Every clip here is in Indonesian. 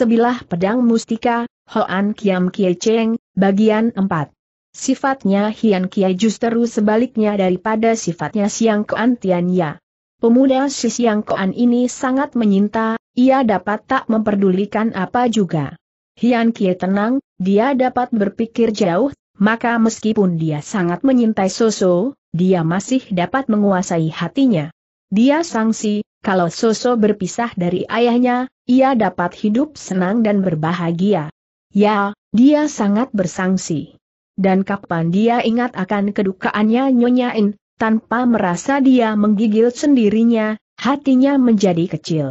Sebilah pedang mustika, Hoan Kiam Kie Cheng, bagian 4. Sifatnya Hian Kie justru sebaliknya daripada sifatnya Siang Koan Tianya. Pemuda si Siang Koan ini sangat menyinta, ia dapat tak memperdulikan apa juga. Hian Kie tenang, dia dapat berpikir jauh, maka meskipun dia sangat menyintai Soso, dia masih dapat menguasai hatinya. Dia sangsi, kalau Soso berpisah dari ayahnya, ia dapat hidup senang dan berbahagia. Ya, dia sangat bersangsi. Dan kapan dia ingat akan kedukaannya Nyonyain, tanpa merasa dia menggigil sendirinya, hatinya menjadi kecil.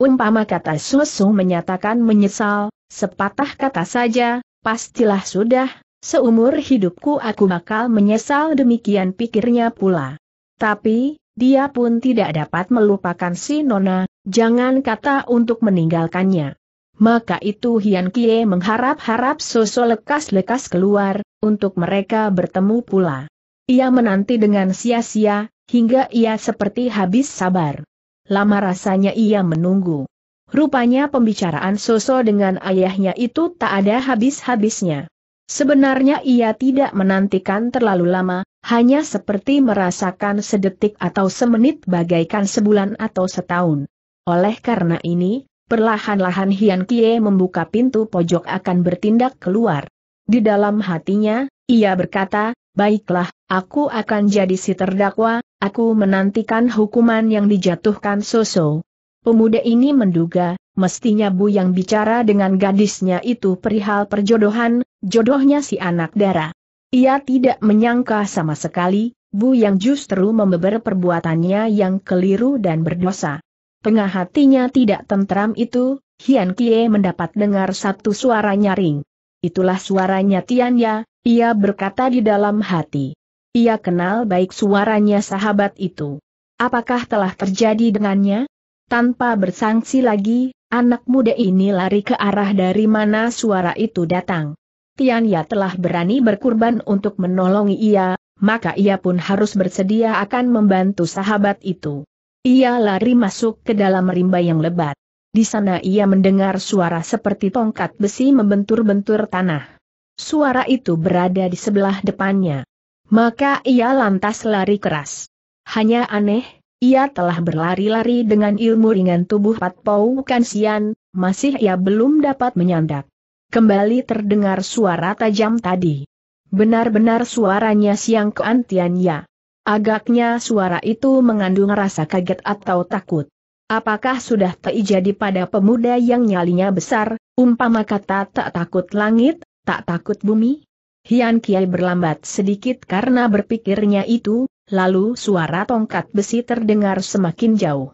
Umpama kata Soso menyatakan menyesal, sepatah kata saja, pastilah sudah, seumur hidupku aku bakal menyesal demikian pikirnya pula. Tapi, dia pun tidak dapat melupakan si Nona, jangan kata untuk meninggalkannya. Maka itu Hian Kie mengharap-harap Soso lekas-lekas keluar, untuk mereka bertemu pula. Ia menanti dengan sia-sia, hingga ia seperti habis sabar. Lama rasanya ia menunggu. Rupanya pembicaraan Soso dengan ayahnya itu tak ada habis-habisnya. Sebenarnya ia tidak menantikan terlalu lama, hanya seperti merasakan sedetik atau semenit bagaikan sebulan atau setahun. Oleh karena ini, perlahan-lahan Hian Kie membuka pintu pojok akan bertindak keluar. Di dalam hatinya, ia berkata, Baiklah, aku akan jadi si terdakwa, aku menantikan hukuman yang dijatuhkan Soso. Pemuda ini menduga, Mestinya Bu yang bicara dengan gadisnya itu perihal perjodohan, jodohnya si anak darah. Ia tidak menyangka sama sekali, Bu yang justru membeber perbuatannya yang keliru dan berdosa. Tengah hatinya tidak tentram itu, Hian Kie mendapat dengar satu suara nyaring. Itulah suaranya Tian Ya, ia berkata di dalam hati. Ia kenal baik suaranya sahabat itu. Apakah telah terjadi dengannya? Tanpa bersangsi lagi, Anak muda ini lari ke arah dari mana suara itu datang. Tianya telah berani berkurban untuk menolongi ia, maka ia pun harus bersedia akan membantu sahabat itu. Ia lari masuk ke dalam rimba yang lebat. Di sana ia mendengar suara seperti tongkat besi membentur-bentur tanah. Suara itu berada di sebelah depannya. Maka ia lantas lari keras. Hanya aneh, ia telah berlari-lari dengan ilmu ringan tubuh Pat Pau Kansian, masih ia belum dapat menyandak. Kembali terdengar suara tajam tadi. Benar-benar suaranya siang keantian ya. Agaknya suara itu mengandung rasa kaget atau takut. Apakah sudah terjadi pada pemuda yang nyalinya besar, umpama kata tak takut langit, tak takut bumi? Hian Kiai berlambat sedikit karena berpikirnya itu, lalu suara tongkat besi terdengar semakin jauh.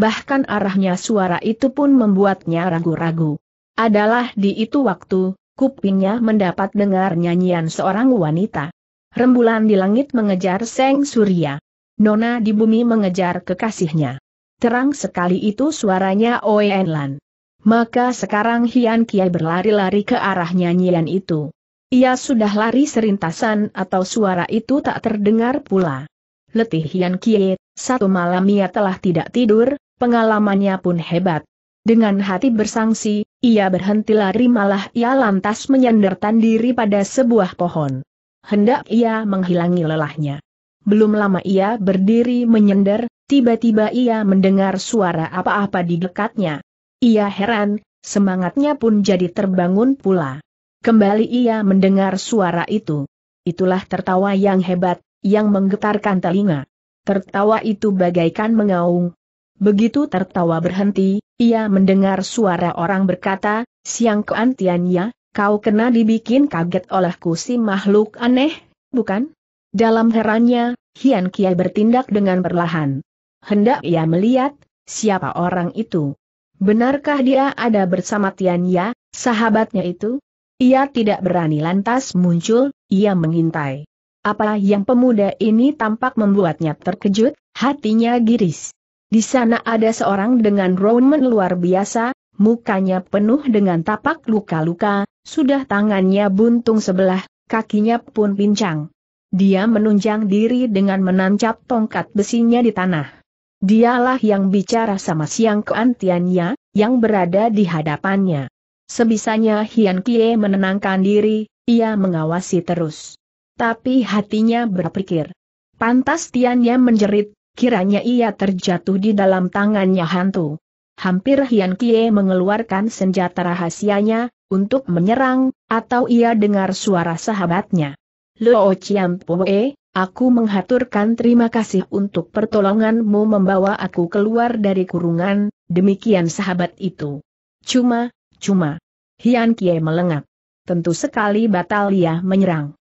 Bahkan arahnya suara itu pun membuatnya ragu-ragu. Adalah di itu waktu, kupingnya mendapat dengar nyanyian seorang wanita. Rembulan di langit mengejar Seng Surya. Nona di bumi mengejar kekasihnya. Terang sekali itu suaranya Enlan. Maka sekarang Hian Kiai berlari-lari ke arah nyanyian itu. Ia sudah lari serintasan atau suara itu tak terdengar pula letih Yan Kie, satu malam ia telah tidak tidur, pengalamannya pun hebat. Dengan hati bersangsi, ia berhenti lari malah ia lantas menyandarkan diri pada sebuah pohon. Hendak ia menghilangi lelahnya. Belum lama ia berdiri menyender, tiba-tiba ia mendengar suara apa-apa di dekatnya. Ia heran, semangatnya pun jadi terbangun pula. Kembali ia mendengar suara itu. Itulah tertawa yang hebat, yang menggetarkan telinga. Tertawa itu bagaikan mengaung. Begitu tertawa berhenti, ia mendengar suara orang berkata, Siang keantiannya, kau kena dibikin kaget oleh si makhluk aneh, bukan? Dalam herannya, Hian kiai bertindak dengan perlahan. Hendak ia melihat, siapa orang itu? Benarkah dia ada bersama Tianya, sahabatnya itu? Ia tidak berani lantas muncul, ia mengintai. Apa yang pemuda ini tampak membuatnya terkejut, hatinya giris. Di sana ada seorang dengan roman luar biasa, mukanya penuh dengan tapak luka-luka, sudah tangannya buntung sebelah, kakinya pun pincang. Dia menunjang diri dengan menancap tongkat besinya di tanah. Dialah yang bicara sama siang keantiannya, yang berada di hadapannya. Sebisanya Hian Kie menenangkan diri, ia mengawasi terus tapi hatinya berpikir. Pantas Tiannya menjerit, kiranya ia terjatuh di dalam tangannya hantu. Hampir Hian Kie mengeluarkan senjata rahasianya, untuk menyerang, atau ia dengar suara sahabatnya. Luo Chiam Poe, aku menghaturkan terima kasih untuk pertolonganmu membawa aku keluar dari kurungan, demikian sahabat itu. Cuma, cuma. Hian Kie melengap. Tentu sekali batal ia menyerang.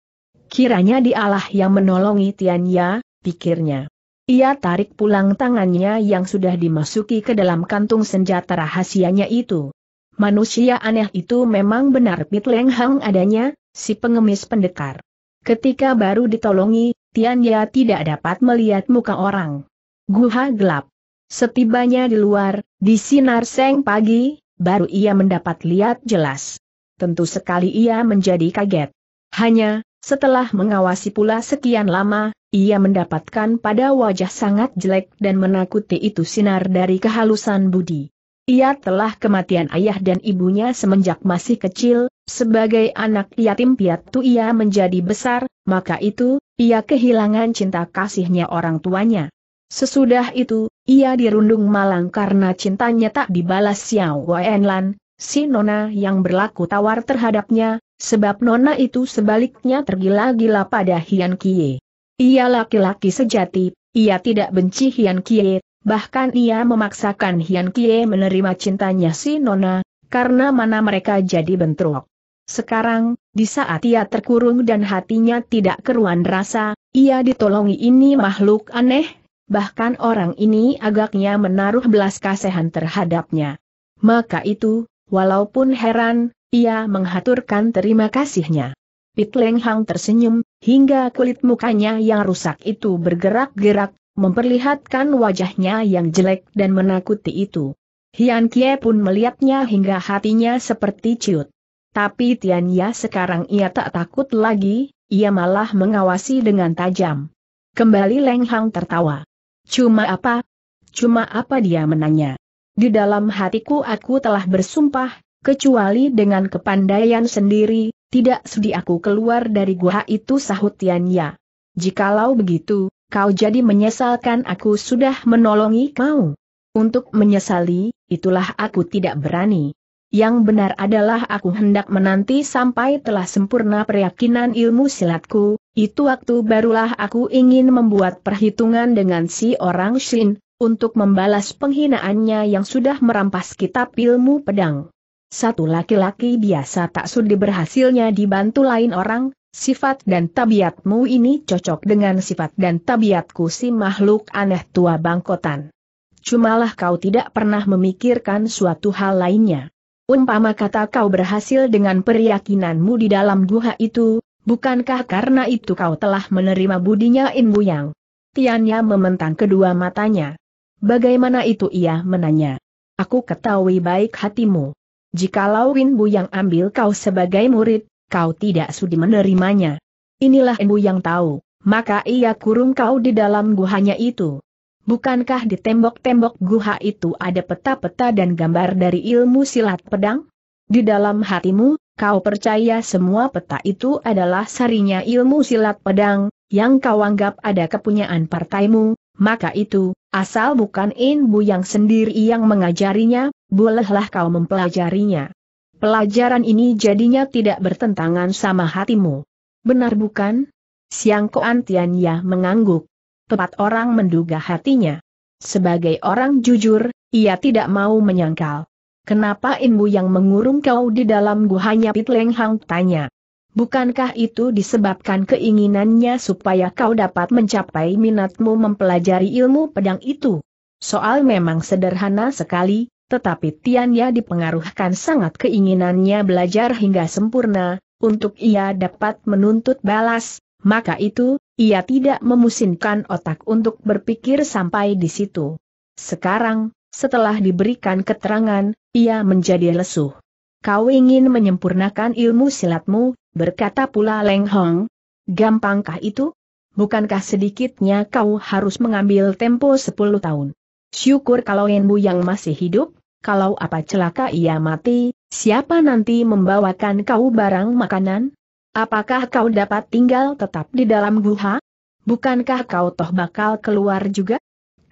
Kiranya dialah yang menolongi Tianya, pikirnya. Ia tarik pulang tangannya yang sudah dimasuki ke dalam kantung senjata rahasianya itu. Manusia aneh itu memang benar Pit Leng Hang adanya, si pengemis pendekar. Ketika baru ditolongi, Tianya tidak dapat melihat muka orang. Guha gelap. Setibanya di luar, di sinar seng pagi, baru ia mendapat lihat jelas. Tentu sekali ia menjadi kaget. Hanya, setelah mengawasi pula sekian lama, ia mendapatkan pada wajah sangat jelek dan menakuti itu sinar dari kehalusan budi. Ia telah kematian ayah dan ibunya semenjak masih kecil, sebagai anak yatim piatu ia menjadi besar, maka itu, ia kehilangan cinta kasihnya orang tuanya. Sesudah itu, ia dirundung malang karena cintanya tak dibalas Xiao Wenlan, si nona yang berlaku tawar terhadapnya, Sebab nona itu sebaliknya tergila-gila pada Hian Kie. Ia laki-laki sejati, ia tidak benci Hian Kie, bahkan ia memaksakan Hian Kie menerima cintanya si nona, karena mana mereka jadi bentrok. Sekarang, di saat ia terkurung dan hatinya tidak keruan rasa, ia ditolongi ini makhluk aneh, bahkan orang ini agaknya menaruh belas kasihan terhadapnya. Maka itu, walaupun heran, ia menghaturkan terima kasihnya. Pit Hang tersenyum, hingga kulit mukanya yang rusak itu bergerak-gerak, memperlihatkan wajahnya yang jelek dan menakuti itu. Hian Kie pun melihatnya hingga hatinya seperti ciut. Tapi Tian Ya sekarang ia tak takut lagi, ia malah mengawasi dengan tajam. Kembali Leng Hang tertawa. Cuma apa? Cuma apa dia menanya? Di dalam hatiku aku telah bersumpah, kecuali dengan kepandaian sendiri, tidak sudi aku keluar dari gua itu sahut Tianya. Jikalau begitu, kau jadi menyesalkan aku sudah menolongi kau. Untuk menyesali, itulah aku tidak berani. Yang benar adalah aku hendak menanti sampai telah sempurna peryakinan ilmu silatku, itu waktu barulah aku ingin membuat perhitungan dengan si orang Shin, untuk membalas penghinaannya yang sudah merampas kitab ilmu pedang. Satu laki-laki biasa tak sudi berhasilnya dibantu lain orang, sifat dan tabiatmu ini cocok dengan sifat dan tabiatku si makhluk aneh tua bangkotan. Cumalah kau tidak pernah memikirkan suatu hal lainnya. Umpama kata kau berhasil dengan periyakinanmu di dalam guha itu, bukankah karena itu kau telah menerima budinya Inbu Yang? Tiannya mementang kedua matanya. Bagaimana itu ia menanya? Aku ketahui baik hatimu. Jikalau Bu yang ambil kau sebagai murid, kau tidak sudi menerimanya. Inilah Rinbu yang tahu, maka ia kurung kau di dalam guhanya itu. Bukankah di tembok-tembok guha itu ada peta-peta dan gambar dari ilmu silat pedang? Di dalam hatimu, kau percaya semua peta itu adalah sarinya ilmu silat pedang, yang kau anggap ada kepunyaan partaimu, maka itu, asal bukan Bu yang sendiri yang mengajarinya, bolehlah kau mempelajarinya. Pelajaran ini jadinya tidak bertentangan sama hatimu. Benar bukan? Siang Koan Tianya mengangguk. Tepat orang menduga hatinya. Sebagai orang jujur, ia tidak mau menyangkal. Kenapa Inbu yang mengurung kau di dalam guhanya Pitleng Hang tanya. Bukankah itu disebabkan keinginannya supaya kau dapat mencapai minatmu mempelajari ilmu pedang itu? Soal memang sederhana sekali, tetapi Tianya dipengaruhkan sangat keinginannya belajar hingga sempurna, untuk ia dapat menuntut balas, maka itu, ia tidak memusinkan otak untuk berpikir sampai di situ. Sekarang, setelah diberikan keterangan, ia menjadi lesuh. Kau ingin menyempurnakan ilmu silatmu, berkata pula Leng Hong. Gampangkah itu? Bukankah sedikitnya kau harus mengambil tempo 10 tahun? Syukur kalau Enbu yang masih hidup, kalau apa celaka ia mati, siapa nanti membawakan kau barang makanan? Apakah kau dapat tinggal tetap di dalam guha? Bukankah kau toh bakal keluar juga?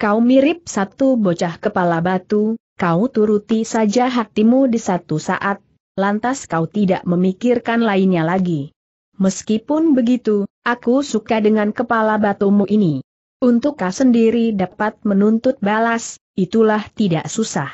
Kau mirip satu bocah kepala batu, kau turuti saja hatimu di satu saat, lantas kau tidak memikirkan lainnya lagi. Meskipun begitu, aku suka dengan kepala batumu ini. Untuk kau sendiri dapat menuntut balas, itulah tidak susah.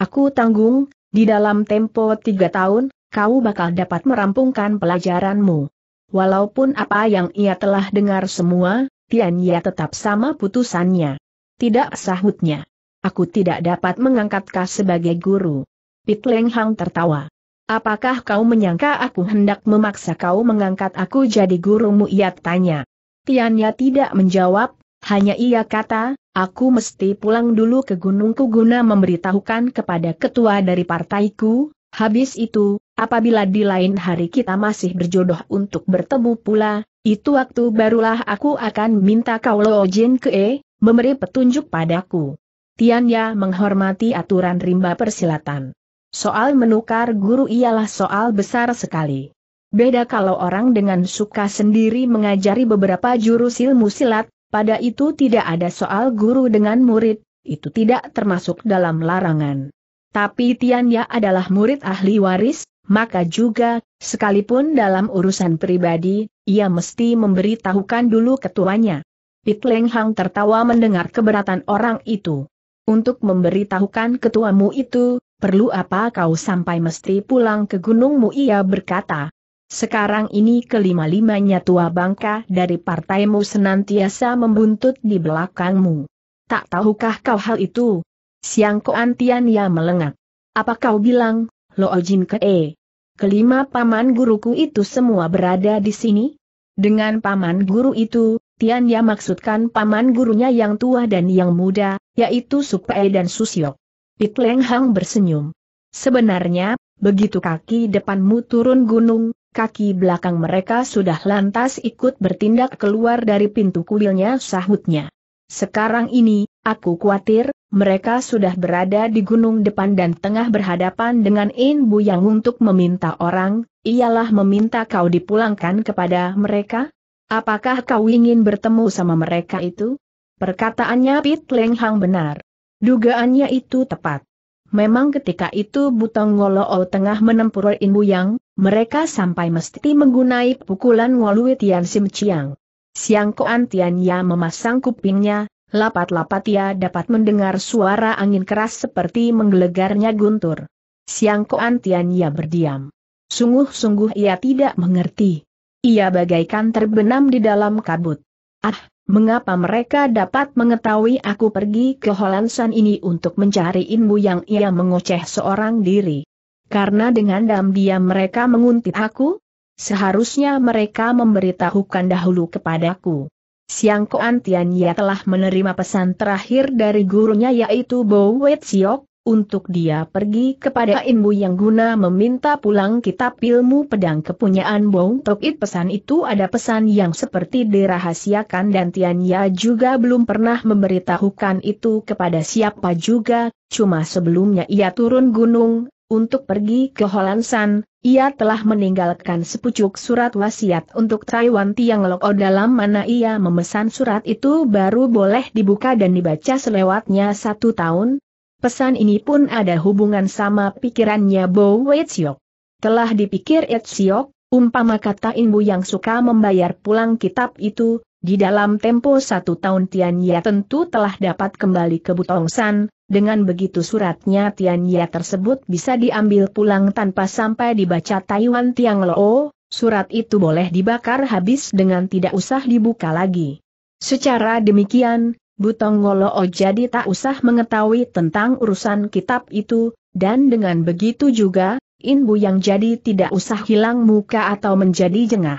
Aku tanggung, di dalam tempo tiga tahun, kau bakal dapat merampungkan pelajaranmu. Walaupun apa yang ia telah dengar semua, Tian Ya tetap sama putusannya. Tidak sahutnya aku tidak dapat mengangkat kau sebagai guru. Pit Leng Hang tertawa. Apakah kau menyangka aku hendak memaksa kau mengangkat aku jadi gurumu? Ia tanya. Tiannya tidak menjawab, hanya ia kata, aku mesti pulang dulu ke gunungku guna memberitahukan kepada ketua dari partaiku, habis itu, apabila di lain hari kita masih berjodoh untuk bertemu pula, itu waktu barulah aku akan minta kau lojin ke E, memberi petunjuk padaku. Tianya menghormati aturan rimba persilatan. Soal menukar guru ialah soal besar sekali. Beda kalau orang dengan suka sendiri mengajari beberapa jurus ilmu silat, pada itu tidak ada soal guru dengan murid, itu tidak termasuk dalam larangan. Tapi Tianya adalah murid ahli waris, maka juga, sekalipun dalam urusan pribadi, ia mesti memberitahukan dulu ketuanya. Pit Leng Hang tertawa mendengar keberatan orang itu. Untuk memberitahukan ketuamu itu, perlu apa kau sampai mesti pulang ke gunungmu ia berkata. Sekarang ini kelima-limanya tua bangka dari partaimu senantiasa membuntut di belakangmu. Tak tahukah kau hal itu? Siang koantian ya melengak. Apa kau bilang, Lo Ojin ke E? Kelima paman guruku itu semua berada di sini? Dengan paman guru itu, Tian Ya maksudkan paman gurunya yang tua dan yang muda, yaitu Supai dan Susyok. Pit Leng Hang bersenyum. Sebenarnya, begitu kaki depanmu turun gunung, kaki belakang mereka sudah lantas ikut bertindak keluar dari pintu kuilnya sahutnya. Sekarang ini, aku khawatir, mereka sudah berada di gunung depan dan tengah berhadapan dengan Inbu yang untuk meminta orang, ialah meminta kau dipulangkan kepada mereka? Apakah kau ingin bertemu sama mereka itu? Perkataannya Pit Leng Hang benar. Dugaannya itu tepat. Memang ketika itu Butong o tengah menempur Bu Yang, mereka sampai mesti menggunai pukulan Ngolui Tian Sim Chiang. Siang Koan Tian Ya memasang kupingnya, lapat-lapat ia dapat mendengar suara angin keras seperti menggelegarnya guntur. Siang Koan Tian Ya berdiam. Sungguh-sungguh ia tidak mengerti. Ia bagaikan terbenam di dalam kabut. Ah, mengapa mereka dapat mengetahui aku pergi ke Holansan ini untuk mencari ilmu yang ia mengoceh seorang diri? Karena dengan diam-diam mereka menguntit aku? Seharusnya mereka memberitahukan dahulu kepadaku. Siang Koan Tian telah menerima pesan terakhir dari gurunya yaitu Bo Siok, untuk dia pergi kepada Imbu yang guna meminta pulang kitab ilmu pedang kepunyaan Bong Tokit pesan itu ada pesan yang seperti dirahasiakan dan Tianya juga belum pernah memberitahukan itu kepada siapa juga, cuma sebelumnya ia turun gunung, untuk pergi ke Holansan, ia telah meninggalkan sepucuk surat wasiat untuk Taiwan Tiang Loko oh, dalam mana ia memesan surat itu baru boleh dibuka dan dibaca selewatnya satu tahun, Pesan ini pun ada hubungan sama pikirannya Bo Weitsiok. Telah dipikir Etsiok, umpama kata Inbu yang suka membayar pulang kitab itu, di dalam tempo satu tahun Tian Ya tentu telah dapat kembali ke Butongsan, dengan begitu suratnya Tian Ya tersebut bisa diambil pulang tanpa sampai dibaca Taiwan Tiang Lo, surat itu boleh dibakar habis dengan tidak usah dibuka lagi. Secara demikian, Butong Ngoloo oh, jadi tak usah mengetahui tentang urusan kitab itu, dan dengan begitu juga, Inbu yang jadi tidak usah hilang muka atau menjadi jengah.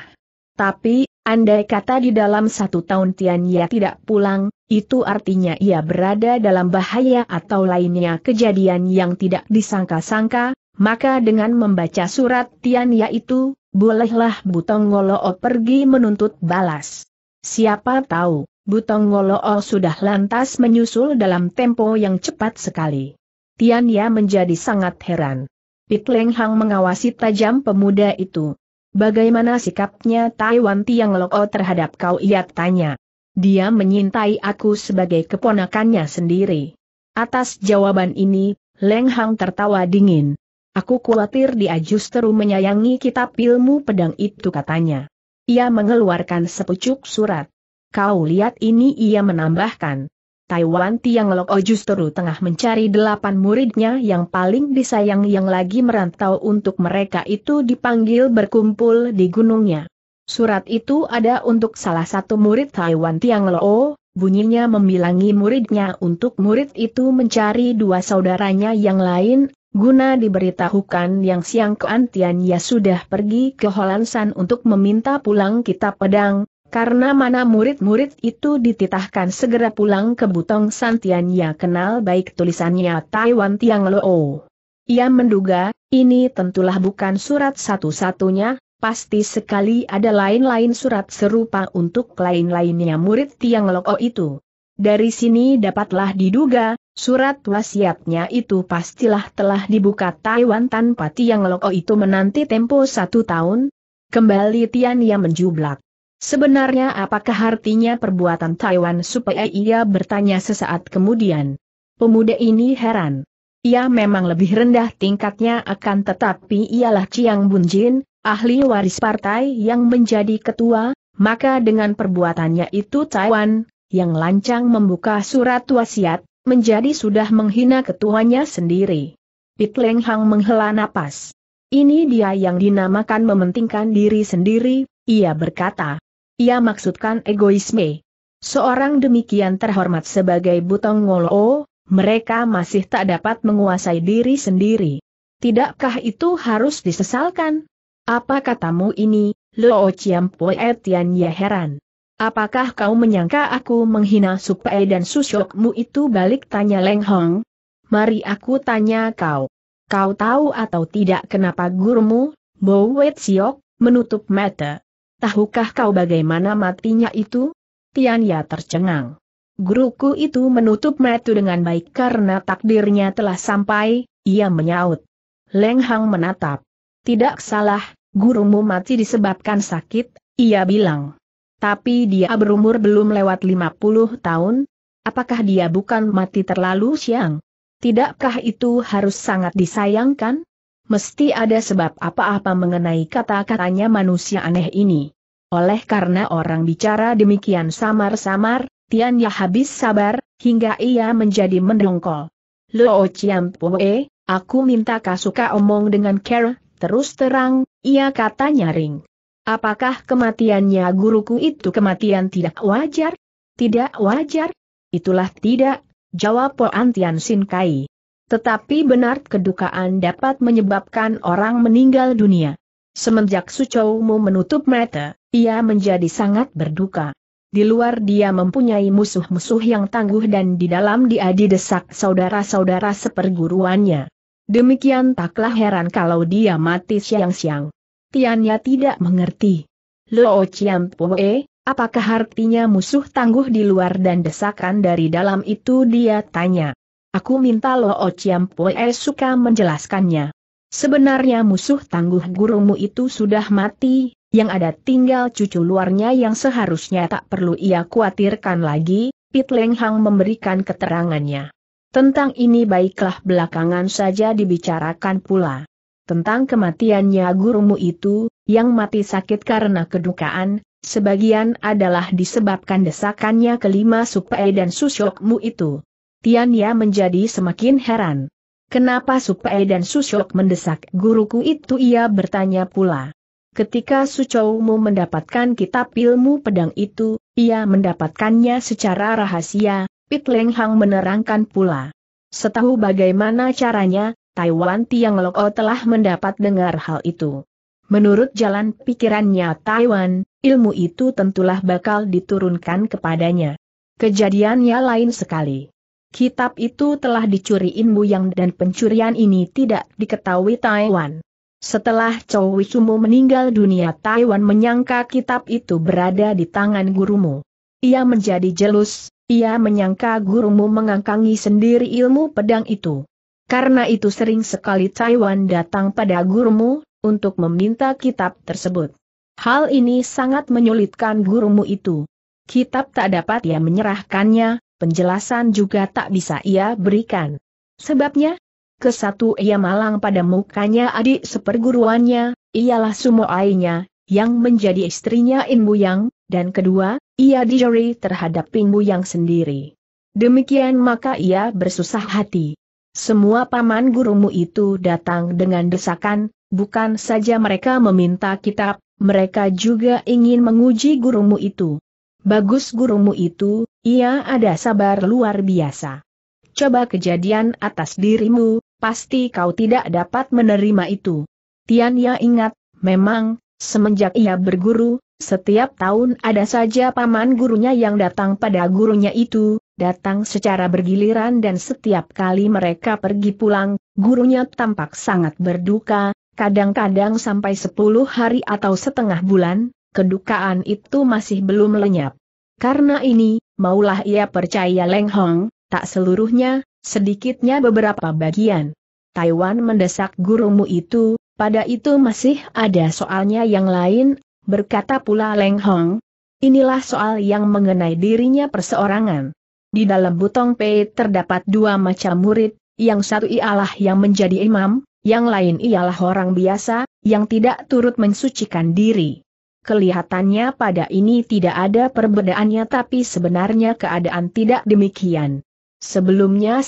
Tapi, andai kata di dalam satu tahun Tianya tidak pulang, itu artinya ia berada dalam bahaya atau lainnya kejadian yang tidak disangka-sangka, maka dengan membaca surat Tianya itu, bolehlah Butong Ngoloo oh pergi menuntut balas. Siapa tahu? Butong Ngoloo oh sudah lantas menyusul dalam tempo yang cepat sekali. Tianya menjadi sangat heran. Pik Leng Hang mengawasi tajam pemuda itu. Bagaimana sikapnya Taiwan Tiang Loko oh terhadap kau ia tanya. Dia menyintai aku sebagai keponakannya sendiri. Atas jawaban ini, Leng Hang tertawa dingin. Aku khawatir dia justru menyayangi kitab ilmu pedang itu katanya. Ia mengeluarkan sepucuk surat. Kau lihat ini ia menambahkan. Taiwan Tiang Lok oh justru tengah mencari delapan muridnya yang paling disayang yang lagi merantau untuk mereka itu dipanggil berkumpul di gunungnya. Surat itu ada untuk salah satu murid Taiwan Tiang Lok, oh, bunyinya membilangi muridnya untuk murid itu mencari dua saudaranya yang lain, guna diberitahukan yang siang keantian ya sudah pergi ke Holansan untuk meminta pulang kitab pedang, karena mana murid-murid itu dititahkan segera pulang ke Butong Santian ya kenal baik tulisannya Taiwan Tiang Loo. Ia menduga, ini tentulah bukan surat satu-satunya, pasti sekali ada lain-lain surat serupa untuk lain-lainnya murid Tiang Loo itu. Dari sini dapatlah diduga, surat wasiatnya itu pastilah telah dibuka Taiwan tanpa Tiang Loo itu menanti tempo satu tahun. Kembali Tian yang menjublak. Sebenarnya apakah artinya perbuatan Taiwan supaya ia bertanya sesaat kemudian. Pemuda ini heran. Ia memang lebih rendah tingkatnya akan tetapi ialah Chiang Bunjin, ahli waris partai yang menjadi ketua, maka dengan perbuatannya itu Taiwan, yang lancang membuka surat wasiat, menjadi sudah menghina ketuanya sendiri. Pit Leng Hang menghela napas. Ini dia yang dinamakan mementingkan diri sendiri, ia berkata. Ia maksudkan egoisme. Seorang demikian terhormat sebagai Butong Ngolo, oh, mereka masih tak dapat menguasai diri sendiri. Tidakkah itu harus disesalkan? Apa katamu ini, Luo Chiam Poe Tian Ye heran. Apakah kau menyangka aku menghina Supai dan Susyokmu itu balik tanya Leng Hong? Mari aku tanya kau. Kau tahu atau tidak kenapa gurumu, Bo Wei Siok, menutup mata? Tahukah kau bagaimana matinya itu? Tianya tercengang. Guruku itu menutup metu dengan baik karena takdirnya telah sampai, ia menyaut. Leng Hang menatap. Tidak salah, gurumu mati disebabkan sakit, ia bilang. Tapi dia berumur belum lewat 50 tahun, apakah dia bukan mati terlalu siang? Tidakkah itu harus sangat disayangkan? mesti ada sebab apa-apa mengenai kata-katanya manusia aneh ini. Oleh karena orang bicara demikian samar-samar, Tian Ya habis sabar, hingga ia menjadi mendongkol. Luo Chiam Pue, aku minta Kasuka omong dengan Kera, terus terang, ia kata nyaring. Apakah kematiannya guruku itu kematian tidak wajar? Tidak wajar? Itulah tidak, jawab Poan Tian Sin Kai. Tetapi benar kedukaan dapat menyebabkan orang meninggal dunia. Semenjak Sucoumu menutup mata, ia menjadi sangat berduka. Di luar dia mempunyai musuh-musuh yang tangguh dan di dalam dia didesak saudara-saudara seperguruannya. Demikian taklah heran kalau dia mati siang-siang. Tianya tidak mengerti. Lo Chiam poe, apakah artinya musuh tangguh di luar dan desakan dari dalam itu dia tanya. Aku minta Lo oh Poe suka menjelaskannya. Sebenarnya musuh tangguh gurumu itu sudah mati, yang ada tinggal cucu luarnya yang seharusnya tak perlu ia khawatirkan lagi, Pit Leng Hang memberikan keterangannya. Tentang ini baiklah belakangan saja dibicarakan pula. Tentang kematiannya gurumu itu, yang mati sakit karena kedukaan, sebagian adalah disebabkan desakannya kelima supaya dan susokmu itu. Tianya menjadi semakin heran. Kenapa Supai dan Susyok mendesak guruku itu ia bertanya pula. Ketika Sucoumu mendapatkan kitab ilmu pedang itu, ia mendapatkannya secara rahasia, Pit Leng Hang menerangkan pula. Setahu bagaimana caranya, Taiwan Tiang Loko oh telah mendapat dengar hal itu. Menurut jalan pikirannya Taiwan, ilmu itu tentulah bakal diturunkan kepadanya. Kejadiannya lain sekali. Kitab itu telah dicuri Inmu Yang dan pencurian ini tidak diketahui Taiwan. Setelah Chow Wisumu meninggal dunia Taiwan menyangka kitab itu berada di tangan gurumu. Ia menjadi jelus, ia menyangka gurumu mengangkangi sendiri ilmu pedang itu. Karena itu sering sekali Taiwan datang pada gurumu, untuk meminta kitab tersebut. Hal ini sangat menyulitkan gurumu itu. Kitab tak dapat ia menyerahkannya, penjelasan juga tak bisa ia berikan. Sebabnya, ke satu ia malang pada mukanya adik seperguruannya, ialah sumo sumoainya, yang menjadi istrinya Inbu Yang, dan kedua, ia dijeri terhadap Inbu Yang sendiri. Demikian maka ia bersusah hati. Semua paman gurumu itu datang dengan desakan, bukan saja mereka meminta kitab, mereka juga ingin menguji gurumu itu. Bagus gurumu itu, ia ada sabar luar biasa. Coba kejadian atas dirimu, pasti kau tidak dapat menerima itu. Tian ingat, memang, semenjak ia berguru, setiap tahun ada saja paman gurunya yang datang pada gurunya itu, datang secara bergiliran dan setiap kali mereka pergi pulang, gurunya tampak sangat berduka, kadang-kadang sampai 10 hari atau setengah bulan, kedukaan itu masih belum lenyap. Karena ini, maulah ia percaya Leng Hong, tak seluruhnya, sedikitnya beberapa bagian. Taiwan mendesak gurumu itu, pada itu masih ada soalnya yang lain, berkata pula Leng Hong. Inilah soal yang mengenai dirinya perseorangan. Di dalam Butong Pei terdapat dua macam murid, yang satu ialah yang menjadi imam, yang lain ialah orang biasa, yang tidak turut mensucikan diri. Kelihatannya pada ini tidak ada perbedaannya tapi sebenarnya keadaan tidak demikian. Sebelumnya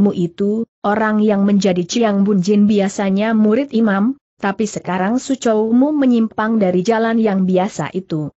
Mu itu, orang yang menjadi Chiang Bunjin biasanya murid imam, tapi sekarang Mu menyimpang dari jalan yang biasa itu.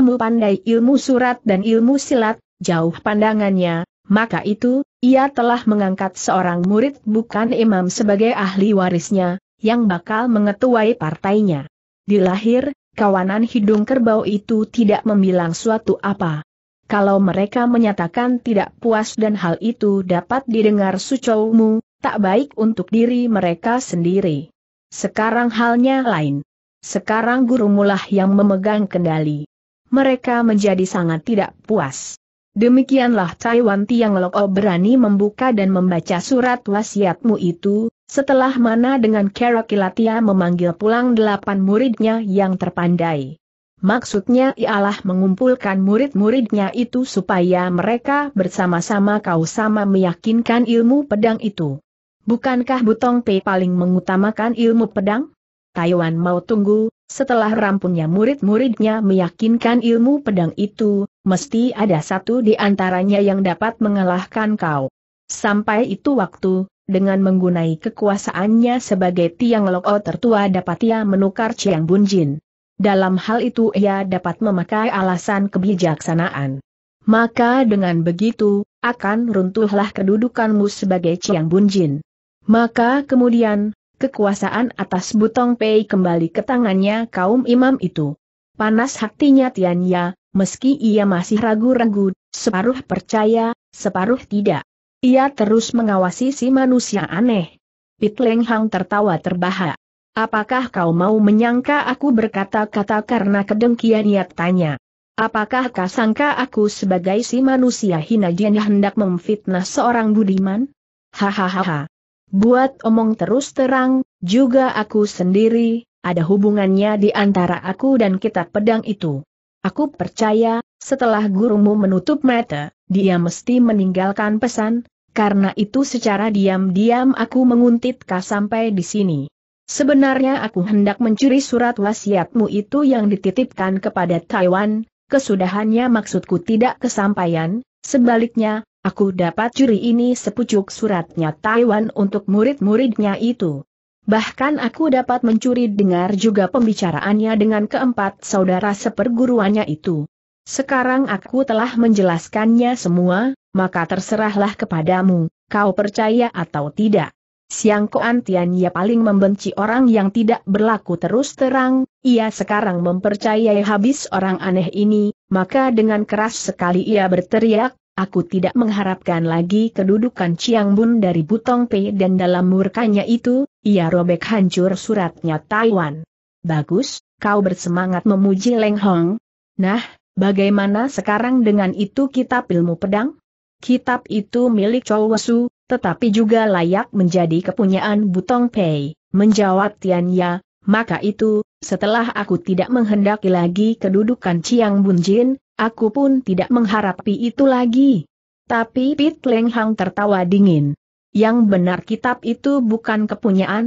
Mu pandai ilmu surat dan ilmu silat, jauh pandangannya, maka itu, ia telah mengangkat seorang murid bukan imam sebagai ahli warisnya, yang bakal mengetuai partainya. Dilahir, kawanan hidung kerbau itu tidak membilang suatu apa. Kalau mereka menyatakan tidak puas dan hal itu dapat didengar sucoumu, tak baik untuk diri mereka sendiri. Sekarang halnya lain. Sekarang guru mulah yang memegang kendali. Mereka menjadi sangat tidak puas. Demikianlah Taiwan Tiang Loko berani membuka dan membaca surat wasiatmu itu, setelah mana dengan Kilatia memanggil pulang delapan muridnya yang terpandai. Maksudnya ialah mengumpulkan murid-muridnya itu supaya mereka bersama-sama kau sama meyakinkan ilmu pedang itu. Bukankah Butong Pei paling mengutamakan ilmu pedang? Taiwan mau tunggu, setelah rampungnya murid-muridnya meyakinkan ilmu pedang itu, mesti ada satu di antaranya yang dapat mengalahkan kau. Sampai itu waktu, dengan menggunai kekuasaannya sebagai Tiang Loko tertua dapat ia menukar Chiang Bunjin. Dalam hal itu ia dapat memakai alasan kebijaksanaan. Maka dengan begitu, akan runtuhlah kedudukanmu sebagai Chiang Bunjin. Maka kemudian, kekuasaan atas Butong Pei kembali ke tangannya kaum imam itu. Panas hatinya Tian Ya, meski ia masih ragu-ragu, separuh percaya, separuh tidak. Ia terus mengawasi si manusia aneh. Pit Leng Hang tertawa terbahak. Apakah kau mau menyangka aku berkata-kata karena kedengkian ia tanya. Apakah kau sangka aku sebagai si manusia hina yang hendak memfitnah seorang budiman? Hahaha. Buat omong terus terang, juga aku sendiri, ada hubungannya di antara aku dan kitab pedang itu. Aku percaya, setelah gurumu menutup mata, dia mesti meninggalkan pesan, karena itu secara diam-diam aku menguntit K sampai di sini. Sebenarnya aku hendak mencuri surat wasiatmu itu yang dititipkan kepada Taiwan, kesudahannya maksudku tidak kesampaian, sebaliknya, aku dapat curi ini sepucuk suratnya Taiwan untuk murid-muridnya itu. Bahkan aku dapat mencuri dengar juga pembicaraannya dengan keempat saudara seperguruannya itu. Sekarang aku telah menjelaskannya semua, maka terserahlah kepadamu, kau percaya atau tidak. Siang Koan ia paling membenci orang yang tidak berlaku terus terang, ia sekarang mempercayai habis orang aneh ini, maka dengan keras sekali ia berteriak, Aku tidak mengharapkan lagi kedudukan Chiang Bun dari Butong Pei dan dalam murkanya itu, ia robek hancur suratnya Taiwan. Bagus, kau bersemangat memuji Leng Hong. Nah, bagaimana sekarang dengan itu kitab ilmu pedang? Kitab itu milik Chou Wasu, tetapi juga layak menjadi kepunyaan Butong Pei, menjawab Tianya, maka itu, setelah aku tidak menghendaki lagi kedudukan Chiang Bun Jin. Aku pun tidak mengharapi itu lagi. Tapi Pit Leng Hang tertawa dingin. Yang benar kitab itu bukan kepunyaan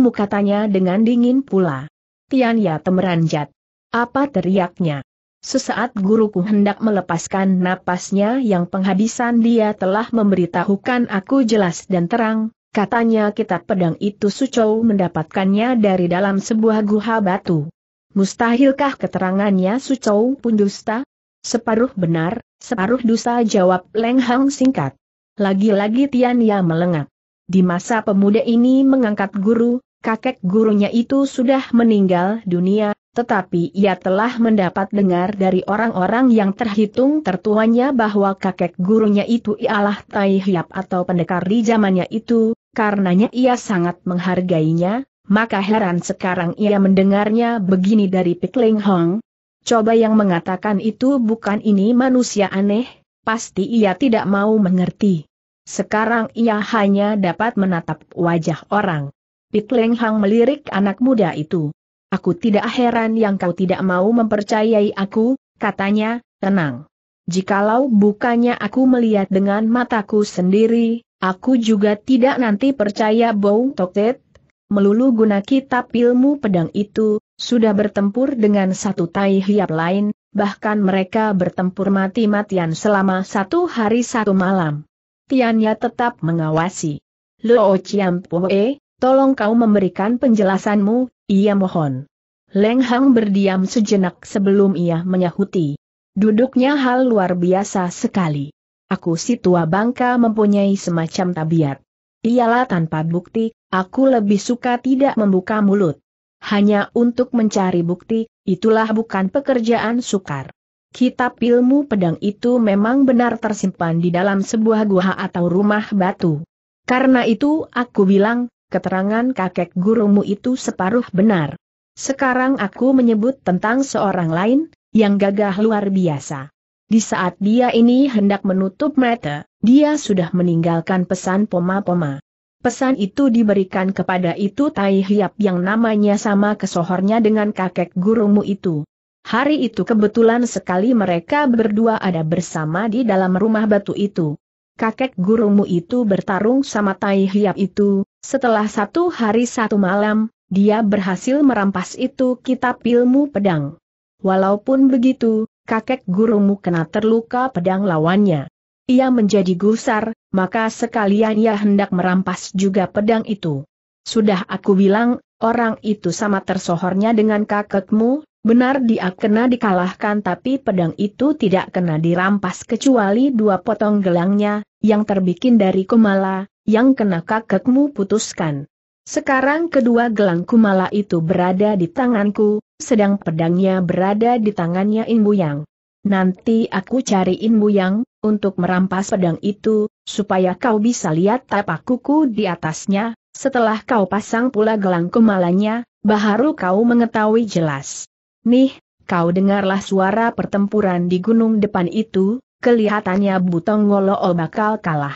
Mu katanya dengan dingin pula. Tianya temeranjat. Apa teriaknya? Sesaat guruku hendak melepaskan napasnya yang penghabisan dia telah memberitahukan aku jelas dan terang, katanya kitab pedang itu Sucou mendapatkannya dari dalam sebuah guha batu. Mustahilkah keterangannya Sucou pun dusta? Separuh benar, separuh dusta jawab Leng Hang singkat. Lagi-lagi Tiania melengak. Di masa pemuda ini mengangkat guru, kakek gurunya itu sudah meninggal dunia, tetapi ia telah mendapat dengar dari orang-orang yang terhitung tertuanya bahwa kakek gurunya itu ialah Tai Hiap atau pendekar di zamannya itu, karenanya ia sangat menghargainya, maka heran sekarang ia mendengarnya begini dari Pik Leng Hong, Coba yang mengatakan itu bukan ini manusia aneh, pasti ia tidak mau mengerti. Sekarang ia hanya dapat menatap wajah orang. Pik Leng Hang melirik anak muda itu. Aku tidak heran yang kau tidak mau mempercayai aku, katanya, tenang. Jikalau bukannya aku melihat dengan mataku sendiri, aku juga tidak nanti percaya Bong Toktet, melulu guna kitab ilmu pedang itu, sudah bertempur dengan satu tai hiap lain, bahkan mereka bertempur mati-matian selama satu hari satu malam. Tianya tetap mengawasi. Luo Chiampoe, tolong kau memberikan penjelasanmu, ia mohon. Leng Hang berdiam sejenak sebelum ia menyahuti. Duduknya hal luar biasa sekali. Aku si tua bangka mempunyai semacam tabiat. Iyalah tanpa bukti, aku lebih suka tidak membuka mulut. Hanya untuk mencari bukti, itulah bukan pekerjaan sukar. Kitab ilmu pedang itu memang benar tersimpan di dalam sebuah gua atau rumah batu. Karena itu aku bilang, keterangan kakek gurumu itu separuh benar. Sekarang aku menyebut tentang seorang lain, yang gagah luar biasa. Di saat dia ini hendak menutup mata, dia sudah meninggalkan pesan poma-poma. Pesan itu diberikan kepada itu Tai Hiap yang namanya sama kesohornya dengan kakek gurumu itu. Hari itu kebetulan sekali mereka berdua ada bersama di dalam rumah batu itu. Kakek gurumu itu bertarung sama Tai Hiap itu, setelah satu hari satu malam, dia berhasil merampas itu kitab ilmu pedang. Walaupun begitu, kakek gurumu kena terluka pedang lawannya ia menjadi gusar, maka sekalian ia hendak merampas juga pedang itu. Sudah aku bilang, orang itu sama tersohornya dengan kakekmu, benar dia kena dikalahkan tapi pedang itu tidak kena dirampas kecuali dua potong gelangnya, yang terbikin dari kumala, yang kena kakekmu putuskan. Sekarang kedua gelang kumala itu berada di tanganku, sedang pedangnya berada di tangannya yang. Nanti aku cari yang untuk merampas pedang itu, supaya kau bisa lihat tapak kuku di atasnya, setelah kau pasang pula gelang kemalanya, baharu kau mengetahui jelas. Nih, kau dengarlah suara pertempuran di gunung depan itu, kelihatannya Butong o bakal kalah.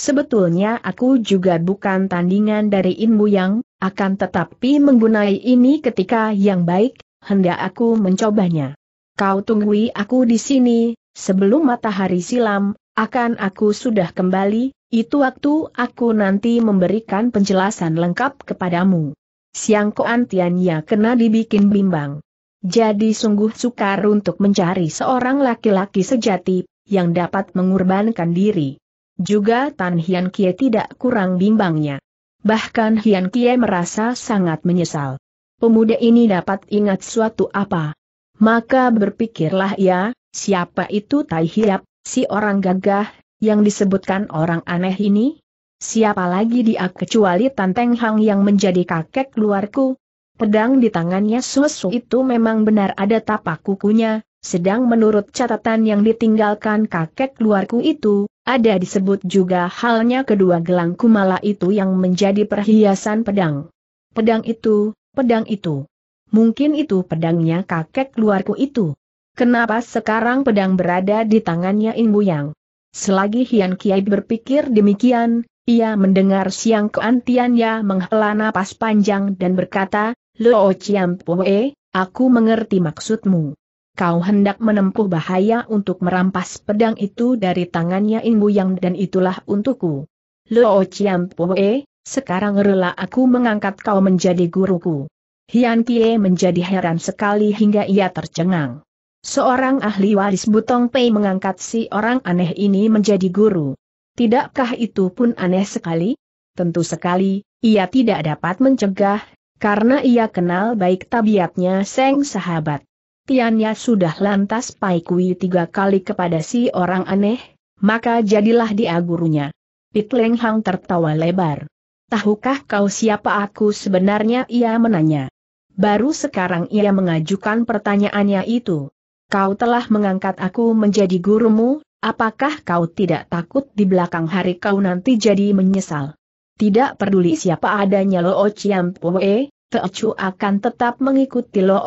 Sebetulnya aku juga bukan tandingan dari Inbu Yang, akan tetapi menggunai ini ketika yang baik, hendak aku mencobanya. Kau tunggui aku di sini, sebelum matahari silam, akan aku sudah kembali, itu waktu aku nanti memberikan penjelasan lengkap kepadamu. Siang Koan Tianya kena dibikin bimbang. Jadi sungguh sukar untuk mencari seorang laki-laki sejati, yang dapat mengorbankan diri. Juga Tan Hian Kie tidak kurang bimbangnya. Bahkan Hian Kie merasa sangat menyesal. Pemuda ini dapat ingat suatu apa. Maka berpikirlah ia, Siapa itu Tai Hiap, si orang gagah, yang disebutkan orang aneh ini? Siapa lagi dia kecuali Tanteng Hang yang menjadi kakek luarku? Pedang di tangannya Susu itu memang benar ada tapak kukunya, sedang menurut catatan yang ditinggalkan kakek luarku itu, ada disebut juga halnya kedua gelang kumala itu yang menjadi perhiasan pedang. Pedang itu, pedang itu. Mungkin itu pedangnya kakek luarku itu. Kenapa sekarang pedang berada di tangannya Imbu Yang? Selagi Hian Kiai berpikir demikian, ia mendengar Siang keantianya menghela napas panjang dan berkata, Lo Chiam Pue, aku mengerti maksudmu. Kau hendak menempuh bahaya untuk merampas pedang itu dari tangannya Imbu Yang dan itulah untukku. Lo Chiam Pue, sekarang rela aku mengangkat kau menjadi guruku. Hian Kiai menjadi heran sekali hingga ia tercengang. Seorang ahli waris Butong Pei mengangkat si orang aneh ini menjadi guru. Tidakkah itu pun aneh sekali? Tentu sekali, ia tidak dapat mencegah, karena ia kenal baik tabiatnya Seng sahabat. Tiannya sudah lantas paikui tiga kali kepada si orang aneh, maka jadilah dia gurunya. Pit Leng Hang tertawa lebar. Tahukah kau siapa aku sebenarnya ia menanya. Baru sekarang ia mengajukan pertanyaannya itu kau telah mengangkat aku menjadi gurumu, apakah kau tidak takut di belakang hari kau nanti jadi menyesal? Tidak peduli siapa adanya Lo Chiampoe, Teocu akan tetap mengikuti Lo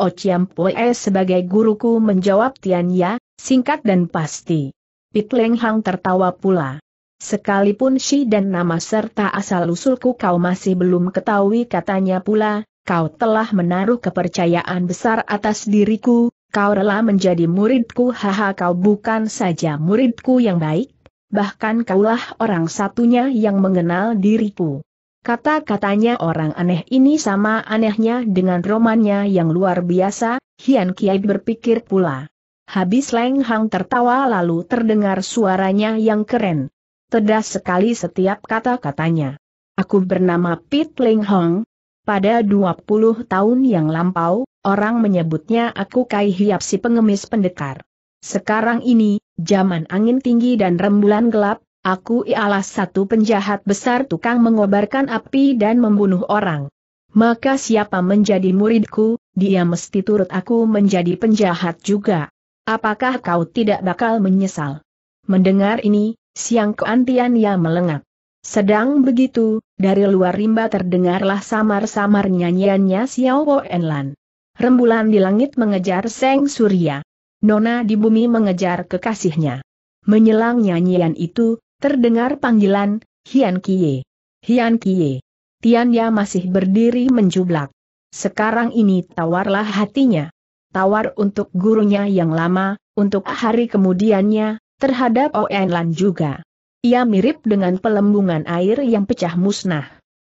Pue sebagai guruku menjawab Tian Ya, singkat dan pasti. Pit Leng Hang tertawa pula. Sekalipun Shi dan nama serta asal-usulku kau masih belum ketahui katanya pula, kau telah menaruh kepercayaan besar atas diriku, kau rela menjadi muridku haha kau bukan saja muridku yang baik, bahkan kaulah orang satunya yang mengenal diriku. Kata-katanya orang aneh ini sama anehnya dengan romannya yang luar biasa, Hian Kiai berpikir pula. Habis Leng Hang tertawa lalu terdengar suaranya yang keren. Tedas sekali setiap kata-katanya. Aku bernama Pit Leng Hong, pada 20 tahun yang lampau, orang menyebutnya aku Kai Hiap si pengemis pendekar. Sekarang ini, zaman angin tinggi dan rembulan gelap, aku ialah satu penjahat besar tukang mengobarkan api dan membunuh orang. Maka siapa menjadi muridku, dia mesti turut aku menjadi penjahat juga. Apakah kau tidak bakal menyesal? Mendengar ini, Siang Keantian ia melengak. Sedang begitu, dari luar rimba terdengarlah samar-samar nyanyiannya Xiao Wo Enlan. Rembulan di langit mengejar Seng Surya. Nona di bumi mengejar kekasihnya. Menyelang nyanyian itu, terdengar panggilan, Hian Kie. Hian Kie. Tianya masih berdiri menjublak. Sekarang ini tawarlah hatinya. Tawar untuk gurunya yang lama, untuk hari kemudiannya, terhadap Oenlan juga. Ia mirip dengan pelembungan air yang pecah musnah.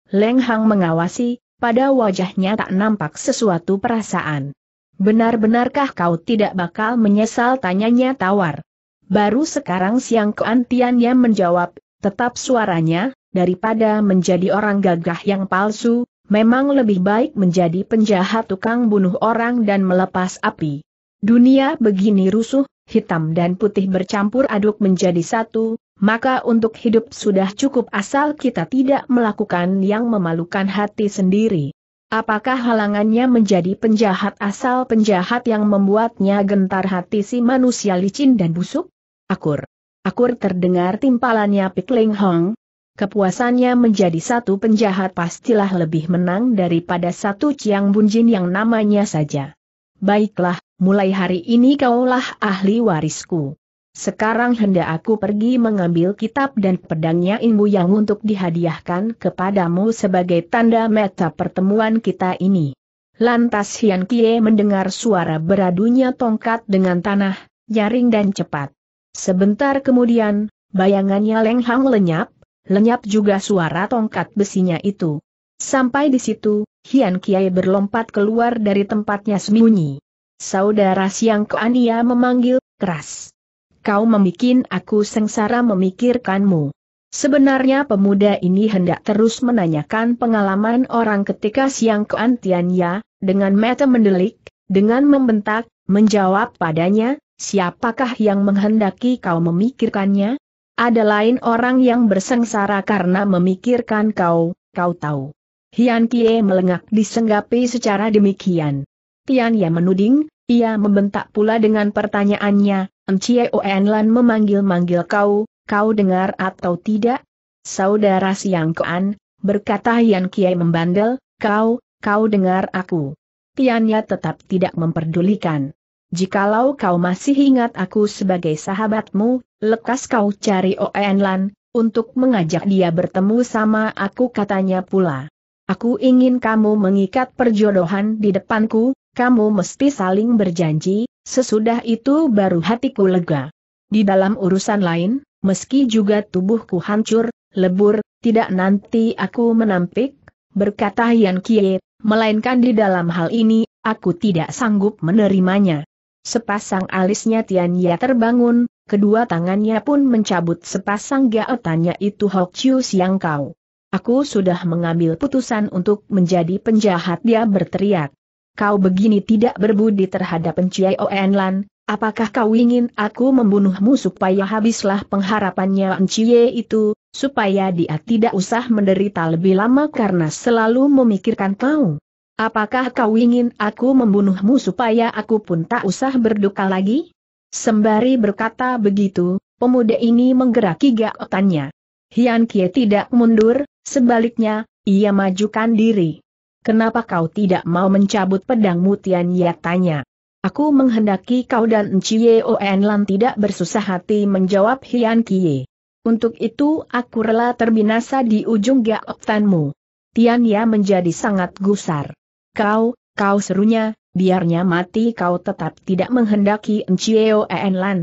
Leng Hang mengawasi, pada wajahnya tak nampak sesuatu perasaan. Benar-benarkah kau tidak bakal menyesal tanyanya tawar? Baru sekarang siang keantiannya menjawab, tetap suaranya, daripada menjadi orang gagah yang palsu, memang lebih baik menjadi penjahat tukang bunuh orang dan melepas api. Dunia begini rusuh, hitam dan putih bercampur aduk menjadi satu, maka untuk hidup sudah cukup asal kita tidak melakukan yang memalukan hati sendiri. Apakah halangannya menjadi penjahat asal penjahat yang membuatnya gentar hati si manusia licin dan busuk? Akur. Akur terdengar timpalannya Pikling Hong. Kepuasannya menjadi satu penjahat pastilah lebih menang daripada satu Ciang Bunjin yang namanya saja. Baiklah, mulai hari ini kaulah ahli warisku. Sekarang hendak aku pergi mengambil kitab dan pedangnya Imbu yang untuk dihadiahkan kepadamu sebagai tanda meta pertemuan kita ini. Lantas Hian Kie mendengar suara beradunya tongkat dengan tanah, nyaring dan cepat. Sebentar kemudian, bayangannya lenghang lenyap, lenyap juga suara tongkat besinya itu. Sampai di situ, Hian Kiai berlompat keluar dari tempatnya sembunyi. Saudara Siang Koania memanggil, keras. Kau membuat aku sengsara memikirkanmu. Sebenarnya pemuda ini hendak terus menanyakan pengalaman orang ketika siang keantiannya, dengan mata mendelik, dengan membentak, menjawab padanya, siapakah yang menghendaki kau memikirkannya? Ada lain orang yang bersengsara karena memikirkan kau, kau tahu. Hian Kie melengak disenggapi secara demikian. Tian Ya menuding, ia membentak pula dengan pertanyaannya, Encie Oen Lan memanggil-manggil kau, kau dengar atau tidak? Saudara Siang Kuan, berkata Hian Kie membandel, kau, kau dengar aku. Tian Ya tetap tidak memperdulikan. Jikalau kau masih ingat aku sebagai sahabatmu, lekas kau cari Oen Lan, untuk mengajak dia bertemu sama aku katanya pula. Aku ingin kamu mengikat perjodohan di depanku, kamu mesti saling berjanji, sesudah itu baru hatiku lega. Di dalam urusan lain, meski juga tubuhku hancur, lebur, tidak nanti aku menampik, berkata Yan Kie, melainkan di dalam hal ini, aku tidak sanggup menerimanya. Sepasang alisnya Tian Ya terbangun, kedua tangannya pun mencabut sepasang gaetannya itu Hok Chiu Siang Kau. Aku sudah mengambil putusan untuk menjadi penjahat dia berteriak. Kau begini tidak berbudi terhadap Enciai Oenlan, apakah kau ingin aku membunuhmu supaya habislah pengharapannya Enciye itu, supaya dia tidak usah menderita lebih lama karena selalu memikirkan kau? Apakah kau ingin aku membunuhmu supaya aku pun tak usah berduka lagi? Sembari berkata begitu, pemuda ini menggerak menggeraki otannya. Hian Kie tidak mundur, Sebaliknya, ia majukan diri. Kenapa kau tidak mau mencabut pedang Mutian? Ya tanya. Aku menghendaki kau dan Enciye Oen Lan tidak bersusah hati menjawab Hian Kie. Untuk itu aku rela terbinasa di ujung gaoktanmu. Tian Ya menjadi sangat gusar. Kau, kau serunya, biarnya mati kau tetap tidak menghendaki Enciye Oen Lan.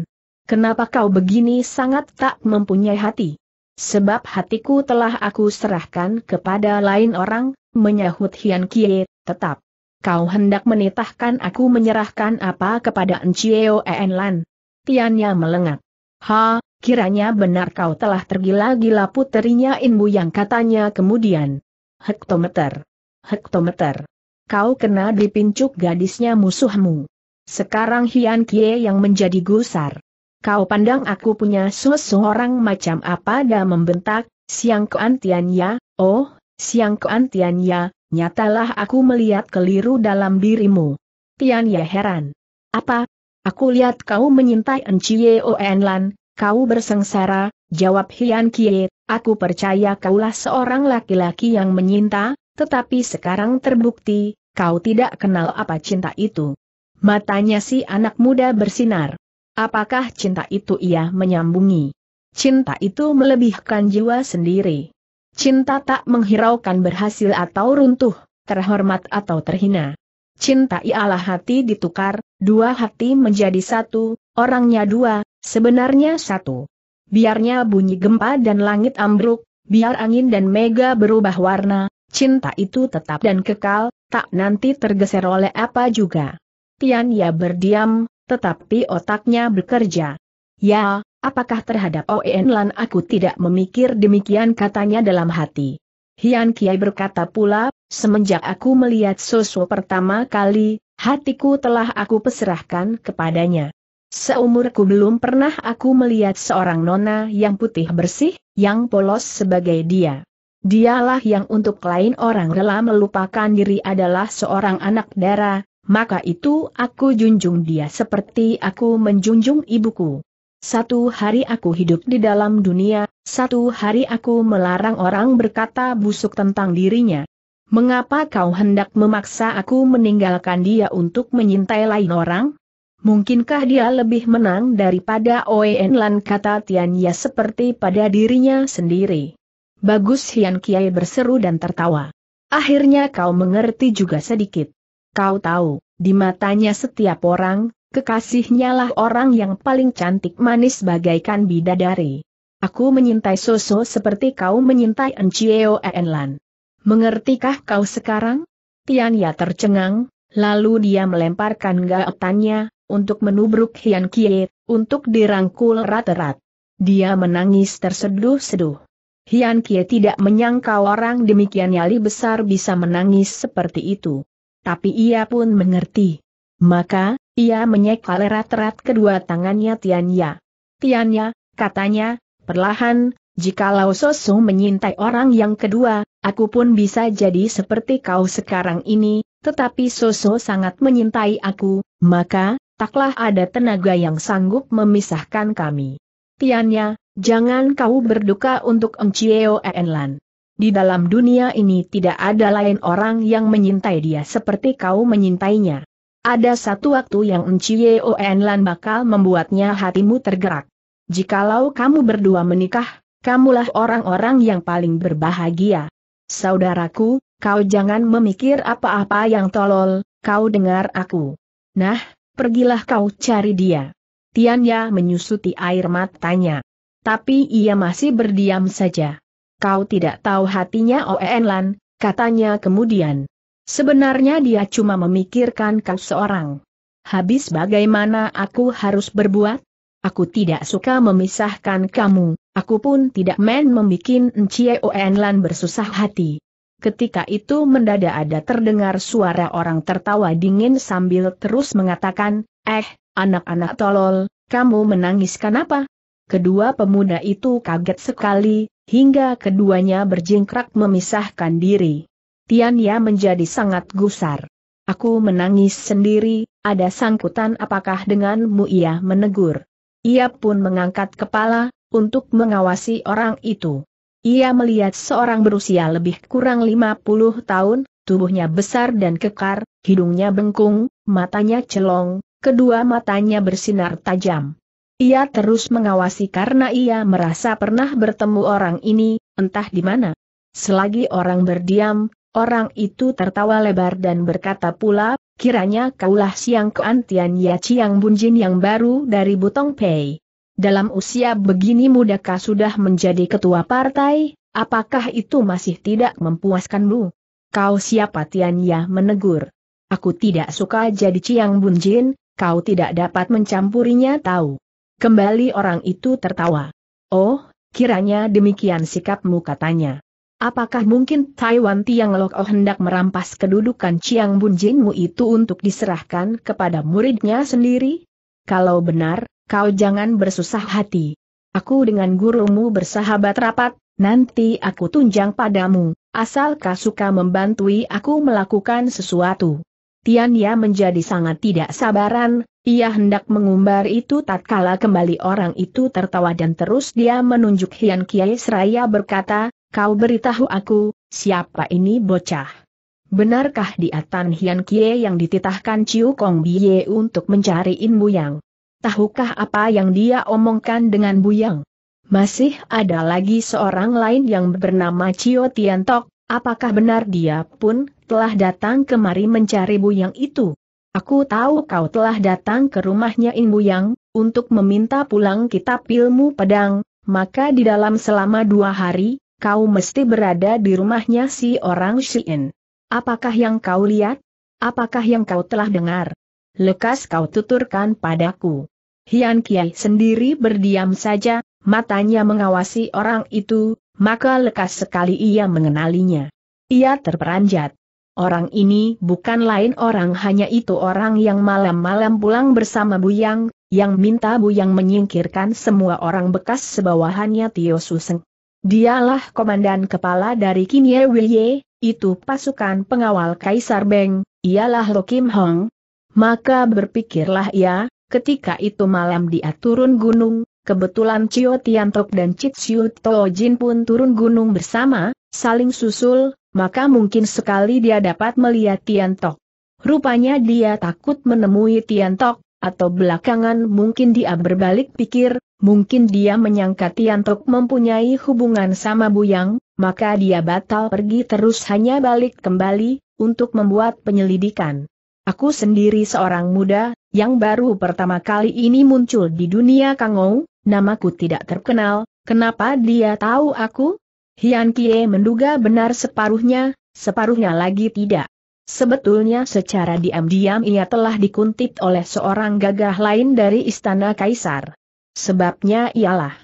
Kenapa kau begini sangat tak mempunyai hati? Sebab hatiku telah aku serahkan kepada lain orang, menyahut Hian Kie, tetap. Kau hendak menitahkan aku menyerahkan apa kepada En Lan? Tiannya melengat. Ha, kiranya benar kau telah tergila-gila puterinya Inbu yang katanya kemudian. Hektometer. Hektometer. Kau kena dipincuk gadisnya musuhmu. Sekarang Hian Kie yang menjadi gusar kau pandang aku punya seseorang macam apa dan membentak, siang ya, oh, siang ya, nyatalah aku melihat keliru dalam dirimu. Tian ya heran. Apa? Aku lihat kau menyintai Enciye Oenlan, kau bersengsara, jawab Hian Kie, aku percaya kaulah seorang laki-laki yang menyinta, tetapi sekarang terbukti, kau tidak kenal apa cinta itu. Matanya si anak muda bersinar. Apakah cinta itu ia menyambungi? Cinta itu melebihkan jiwa sendiri. Cinta tak menghiraukan berhasil atau runtuh, terhormat atau terhina. Cinta ialah hati ditukar, dua hati menjadi satu, orangnya dua, sebenarnya satu. Biarnya bunyi gempa dan langit ambruk, biar angin dan mega berubah warna, cinta itu tetap dan kekal, tak nanti tergeser oleh apa juga. Tian Ya berdiam, tetapi otaknya bekerja. Ya, apakah terhadap Oen Lan aku tidak memikir demikian katanya dalam hati. Hian Kiai berkata pula, semenjak aku melihat Soso pertama kali, hatiku telah aku peserahkan kepadanya. Seumurku belum pernah aku melihat seorang nona yang putih bersih, yang polos sebagai dia. Dialah yang untuk lain orang rela melupakan diri adalah seorang anak dara, maka itu aku junjung dia seperti aku menjunjung ibuku. Satu hari aku hidup di dalam dunia, satu hari aku melarang orang berkata busuk tentang dirinya. Mengapa kau hendak memaksa aku meninggalkan dia untuk menyintai lain orang? Mungkinkah dia lebih menang daripada Oen Lan kata Tian Ya seperti pada dirinya sendiri? Bagus Hian Kiai berseru dan tertawa. Akhirnya kau mengerti juga sedikit. Kau tahu, di matanya setiap orang, kekasihnya lah orang yang paling cantik manis bagaikan bidadari. Aku menyintai Soso seperti kau menyintai Encio Enlan. Mengertikah kau sekarang? Tianya tercengang, lalu dia melemparkan gaetannya, untuk menubruk Hian Kie, untuk dirangkul rat-rat. Dia menangis terseduh-seduh. Hian Kie tidak menyangka orang demikian nyali besar bisa menangis seperti itu tapi ia pun mengerti. Maka, ia menyekal erat-erat kedua tangannya Tianya. Tianya, katanya, perlahan, jikalau Sosu menyintai orang yang kedua, aku pun bisa jadi seperti kau sekarang ini, tetapi Soso sangat menyintai aku, maka, taklah ada tenaga yang sanggup memisahkan kami. Tianya, jangan kau berduka untuk Engcieo Enlan. Di dalam dunia ini tidak ada lain orang yang menyintai dia seperti kau menyintainya. Ada satu waktu yang Ncie Oen Lan bakal membuatnya hatimu tergerak. Jikalau kamu berdua menikah, kamulah orang-orang yang paling berbahagia. Saudaraku, kau jangan memikir apa-apa yang tolol, kau dengar aku. Nah, pergilah kau cari dia. Tianya menyusuti air matanya. Tapi ia masih berdiam saja. Kau tidak tahu hatinya Oenlan, katanya kemudian. Sebenarnya dia cuma memikirkan kau seorang. Habis bagaimana aku harus berbuat? Aku tidak suka memisahkan kamu, aku pun tidak main membuat Encie Oenlan bersusah hati. Ketika itu mendadak ada terdengar suara orang tertawa dingin sambil terus mengatakan, Eh, anak-anak tolol, kamu menangis kenapa? Kedua pemuda itu kaget sekali, hingga keduanya berjingkrak memisahkan diri. Tianya menjadi sangat gusar. Aku menangis sendiri, ada sangkutan apakah denganmu ia menegur. Ia pun mengangkat kepala, untuk mengawasi orang itu. Ia melihat seorang berusia lebih kurang 50 tahun, tubuhnya besar dan kekar, hidungnya bengkung, matanya celong, kedua matanya bersinar tajam. Ia terus mengawasi karena ia merasa pernah bertemu orang ini, entah di mana. Selagi orang berdiam, orang itu tertawa lebar dan berkata pula, kiranya kaulah siang keantian ya ciang Bunjin yang baru dari Butong Pei. Dalam usia begini mudakah sudah menjadi ketua partai, apakah itu masih tidak mempuaskanmu? Kau siapa Tian Ya menegur. Aku tidak suka jadi ciang Bunjin, kau tidak dapat mencampurinya tahu. Kembali orang itu tertawa. Oh, kiranya demikian sikapmu katanya. Apakah mungkin Taiwan Tiang Lok Oh hendak merampas kedudukan Chiang Bun Jinmu itu untuk diserahkan kepada muridnya sendiri? Kalau benar, kau jangan bersusah hati. Aku dengan gurumu bersahabat rapat, nanti aku tunjang padamu, asal kau suka membantui aku melakukan sesuatu. Tianya menjadi sangat tidak sabaran, ia hendak mengumbar itu tatkala kembali orang itu tertawa dan terus dia menunjuk Hian Kiai Seraya berkata, kau beritahu aku, siapa ini bocah? Benarkah dia Tan Hian Kie yang dititahkan Ciu Kong Biye untuk mencari In Yang. Tahukah apa yang dia omongkan dengan Bu Yang? Masih ada lagi seorang lain yang bernama Tian Tok. Apakah benar dia pun telah datang kemari mencari Bu Yang itu? Aku tahu kau telah datang ke rumahnya In Yang untuk meminta pulang kitab ilmu pedang, maka di dalam selama dua hari, kau mesti berada di rumahnya si orang Shien. Apakah yang kau lihat? Apakah yang kau telah dengar? Lekas kau tuturkan padaku. Hian Kiai sendiri berdiam saja, matanya mengawasi orang itu, maka lekas sekali ia mengenalinya. Ia terperanjat. Orang ini bukan lain orang hanya itu orang yang malam-malam pulang bersama Buyang, yang minta Buyang menyingkirkan semua orang bekas sebawahannya Tio Suseng. Dialah komandan kepala dari Kinye Wilye, itu pasukan pengawal Kaisar Beng, ialah Lo Kim Hong. Maka berpikirlah ia, ketika itu malam dia turun gunung, Kebetulan Cio Tiantok dan Chit Siu Toojin pun turun gunung bersama, saling susul, maka mungkin sekali dia dapat melihat Tian Tiantok. Rupanya dia takut menemui Tian Tiantok, atau belakangan mungkin dia berbalik pikir, mungkin dia menyangka Tian Tiantok mempunyai hubungan sama Buyang, maka dia batal pergi terus hanya balik kembali, untuk membuat penyelidikan. Aku sendiri seorang muda, yang baru pertama kali ini muncul di dunia Kangou, Namaku tidak terkenal, kenapa dia tahu aku? Hian Kie menduga benar separuhnya, separuhnya lagi tidak. Sebetulnya secara diam-diam ia telah dikuntit oleh seorang gagah lain dari istana kaisar. Sebabnya ialah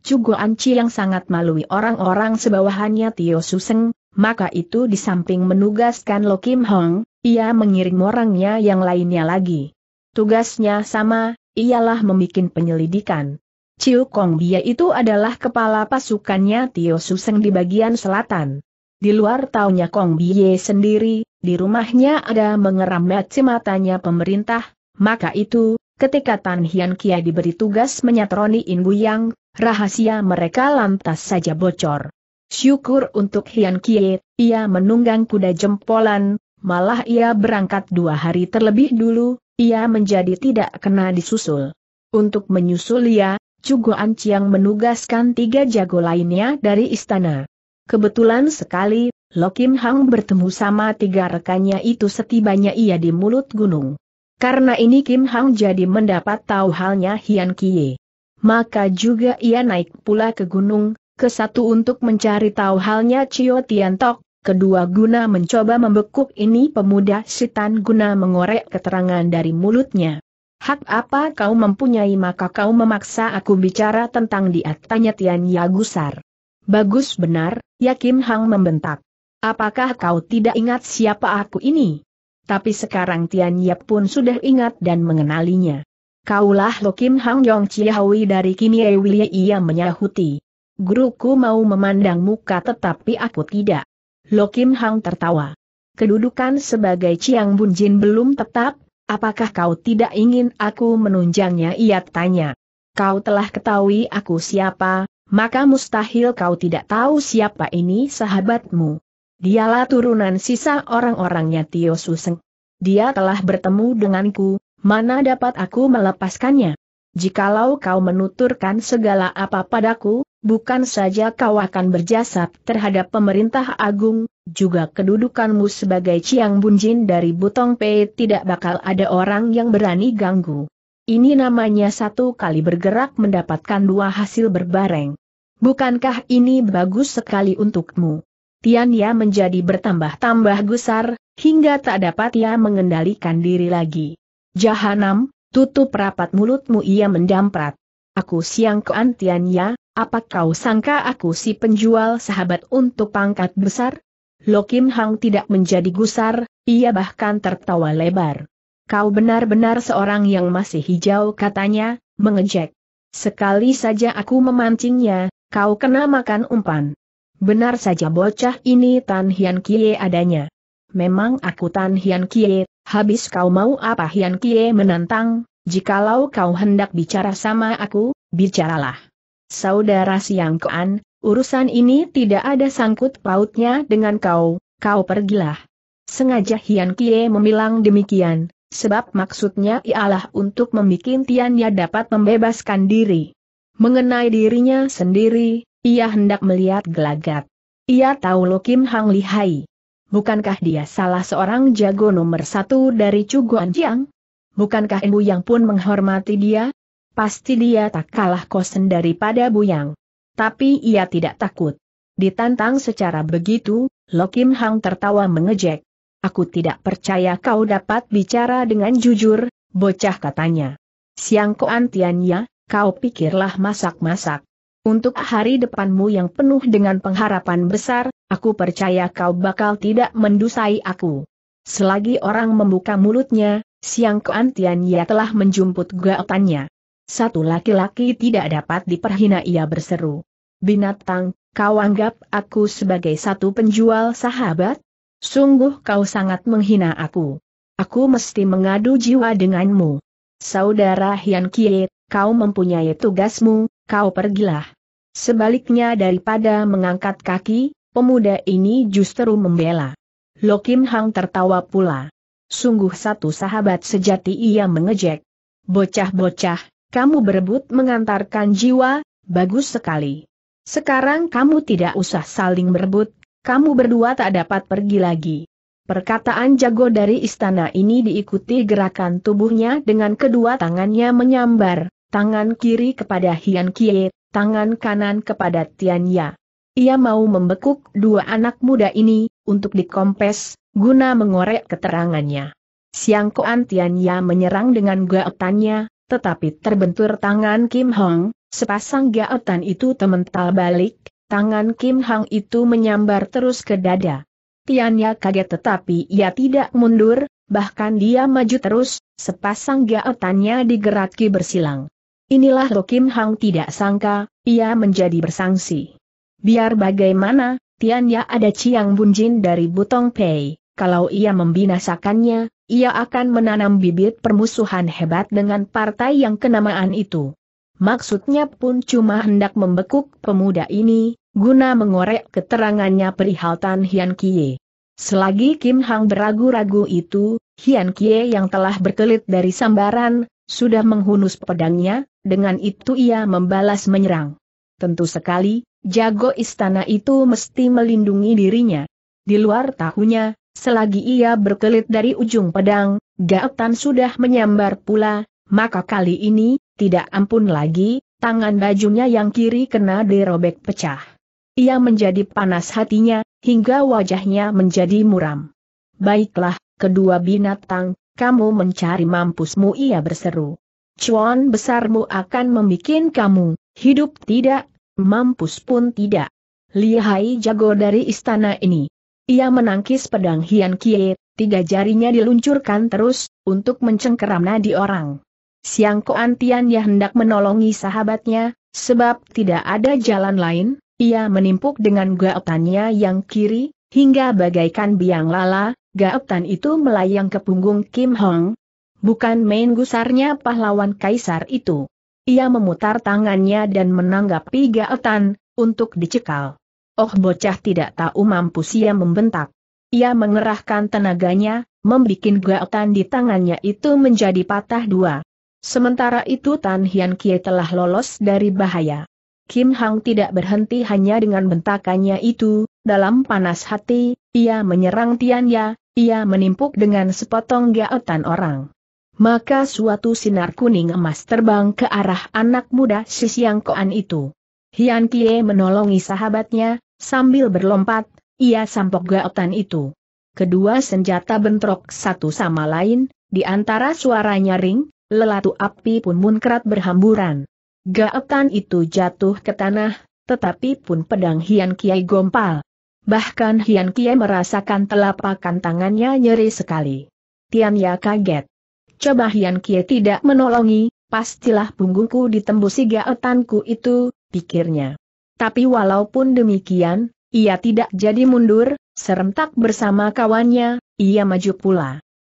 Cugo Anci yang sangat malui orang-orang sebawahannya Tio Suseng, maka itu di samping menugaskan Lo Kim Hong, ia mengirim orangnya yang lainnya lagi. Tugasnya sama, ialah membuat penyelidikan. Ciu Kong Bia itu adalah kepala pasukannya Tio Suseng di bagian selatan. Di luar taunya Kong Bie sendiri, di rumahnya ada mengeram matanya pemerintah, maka itu, ketika Tan Hian Kia diberi tugas menyatroni In Buyang, rahasia mereka lantas saja bocor. Syukur untuk Hian Kie, ia menunggang kuda jempolan, malah ia berangkat dua hari terlebih dulu, ia menjadi tidak kena disusul. Untuk menyusul ia, Cugo Anciang menugaskan tiga jago lainnya dari istana. Kebetulan sekali, Kim Hang bertemu sama tiga rekannya itu setibanya ia di mulut gunung. Karena ini Kim Hang jadi mendapat tahu halnya Hian Kie. Maka juga ia naik pula ke gunung, ke satu untuk mencari tahu halnya Cio Tian Tok, kedua guna mencoba membekuk ini pemuda sitan guna mengorek keterangan dari mulutnya. Hak apa kau mempunyai maka kau memaksa aku bicara tentang dia tanya Tian Yagusar. Bagus benar, Yakim Hang membentak. Apakah kau tidak ingat siapa aku ini? Tapi sekarang Tian Yap pun sudah ingat dan mengenalinya. Kaulah Kim Hang Yong Chiawi dari Kimie Wilye ia menyahuti. Guruku mau memandang muka tetapi aku tidak. Kim Hang tertawa. Kedudukan sebagai Chiang Bunjin belum tetap, Apakah kau tidak ingin aku menunjangnya? Ia tanya. Kau telah ketahui aku siapa, maka mustahil kau tidak tahu siapa ini sahabatmu. Dialah turunan sisa orang-orangnya Tio Suseng. Dia telah bertemu denganku, mana dapat aku melepaskannya? Jikalau kau menuturkan segala apa padaku, bukan saja kau akan berjasa terhadap pemerintah agung, juga kedudukanmu sebagai Ciang Bunjin dari Butong Pei tidak bakal ada orang yang berani ganggu. Ini namanya satu kali bergerak mendapatkan dua hasil berbareng. Bukankah ini bagus sekali untukmu? Ya menjadi bertambah-tambah gusar, hingga tak dapat ia mengendalikan diri lagi. Jahanam, tutup rapat mulutmu ia mendamprat. Aku siang Ya, apa kau sangka aku si penjual sahabat untuk pangkat besar? Lokim Hang tidak menjadi gusar, ia bahkan tertawa lebar. Kau benar-benar seorang yang masih hijau katanya, mengejek. Sekali saja aku memancingnya, kau kena makan umpan. Benar saja bocah ini Tan Hian Kie adanya. Memang aku Tan Hian Kie, habis kau mau apa Hian Kie menantang, jikalau kau hendak bicara sama aku, bicaralah. Saudara Siang Kean, urusan ini tidak ada sangkut pautnya dengan kau, kau pergilah. Sengaja Hian Kie memilang demikian, sebab maksudnya ialah untuk membuat Tiannya dapat membebaskan diri. Mengenai dirinya sendiri, ia hendak melihat gelagat. Ia tahu Lo Kim Hang Hai. Bukankah dia salah seorang jago nomor satu dari Cuguan Jiang? Bukankah Bu Yang pun menghormati dia? Pasti dia tak kalah kosen daripada Bu Yang. Tapi ia tidak takut. Ditantang secara begitu, Lokim Hang tertawa mengejek. Aku tidak percaya kau dapat bicara dengan jujur, bocah katanya. Siang koantiannya, kau pikirlah masak-masak. Untuk hari depanmu yang penuh dengan pengharapan besar, aku percaya kau bakal tidak mendusai aku. Selagi orang membuka mulutnya, Siang Kuantian ya telah menjumput gautannya. Satu laki-laki tidak dapat diperhina ia berseru. Binatang, kau anggap aku sebagai satu penjual sahabat? Sungguh kau sangat menghina aku. Aku mesti mengadu jiwa denganmu. Saudara Hian Kie, kau mempunyai tugasmu, kau pergilah. Sebaliknya daripada mengangkat kaki, pemuda ini justru membela. Lo Kim Hang tertawa pula. Sungguh satu sahabat sejati ia mengejek. Bocah-bocah, kamu berebut mengantarkan jiwa, bagus sekali. Sekarang kamu tidak usah saling berebut, kamu berdua tak dapat pergi lagi. Perkataan jago dari istana ini diikuti gerakan tubuhnya dengan kedua tangannya menyambar, tangan kiri kepada Hian Kie, tangan kanan kepada Tian Ya. Ia mau membekuk dua anak muda ini, untuk dikompes, guna mengorek keterangannya. Siang Koan Tian Ya menyerang dengan gaetannya, tetapi terbentur tangan Kim Hong, sepasang gaetan itu temental balik, tangan Kim Hong itu menyambar terus ke dada. Tianya kaget tetapi ia tidak mundur, bahkan dia maju terus, sepasang gaetannya digeraki bersilang. Inilah Lo Kim Hang tidak sangka, ia menjadi bersangsi. Biar bagaimana, Tianya ada ciang Bunjin dari Butong Pei, kalau ia membinasakannya, ia akan menanam bibit permusuhan hebat dengan partai yang kenamaan itu. Maksudnya pun cuma hendak membekuk pemuda ini, guna mengorek keterangannya perihal Tan Hian Kie. Selagi Kim Hang beragu-ragu itu, Hian Kie yang telah berkelit dari sambaran, sudah menghunus pedangnya, dengan itu ia membalas menyerang. Tentu sekali, jago istana itu mesti melindungi dirinya. Di luar tahunya, Selagi ia berkelit dari ujung pedang, Gautan sudah menyambar pula, maka kali ini, tidak ampun lagi, tangan bajunya yang kiri kena dirobek pecah. Ia menjadi panas hatinya, hingga wajahnya menjadi muram. Baiklah, kedua binatang, kamu mencari mampusmu ia berseru. Cuan besarmu akan membuat kamu, hidup tidak, mampus pun tidak. Lihai jago dari istana ini. Ia menangkis pedang Hian Kie, tiga jarinya diluncurkan terus, untuk mencengkeram nadi orang. Siang Koan Tiannya hendak menolongi sahabatnya, sebab tidak ada jalan lain, ia menimpuk dengan gaotannya yang kiri, hingga bagaikan biang lala, gaotan itu melayang ke punggung Kim Hong. Bukan main gusarnya pahlawan kaisar itu. Ia memutar tangannya dan menanggapi gaotan, untuk dicekal. Oh bocah tidak tahu mampu ia membentak. Ia mengerahkan tenaganya, membikin gaotan di tangannya itu menjadi patah dua. Sementara itu Tan Hian Kie telah lolos dari bahaya. Kim Hang tidak berhenti hanya dengan bentakannya itu, dalam panas hati, ia menyerang Tian Tianya, ia menimpuk dengan sepotong gaotan orang. Maka suatu sinar kuning emas terbang ke arah anak muda Sisiang Koan itu. Hian Kie menolongi sahabatnya, Sambil berlompat, ia sampok gaotan itu. Kedua senjata bentrok satu sama lain, di antara suaranya ring, lelatu api pun munkrat berhamburan. Gaotan itu jatuh ke tanah, tetapi pun pedang Hian Kiai gompal. Bahkan Hian Kiai merasakan telapakan tangannya nyeri sekali. Tianya kaget. Coba Hian Kiai tidak menolongi, pastilah punggungku ditembusi gaotanku itu, pikirnya. Tapi walaupun demikian, ia tidak jadi mundur, serentak bersama kawannya, ia maju pula.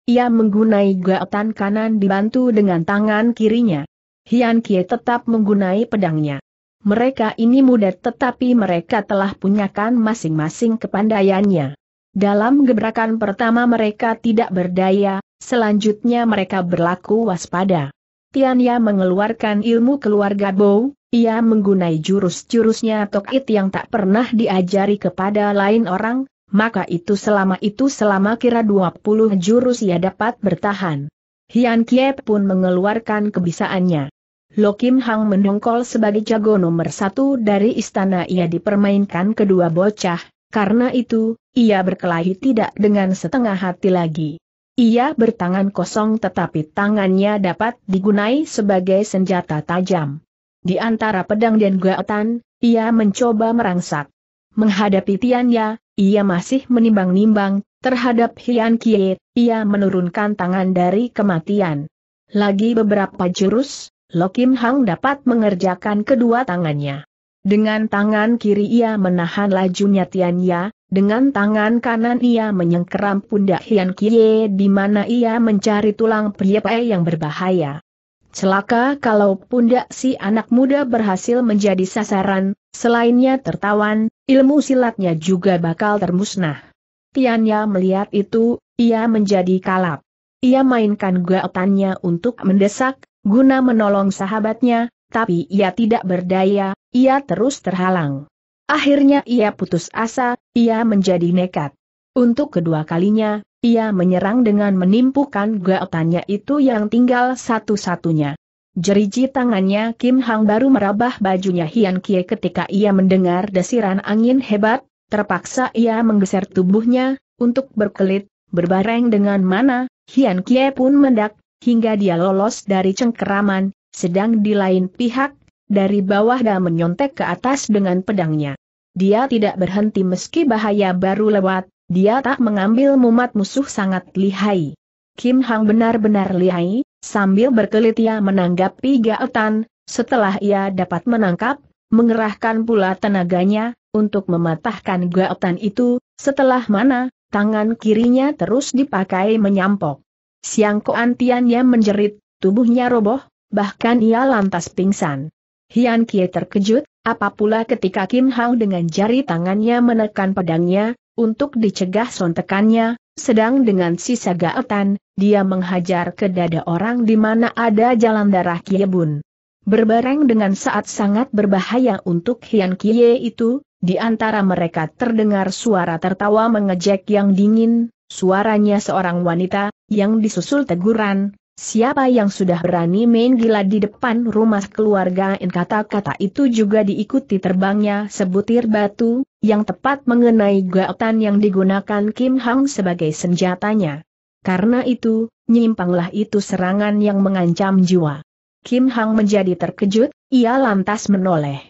Ia menggunai gaotan kanan dibantu dengan tangan kirinya. Hian Kie tetap menggunai pedangnya. Mereka ini muda tetapi mereka telah punyakan masing-masing kepandaiannya. Dalam gebrakan pertama mereka tidak berdaya, selanjutnya mereka berlaku waspada. Tianya mengeluarkan ilmu keluarga Bow, ia menggunai jurus-jurusnya Tokit yang tak pernah diajari kepada lain orang, maka itu selama itu selama kira 20 jurus ia dapat bertahan. Hian Kie pun mengeluarkan kebisaannya. Lokim Hang mendongkol sebagai jago nomor satu dari istana ia dipermainkan kedua bocah, karena itu, ia berkelahi tidak dengan setengah hati lagi. Ia bertangan kosong tetapi tangannya dapat digunai sebagai senjata tajam. Di antara pedang dan gaetan, ia mencoba merangsak. Menghadapi Tianya, ia masih menimbang-nimbang, terhadap Hian Kie, ia menurunkan tangan dari kematian. Lagi beberapa jurus, Lokim Hang dapat mengerjakan kedua tangannya. Dengan tangan kiri ia menahan lajunya Tianya, dengan tangan kanan ia menyengkeram pundak Hian Kie di mana ia mencari tulang Priepe yang berbahaya. Celaka kalau pundak si anak muda berhasil menjadi sasaran, selainnya tertawan, ilmu silatnya juga bakal termusnah. Tianya melihat itu, ia menjadi kalap. Ia mainkan gaotannya untuk mendesak, guna menolong sahabatnya, tapi ia tidak berdaya, ia terus terhalang. Akhirnya ia putus asa, ia menjadi nekat. Untuk kedua kalinya, ia menyerang dengan menimpukan gaotannya itu yang tinggal satu-satunya. Jeriji tangannya Kim Hang baru merabah bajunya Hian Kie ketika ia mendengar desiran angin hebat, terpaksa ia menggeser tubuhnya, untuk berkelit, berbareng dengan mana, Hian Kie pun mendak, hingga dia lolos dari cengkeraman, sedang di lain pihak, dari bawah dan menyontek ke atas dengan pedangnya. Dia tidak berhenti meski bahaya baru lewat, dia tak mengambil mumat musuh sangat lihai. Kim Hang benar-benar lihai, sambil berkelit ia menanggapi gaetan, setelah ia dapat menangkap, mengerahkan pula tenaganya, untuk mematahkan gaetan itu, setelah mana, tangan kirinya terus dipakai menyampok. Siang Koantiannya menjerit, tubuhnya roboh, bahkan ia lantas pingsan. Hian Kie terkejut, apa pula ketika Kim Hao dengan jari tangannya menekan pedangnya, untuk dicegah sontekannya, sedang dengan sisa gaetan, dia menghajar ke dada orang di mana ada jalan darah Bun. Berbareng dengan saat sangat berbahaya untuk Hian Kie itu, di antara mereka terdengar suara tertawa mengejek yang dingin, suaranya seorang wanita, yang disusul teguran, Siapa yang sudah berani main gila di depan rumah keluarga In kata-kata itu juga diikuti terbangnya sebutir batu, yang tepat mengenai gaotan yang digunakan Kim Hang sebagai senjatanya. Karena itu, nyimpanglah itu serangan yang mengancam jiwa. Kim Hang menjadi terkejut, ia lantas menoleh.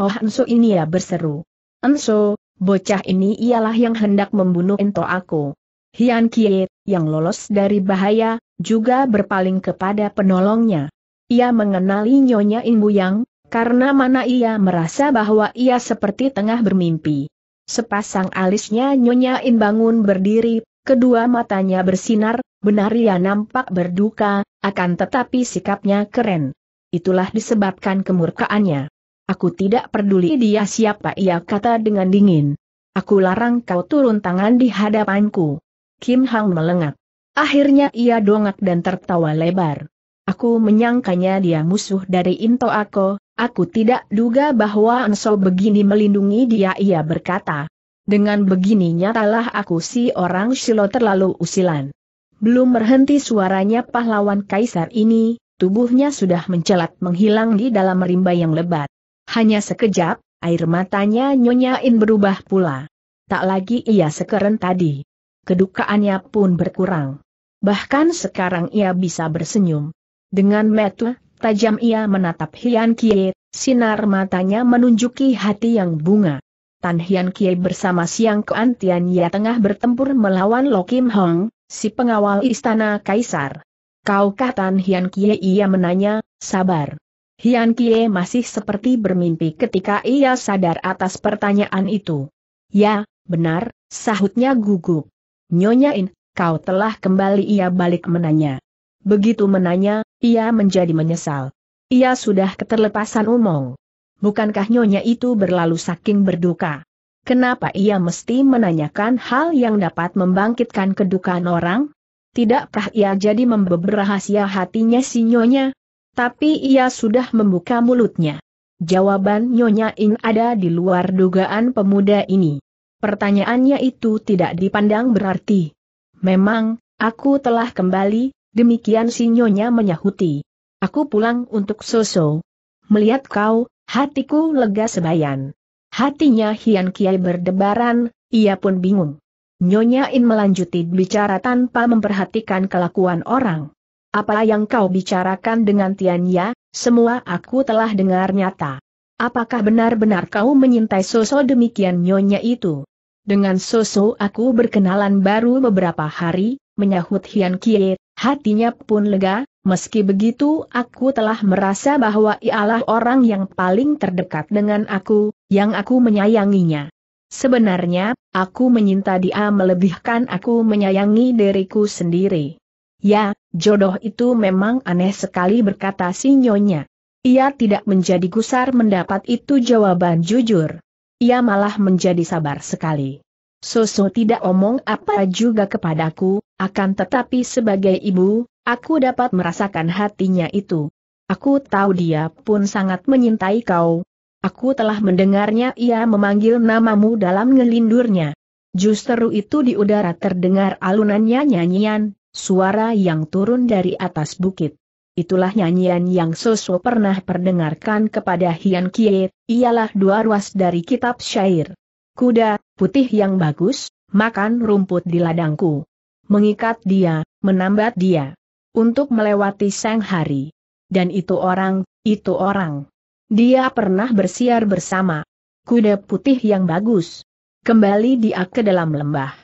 Oh Enso ini ya berseru. Enso, bocah ini ialah yang hendak membunuh Ento aku. Hian Kiet, yang lolos dari bahaya, juga berpaling kepada penolongnya. Ia mengenali Nyonya Imbu Yang, karena mana ia merasa bahwa ia seperti tengah bermimpi. Sepasang alisnya Nyonya In bangun berdiri, kedua matanya bersinar, benar ia nampak berduka, akan tetapi sikapnya keren. Itulah disebabkan kemurkaannya. Aku tidak peduli dia siapa ia kata dengan dingin. Aku larang kau turun tangan di hadapanku. Kim Hang melengak. Akhirnya ia dongak dan tertawa lebar. Aku menyangkanya dia musuh dari Into Ako, aku tidak duga bahwa Anso begini melindungi dia ia berkata. Dengan begini nyatalah aku si orang Silo terlalu usilan. Belum berhenti suaranya pahlawan kaisar ini, tubuhnya sudah mencelat menghilang di dalam rimba yang lebat. Hanya sekejap, air matanya nyonyain berubah pula. Tak lagi ia sekeren tadi. Kedukaannya pun berkurang. Bahkan sekarang ia bisa bersenyum. Dengan metu, tajam ia menatap Hian Kie, sinar matanya menunjuki hati yang bunga. Tan Hian Kie bersama Siang Kuan Tian ia tengah bertempur melawan Lokim Hong, si pengawal istana kaisar. Kaukah Tan Hian Kie ia menanya, sabar. Hian Kie masih seperti bermimpi ketika ia sadar atas pertanyaan itu. Ya, benar, sahutnya gugup. Nyonya In, Kau telah kembali ia balik menanya. Begitu menanya, ia menjadi menyesal. Ia sudah keterlepasan umong. Bukankah nyonya itu berlalu saking berduka? Kenapa ia mesti menanyakan hal yang dapat membangkitkan kedukaan orang? Tidakkah ia jadi membeber rahasia hatinya si nyonya? Tapi ia sudah membuka mulutnya. Jawaban nyonya In ada di luar dugaan pemuda ini. Pertanyaannya itu tidak dipandang berarti. Memang, aku telah kembali, demikian sinyonya menyahuti. Aku pulang untuk Soso. Melihat kau, hatiku lega sebayan. Hatinya Hian Kiai berdebaran, ia pun bingung. Nyonya In melanjuti bicara tanpa memperhatikan kelakuan orang. Apa yang kau bicarakan dengan Tianya, semua aku telah dengar nyata. Apakah benar-benar kau menyintai sosok demikian nyonya itu? Dengan Soso aku berkenalan baru beberapa hari, menyahut Hian Kie, hatinya pun lega, meski begitu aku telah merasa bahwa ialah orang yang paling terdekat dengan aku, yang aku menyayanginya. Sebenarnya, aku menyinta dia melebihkan aku menyayangi diriku sendiri. Ya, jodoh itu memang aneh sekali berkata si Nyonya. Ia tidak menjadi gusar mendapat itu jawaban jujur. Ia malah menjadi sabar sekali. Susu tidak omong apa juga kepadaku, akan tetapi sebagai ibu, aku dapat merasakan hatinya itu. Aku tahu dia pun sangat menyintai kau. Aku telah mendengarnya ia memanggil namamu dalam ngelindurnya. Justru itu di udara terdengar alunannya nyanyian, suara yang turun dari atas bukit itulah nyanyian yang Soso pernah perdengarkan kepada Hian Kie, ialah dua ruas dari kitab syair. Kuda, putih yang bagus, makan rumput di ladangku. Mengikat dia, menambat dia. Untuk melewati sang hari. Dan itu orang, itu orang. Dia pernah bersiar bersama. Kuda putih yang bagus. Kembali dia ke dalam lembah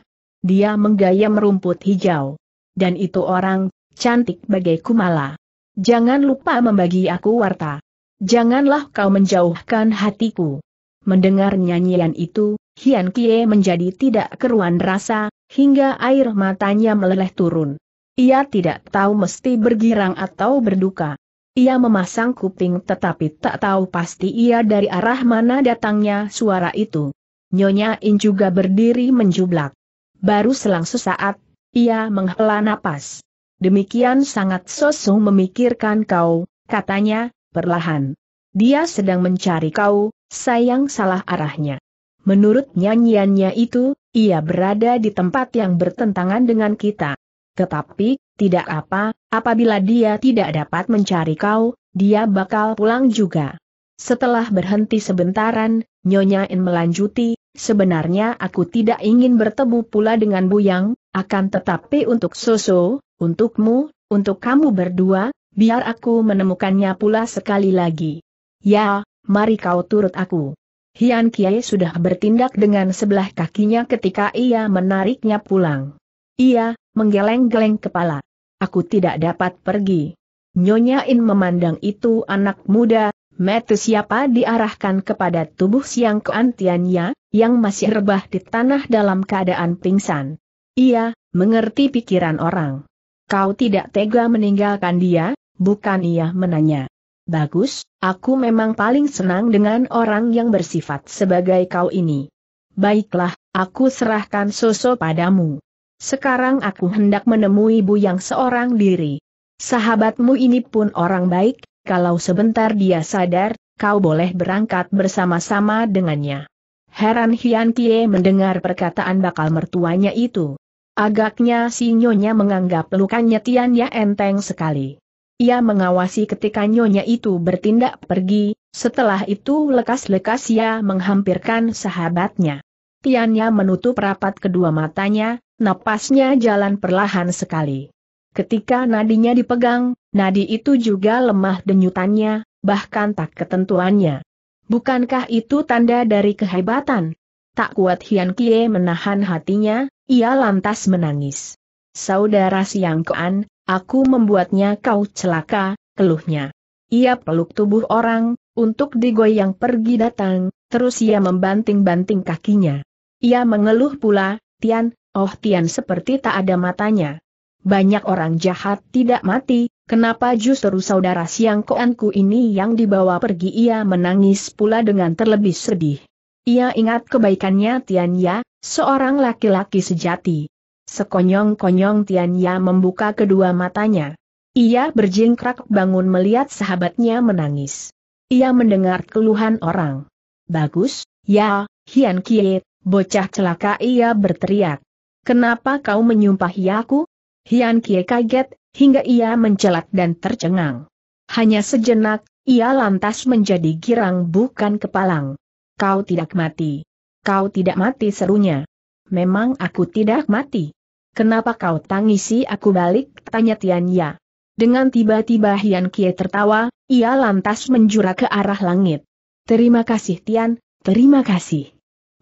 dia menggayam rumput hijau. Dan itu orang, cantik bagai kumala. Jangan lupa membagi aku warta. Janganlah kau menjauhkan hatiku. Mendengar nyanyian itu, Hian Kie menjadi tidak keruan rasa, hingga air matanya meleleh turun. Ia tidak tahu mesti bergirang atau berduka. Ia memasang kuping tetapi tak tahu pasti ia dari arah mana datangnya suara itu. Nyonya In juga berdiri menjublak. Baru selang sesaat, ia menghela napas. Demikian sangat sosong memikirkan kau, katanya, perlahan. Dia sedang mencari kau, sayang salah arahnya. Menurut nyanyiannya itu, ia berada di tempat yang bertentangan dengan kita. Tetapi, tidak apa, apabila dia tidak dapat mencari kau, dia bakal pulang juga. Setelah berhenti sebentaran, Nyonya In melanjuti, sebenarnya aku tidak ingin bertemu pula dengan Buyang, akan tetapi untuk Soso, Untukmu, untuk kamu berdua, biar aku menemukannya pula sekali lagi. Ya, mari kau turut aku. Hian Kiai sudah bertindak dengan sebelah kakinya ketika ia menariknya pulang. Ia, menggeleng-geleng kepala. Aku tidak dapat pergi. Nyonya In memandang itu anak muda, metu siapa diarahkan kepada tubuh siang keantiannya, yang masih rebah di tanah dalam keadaan pingsan. Ia, mengerti pikiran orang. Kau tidak tega meninggalkan dia, bukan ia menanya. Bagus, aku memang paling senang dengan orang yang bersifat sebagai kau ini. Baiklah, aku serahkan Soso padamu. Sekarang aku hendak menemui Bu yang seorang diri. Sahabatmu ini pun orang baik, kalau sebentar dia sadar, kau boleh berangkat bersama-sama dengannya. Heran Hian Kie mendengar perkataan bakal mertuanya itu. Agaknya si Nyonya menganggap lukanya Tianya enteng sekali. Ia mengawasi ketika Nyonya itu bertindak pergi, setelah itu lekas-lekas ia menghampirkan sahabatnya. Tianya menutup rapat kedua matanya, napasnya jalan perlahan sekali. Ketika nadinya dipegang, nadi itu juga lemah denyutannya, bahkan tak ketentuannya. Bukankah itu tanda dari kehebatan? Tak kuat Hian Kie menahan hatinya, ia lantas menangis. Saudara Siang Kean, aku membuatnya kau celaka, keluhnya. Ia peluk tubuh orang, untuk digoyang pergi datang, terus ia membanting-banting kakinya. Ia mengeluh pula, Tian, oh Tian seperti tak ada matanya. Banyak orang jahat tidak mati, kenapa justru saudara siang koanku ini yang dibawa pergi ia menangis pula dengan terlebih sedih. Ia ingat kebaikannya Tianya, seorang laki-laki sejati. Sekonyong-konyong Tianya membuka kedua matanya. Ia berjingkrak bangun melihat sahabatnya menangis. Ia mendengar keluhan orang. Bagus, ya, Hian Kie, bocah celaka ia berteriak. Kenapa kau menyumpahi aku? Hian Kie kaget, hingga ia mencelat dan tercengang. Hanya sejenak, ia lantas menjadi girang bukan kepalang. Kau tidak mati. Kau tidak mati serunya. Memang aku tidak mati. Kenapa kau tangisi aku balik? Tanya Tianya. Dengan tiba-tiba Hian Kie tertawa, ia lantas menjura ke arah langit. Terima kasih Tian, terima kasih.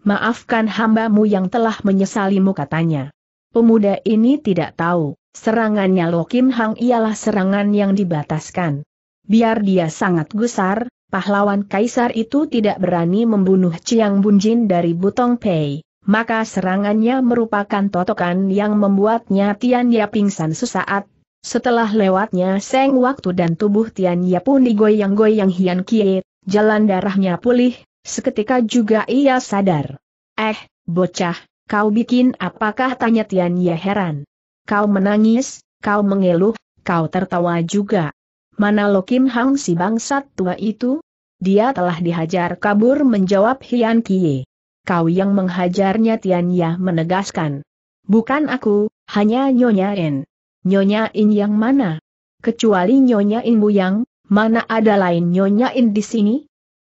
Maafkan hambamu yang telah menyesalimu katanya. Pemuda ini tidak tahu, serangannya Lokin Hang ialah serangan yang dibataskan. Biar dia sangat gusar, pahlawan kaisar itu tidak berani membunuh Chiang Bunjin dari Butong Pei, maka serangannya merupakan totokan yang membuatnya Tian Ya pingsan sesaat. Setelah lewatnya seng waktu dan tubuh Tian Ya pun digoyang-goyang Hian Kie, jalan darahnya pulih, seketika juga ia sadar. Eh, bocah, kau bikin apakah tanya Tian Ya heran. Kau menangis, kau mengeluh, kau tertawa juga mana Lo Kim Hang si bangsat tua itu? Dia telah dihajar kabur menjawab Hian Kie. Kau yang menghajarnya Tian Ya menegaskan. Bukan aku, hanya Nyonya En. Nyonya In yang mana? Kecuali Nyonya In Bu Yang, mana ada lain Nyonya In di sini?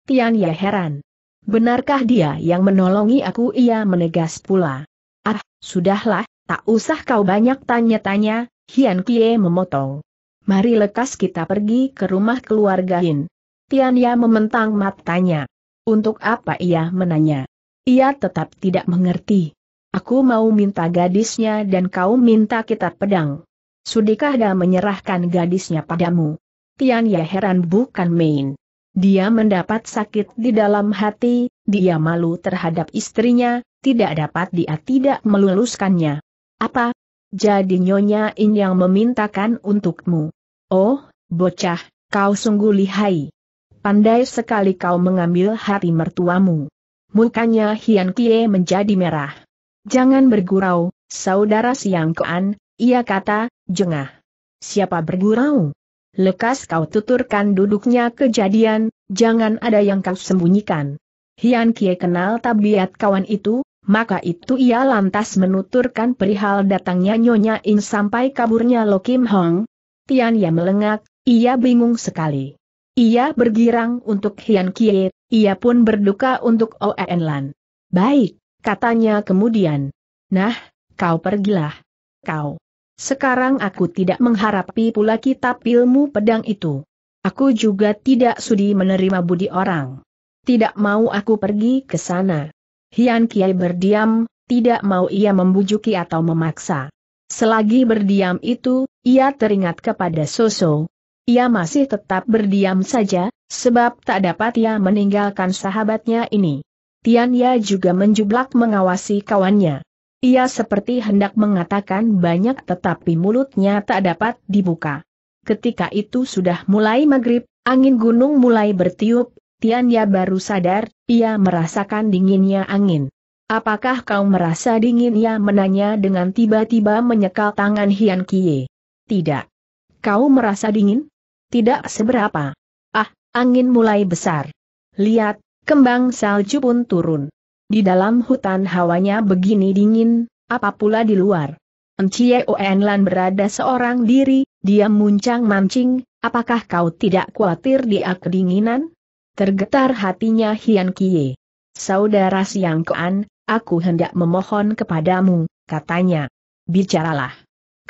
Tian Ya heran. Benarkah dia yang menolongi aku? Ia menegas pula. Ah, sudahlah, tak usah kau banyak tanya-tanya, Hian Kie memotong mari lekas kita pergi ke rumah keluarga Hin. Tianya mementang matanya. Untuk apa ia menanya? Ia tetap tidak mengerti. Aku mau minta gadisnya dan kau minta kita pedang. Sudikah dia menyerahkan gadisnya padamu? Tianya heran bukan main. Dia mendapat sakit di dalam hati, dia malu terhadap istrinya, tidak dapat dia tidak meluluskannya. Apa? Jadi Nyonya In yang memintakan untukmu. Oh, bocah, kau sungguh lihai. Pandai sekali kau mengambil hati mertuamu. Mukanya Hian Kie menjadi merah. Jangan bergurau, saudara Siang Kean, ia kata, jengah. Siapa bergurau? Lekas kau tuturkan duduknya kejadian, jangan ada yang kau sembunyikan. Hian Kie kenal tabiat kawan itu, maka itu ia lantas menuturkan perihal datangnya Nyonya In sampai kaburnya Lo Kim Hong, Tian Tianya melengak, ia bingung sekali. Ia bergirang untuk Hian Kie, ia pun berduka untuk Oen Lan. Baik, katanya kemudian. Nah, kau pergilah. Kau. Sekarang aku tidak mengharapi pula kitab ilmu pedang itu. Aku juga tidak sudi menerima budi orang. Tidak mau aku pergi ke sana. Hian Kiai berdiam, tidak mau ia membujuki atau memaksa. Selagi berdiam itu, ia teringat kepada Soso. Ia masih tetap berdiam saja, sebab tak dapat ia meninggalkan sahabatnya ini. Tianya juga menjublak mengawasi kawannya. Ia seperti hendak mengatakan banyak tetapi mulutnya tak dapat dibuka. Ketika itu sudah mulai maghrib, angin gunung mulai bertiup, Tianya baru sadar, ia merasakan dinginnya angin. Apakah kau merasa dingin ia menanya dengan tiba-tiba menyekal tangan Hian Kie? Tidak. Kau merasa dingin? Tidak seberapa. Ah, angin mulai besar. Lihat, kembang salju pun turun. Di dalam hutan hawanya begini dingin, apa pula di luar. Encie Oenlan berada seorang diri, dia muncang mancing, apakah kau tidak khawatir dia kedinginan? Tergetar hatinya Hian Kie. Saudara Siang Kean, Aku hendak memohon kepadamu, katanya. Bicaralah.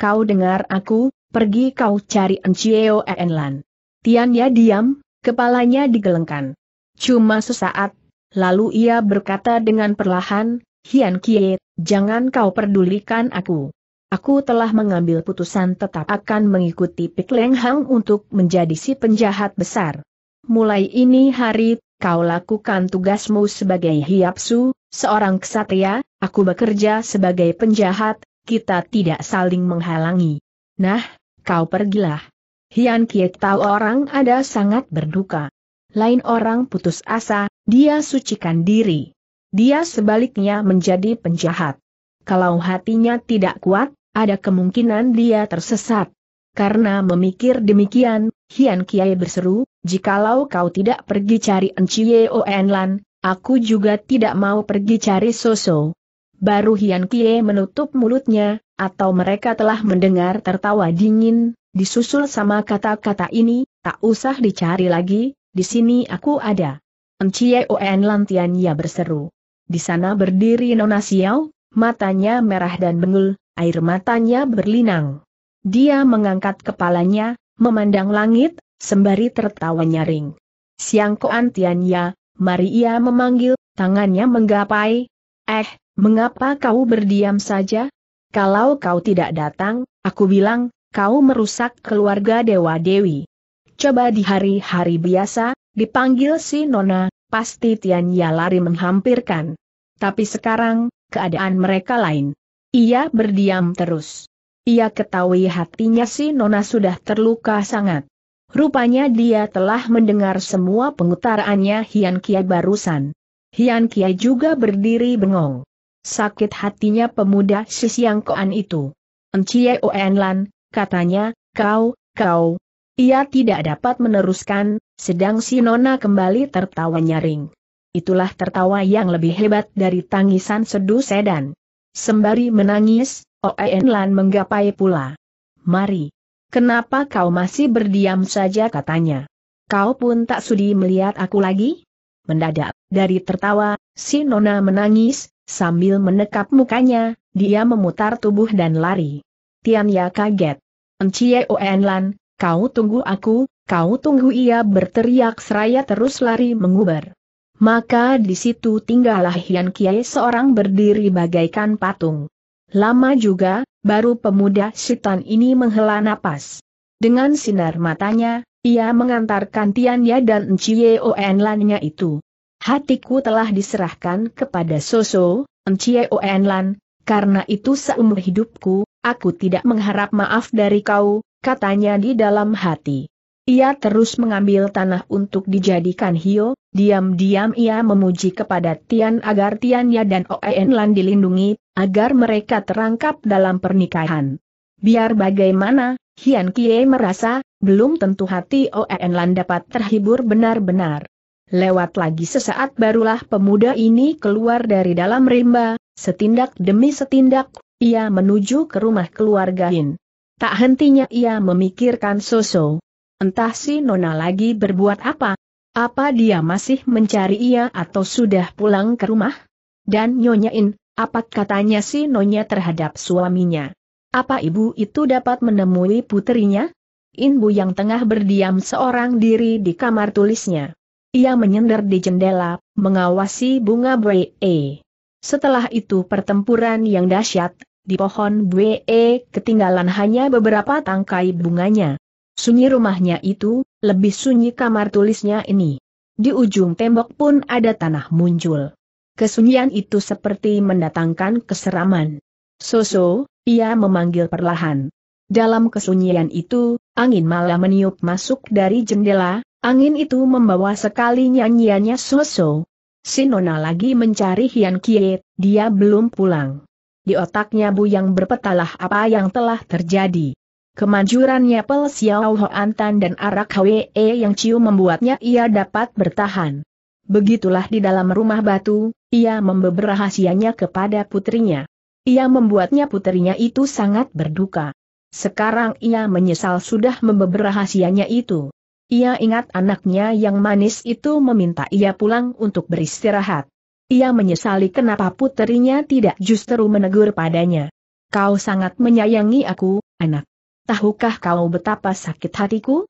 Kau dengar aku, pergi kau cari Encieo Enlan. ya diam, kepalanya digelengkan. Cuma sesaat, lalu ia berkata dengan perlahan, Hian Kie, jangan kau pedulikan aku. Aku telah mengambil putusan tetap akan mengikuti Pik Leng Hang untuk menjadi si penjahat besar. Mulai ini hari, kau lakukan tugasmu sebagai hiapsu, seorang kesatria, aku bekerja sebagai penjahat, kita tidak saling menghalangi. Nah, kau pergilah. Hian Kiet tahu orang ada sangat berduka. Lain orang putus asa, dia sucikan diri. Dia sebaliknya menjadi penjahat. Kalau hatinya tidak kuat, ada kemungkinan dia tersesat. Karena memikir demikian, Hian Kiai berseru, jikalau kau tidak pergi cari Enciye Oenlan, aku juga tidak mau pergi cari Soso. Baru Hian Kie menutup mulutnya, atau mereka telah mendengar tertawa dingin, disusul sama kata-kata ini, tak usah dicari lagi, di sini aku ada. Enciye Oenlan Lantian berseru. Di sana berdiri Nona Xiao, matanya merah dan bengul, air matanya berlinang. Dia mengangkat kepalanya, memandang langit, sembari tertawa nyaring. Siang koan Ya, mari ia memanggil, tangannya menggapai. Eh, mengapa kau berdiam saja? Kalau kau tidak datang, aku bilang, kau merusak keluarga Dewa Dewi. Coba di hari-hari biasa, dipanggil si Nona, pasti Tianya lari menghampirkan. Tapi sekarang, keadaan mereka lain. Ia berdiam terus. Ia ketahui hatinya si Nona sudah terluka sangat. Rupanya dia telah mendengar semua pengutaraannya Hian Kia barusan. Hian Kia juga berdiri bengong. Sakit hatinya pemuda si Siang Koan itu. Encie Oenlan, katanya, kau, kau. Ia tidak dapat meneruskan, sedang si Nona kembali tertawa nyaring. Itulah tertawa yang lebih hebat dari tangisan sedu sedan. Sembari menangis, Oen oh, Lan menggapai pula. Mari. Kenapa kau masih berdiam saja katanya. Kau pun tak sudi melihat aku lagi? Mendadak, dari tertawa, si Nona menangis, sambil menekap mukanya, dia memutar tubuh dan lari. Tianya kaget. Encie Oenlan, kau tunggu aku, kau tunggu ia berteriak seraya terus lari menguber. Maka di situ tinggallah Hian Kiai seorang berdiri bagaikan patung. Lama juga, baru pemuda setan ini menghela napas. Dengan sinar matanya, ia mengantarkan Tianya dan Enciye Lannya itu. Hatiku telah diserahkan kepada Soso, Enciye Oenlan, karena itu seumur hidupku, aku tidak mengharap maaf dari kau, katanya di dalam hati. Ia terus mengambil tanah untuk dijadikan hio, diam-diam ia memuji kepada Tian agar Tiannya dan Oen Lan dilindungi, agar mereka terangkap dalam pernikahan. Biar bagaimana, Hian Kie merasa, belum tentu hati Oen Lan dapat terhibur benar-benar. Lewat lagi sesaat barulah pemuda ini keluar dari dalam rimba, setindak demi setindak, ia menuju ke rumah keluarga Hin. Tak hentinya ia memikirkan Soso. Entah si Nona lagi berbuat apa? Apa dia masih mencari ia atau sudah pulang ke rumah? Dan In, apa katanya si Nonya terhadap suaminya? Apa ibu itu dapat menemui putrinya? Inbu yang tengah berdiam seorang diri di kamar tulisnya. Ia menyender di jendela, mengawasi bunga Bue. Setelah itu pertempuran yang dahsyat, di pohon Bue ketinggalan hanya beberapa tangkai bunganya. Sunyi rumahnya itu, lebih sunyi kamar tulisnya ini. Di ujung tembok pun ada tanah muncul. Kesunyian itu seperti mendatangkan keseraman. Soso, ia memanggil perlahan. Dalam kesunyian itu, angin malah meniup masuk dari jendela, angin itu membawa sekali nyanyiannya Soso. Sinona lagi mencari Hian kie dia belum pulang. Di otaknya bu yang berpetalah apa yang telah terjadi. Kemanjuran Pel Xiao Antan dan arak Hwe yang ciu membuatnya ia dapat bertahan. Begitulah di dalam rumah batu, ia membeber rahasianya kepada putrinya. Ia membuatnya putrinya itu sangat berduka. Sekarang ia menyesal sudah membeber rahasianya itu. Ia ingat anaknya yang manis itu meminta ia pulang untuk beristirahat. Ia menyesali kenapa putrinya tidak justru menegur padanya. Kau sangat menyayangi aku, anak tahukah kau betapa sakit hatiku?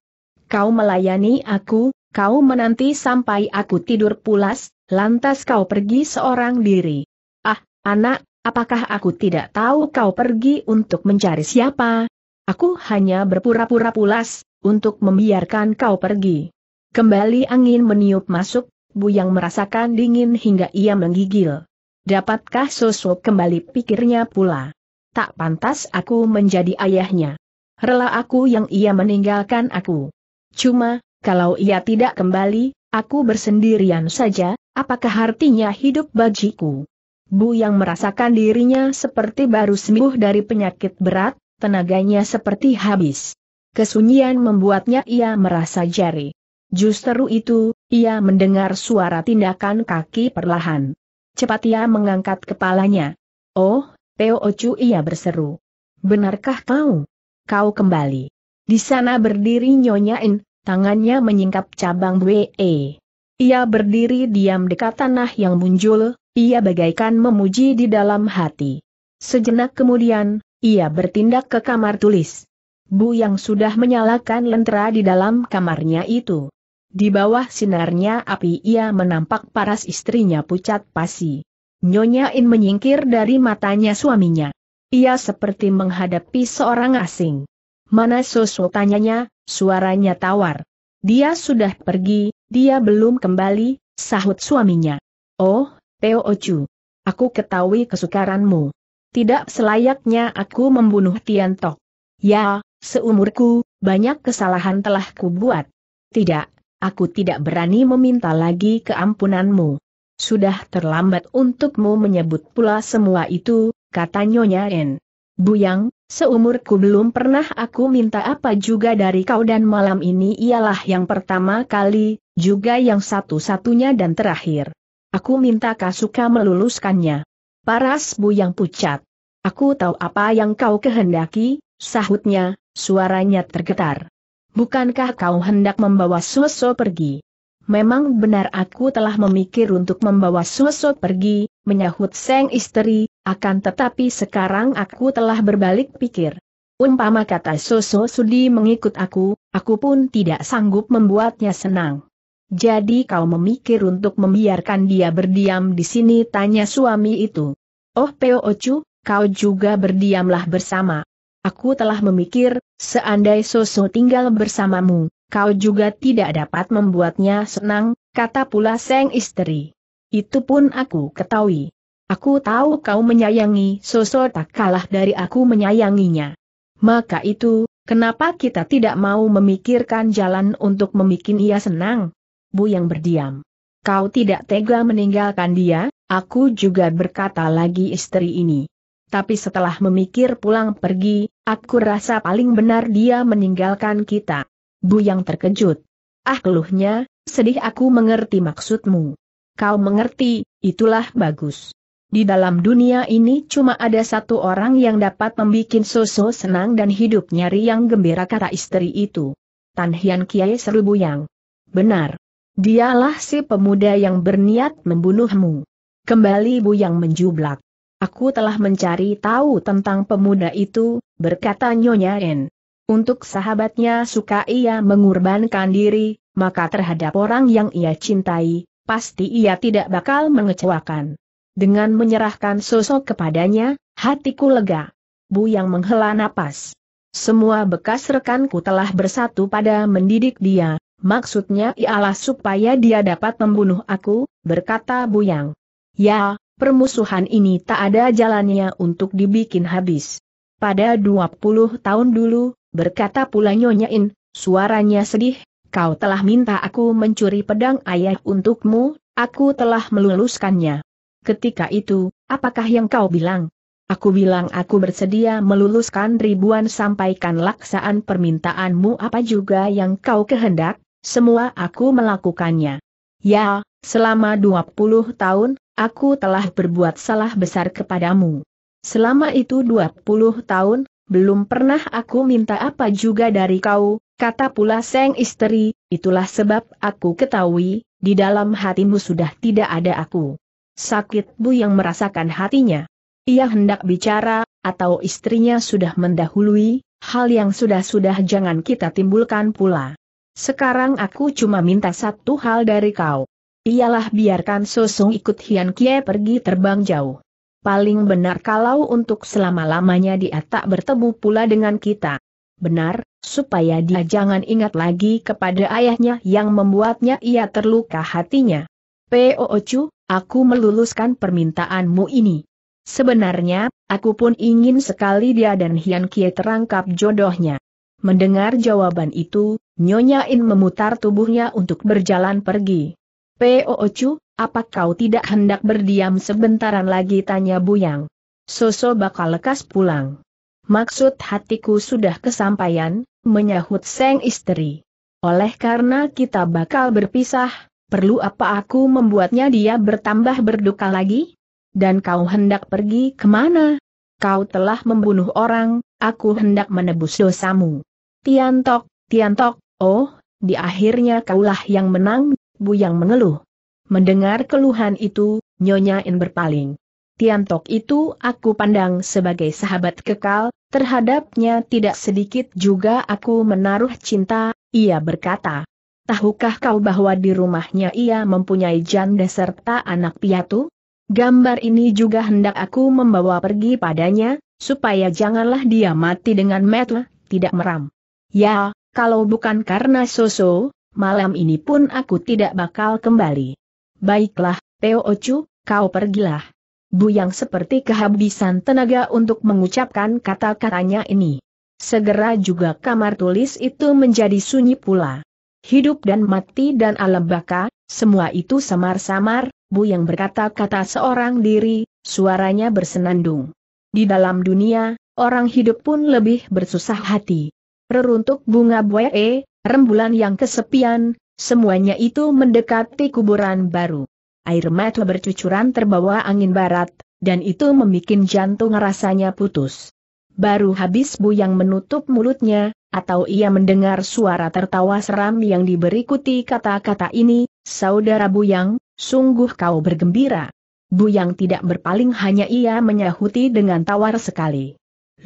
Kau melayani aku, kau menanti sampai aku tidur pulas, lantas kau pergi seorang diri. Ah, anak, apakah aku tidak tahu kau pergi untuk mencari siapa? Aku hanya berpura-pura pulas, untuk membiarkan kau pergi. Kembali angin meniup masuk, Buyang merasakan dingin hingga ia menggigil. Dapatkah sosok kembali pikirnya pula? Tak pantas aku menjadi ayahnya rela aku yang ia meninggalkan aku. Cuma, kalau ia tidak kembali, aku bersendirian saja, apakah artinya hidup bajiku? Bu yang merasakan dirinya seperti baru sembuh dari penyakit berat, tenaganya seperti habis. Kesunyian membuatnya ia merasa jari. Justru itu, ia mendengar suara tindakan kaki perlahan. Cepat ia mengangkat kepalanya. Oh, Teo Ocu ia berseru. Benarkah kau? kau kembali. Di sana berdiri Nyonya In, tangannya menyingkap cabang BE. Ia berdiri diam dekat tanah yang muncul, ia bagaikan memuji di dalam hati. Sejenak kemudian, ia bertindak ke kamar tulis. Bu yang sudah menyalakan lentera di dalam kamarnya itu. Di bawah sinarnya api ia menampak paras istrinya pucat pasi. Nyonya In menyingkir dari matanya suaminya. Ia seperti menghadapi seorang asing. Mana Soso tanyanya, suaranya tawar. Dia sudah pergi, dia belum kembali, sahut suaminya. Oh, Teo Ocu. Aku ketahui kesukaranmu. Tidak selayaknya aku membunuh Tian Tiantok. Ya, seumurku, banyak kesalahan telah kubuat. Tidak, aku tidak berani meminta lagi keampunanmu. Sudah terlambat untukmu menyebut pula semua itu, kata Nyonya En. Buyang, seumurku belum pernah aku minta apa juga dari kau dan malam ini ialah yang pertama kali, juga yang satu-satunya dan terakhir. Aku minta Kasuka meluluskannya. Paras Bu Yang pucat. Aku tahu apa yang kau kehendaki, sahutnya, suaranya tergetar. Bukankah kau hendak membawa Soso pergi? Memang benar aku telah memikir untuk membawa Soso pergi, menyahut Seng Istri, akan tetapi sekarang aku telah berbalik pikir. Umpama kata Soso Sudi mengikut aku, aku pun tidak sanggup membuatnya senang. Jadi kau memikir untuk membiarkan dia berdiam di sini tanya suami itu. Oh Peo Ocu, kau juga berdiamlah bersama. Aku telah memikir, seandai Soso tinggal bersamamu, kau juga tidak dapat membuatnya senang, kata pula Seng Istri. Itu pun aku ketahui. Aku tahu kau menyayangi sosok tak kalah dari aku menyayanginya. Maka itu, kenapa kita tidak mau memikirkan jalan untuk membuat ia senang? Bu yang berdiam. Kau tidak tega meninggalkan dia, aku juga berkata lagi istri ini. Tapi setelah memikir pulang pergi, aku rasa paling benar dia meninggalkan kita. Bu yang terkejut. Ah keluhnya, sedih aku mengerti maksudmu. Kau mengerti, itulah bagus. Di dalam dunia ini cuma ada satu orang yang dapat membuat Soso senang dan hidup nyari yang gembira kata istri itu. Tan Hian Kiai Serubuyang. Benar. Dialah si pemuda yang berniat membunuhmu. Kembali Buyang menjublak. Aku telah mencari tahu tentang pemuda itu, berkata Nyonya En. Untuk sahabatnya suka ia mengorbankan diri, maka terhadap orang yang ia cintai, pasti ia tidak bakal mengecewakan. Dengan menyerahkan sosok kepadanya, hatiku lega. Bu yang menghela napas. Semua bekas rekanku telah bersatu pada mendidik dia, maksudnya ialah supaya dia dapat membunuh aku, berkata Bu yang. Ya, permusuhan ini tak ada jalannya untuk dibikin habis. Pada 20 tahun dulu, berkata pula Nyonya In, suaranya sedih, kau telah minta aku mencuri pedang ayah untukmu, aku telah meluluskannya. Ketika itu, apakah yang kau bilang? Aku bilang aku bersedia meluluskan ribuan sampaikan laksaan permintaanmu apa juga yang kau kehendak, semua aku melakukannya. Ya, selama 20 tahun, aku telah berbuat salah besar kepadamu. Selama itu 20 tahun, belum pernah aku minta apa juga dari kau, kata pula Seng Istri, itulah sebab aku ketahui, di dalam hatimu sudah tidak ada aku sakit bu yang merasakan hatinya. Ia hendak bicara, atau istrinya sudah mendahului, hal yang sudah-sudah jangan kita timbulkan pula. Sekarang aku cuma minta satu hal dari kau. Ialah biarkan Sosong ikut Hian Kie pergi terbang jauh. Paling benar kalau untuk selama-lamanya dia tak bertemu pula dengan kita. Benar, supaya dia jangan ingat lagi kepada ayahnya yang membuatnya ia terluka hatinya. Poocu, aku meluluskan permintaanmu ini. Sebenarnya, aku pun ingin sekali dia dan Hian Kie terangkap jodohnya. Mendengar jawaban itu, Nyonya In memutar tubuhnya untuk berjalan pergi. Poocu, apa kau tidak hendak berdiam sebentaran lagi tanya Buyang. Soso bakal lekas pulang. Maksud hatiku sudah kesampaian, menyahut seng istri. Oleh karena kita bakal berpisah, Perlu apa aku membuatnya dia bertambah berduka lagi? Dan kau hendak pergi kemana? Kau telah membunuh orang, aku hendak menebus dosamu. Tiantok, Tiantok, oh, di akhirnya kaulah yang menang, Bu yang mengeluh. Mendengar keluhan itu, Nyonya In berpaling. Tiantok itu aku pandang sebagai sahabat kekal, terhadapnya tidak sedikit juga aku menaruh cinta, ia berkata. Tahukah kau bahwa di rumahnya ia mempunyai janda serta anak piatu? Gambar ini juga hendak aku membawa pergi padanya, supaya janganlah dia mati dengan metel, tidak meram. Ya, kalau bukan karena Soso, malam ini pun aku tidak bakal kembali. Baiklah, Teo Ocu, kau pergilah. Bu yang seperti kehabisan tenaga untuk mengucapkan kata-katanya ini. Segera juga kamar tulis itu menjadi sunyi pula hidup dan mati dan alam baka, semua itu samar-samar, Bu yang berkata-kata seorang diri, suaranya bersenandung. Di dalam dunia, orang hidup pun lebih bersusah hati. Reruntuk bunga buae, rembulan yang kesepian, semuanya itu mendekati kuburan baru. Air mata bercucuran terbawa angin barat, dan itu membuat jantung rasanya putus. Baru habis Bu Yang menutup mulutnya, atau ia mendengar suara tertawa seram yang diberikuti kata-kata ini, Saudara Bu Yang, sungguh kau bergembira. Bu Yang tidak berpaling hanya ia menyahuti dengan tawar sekali.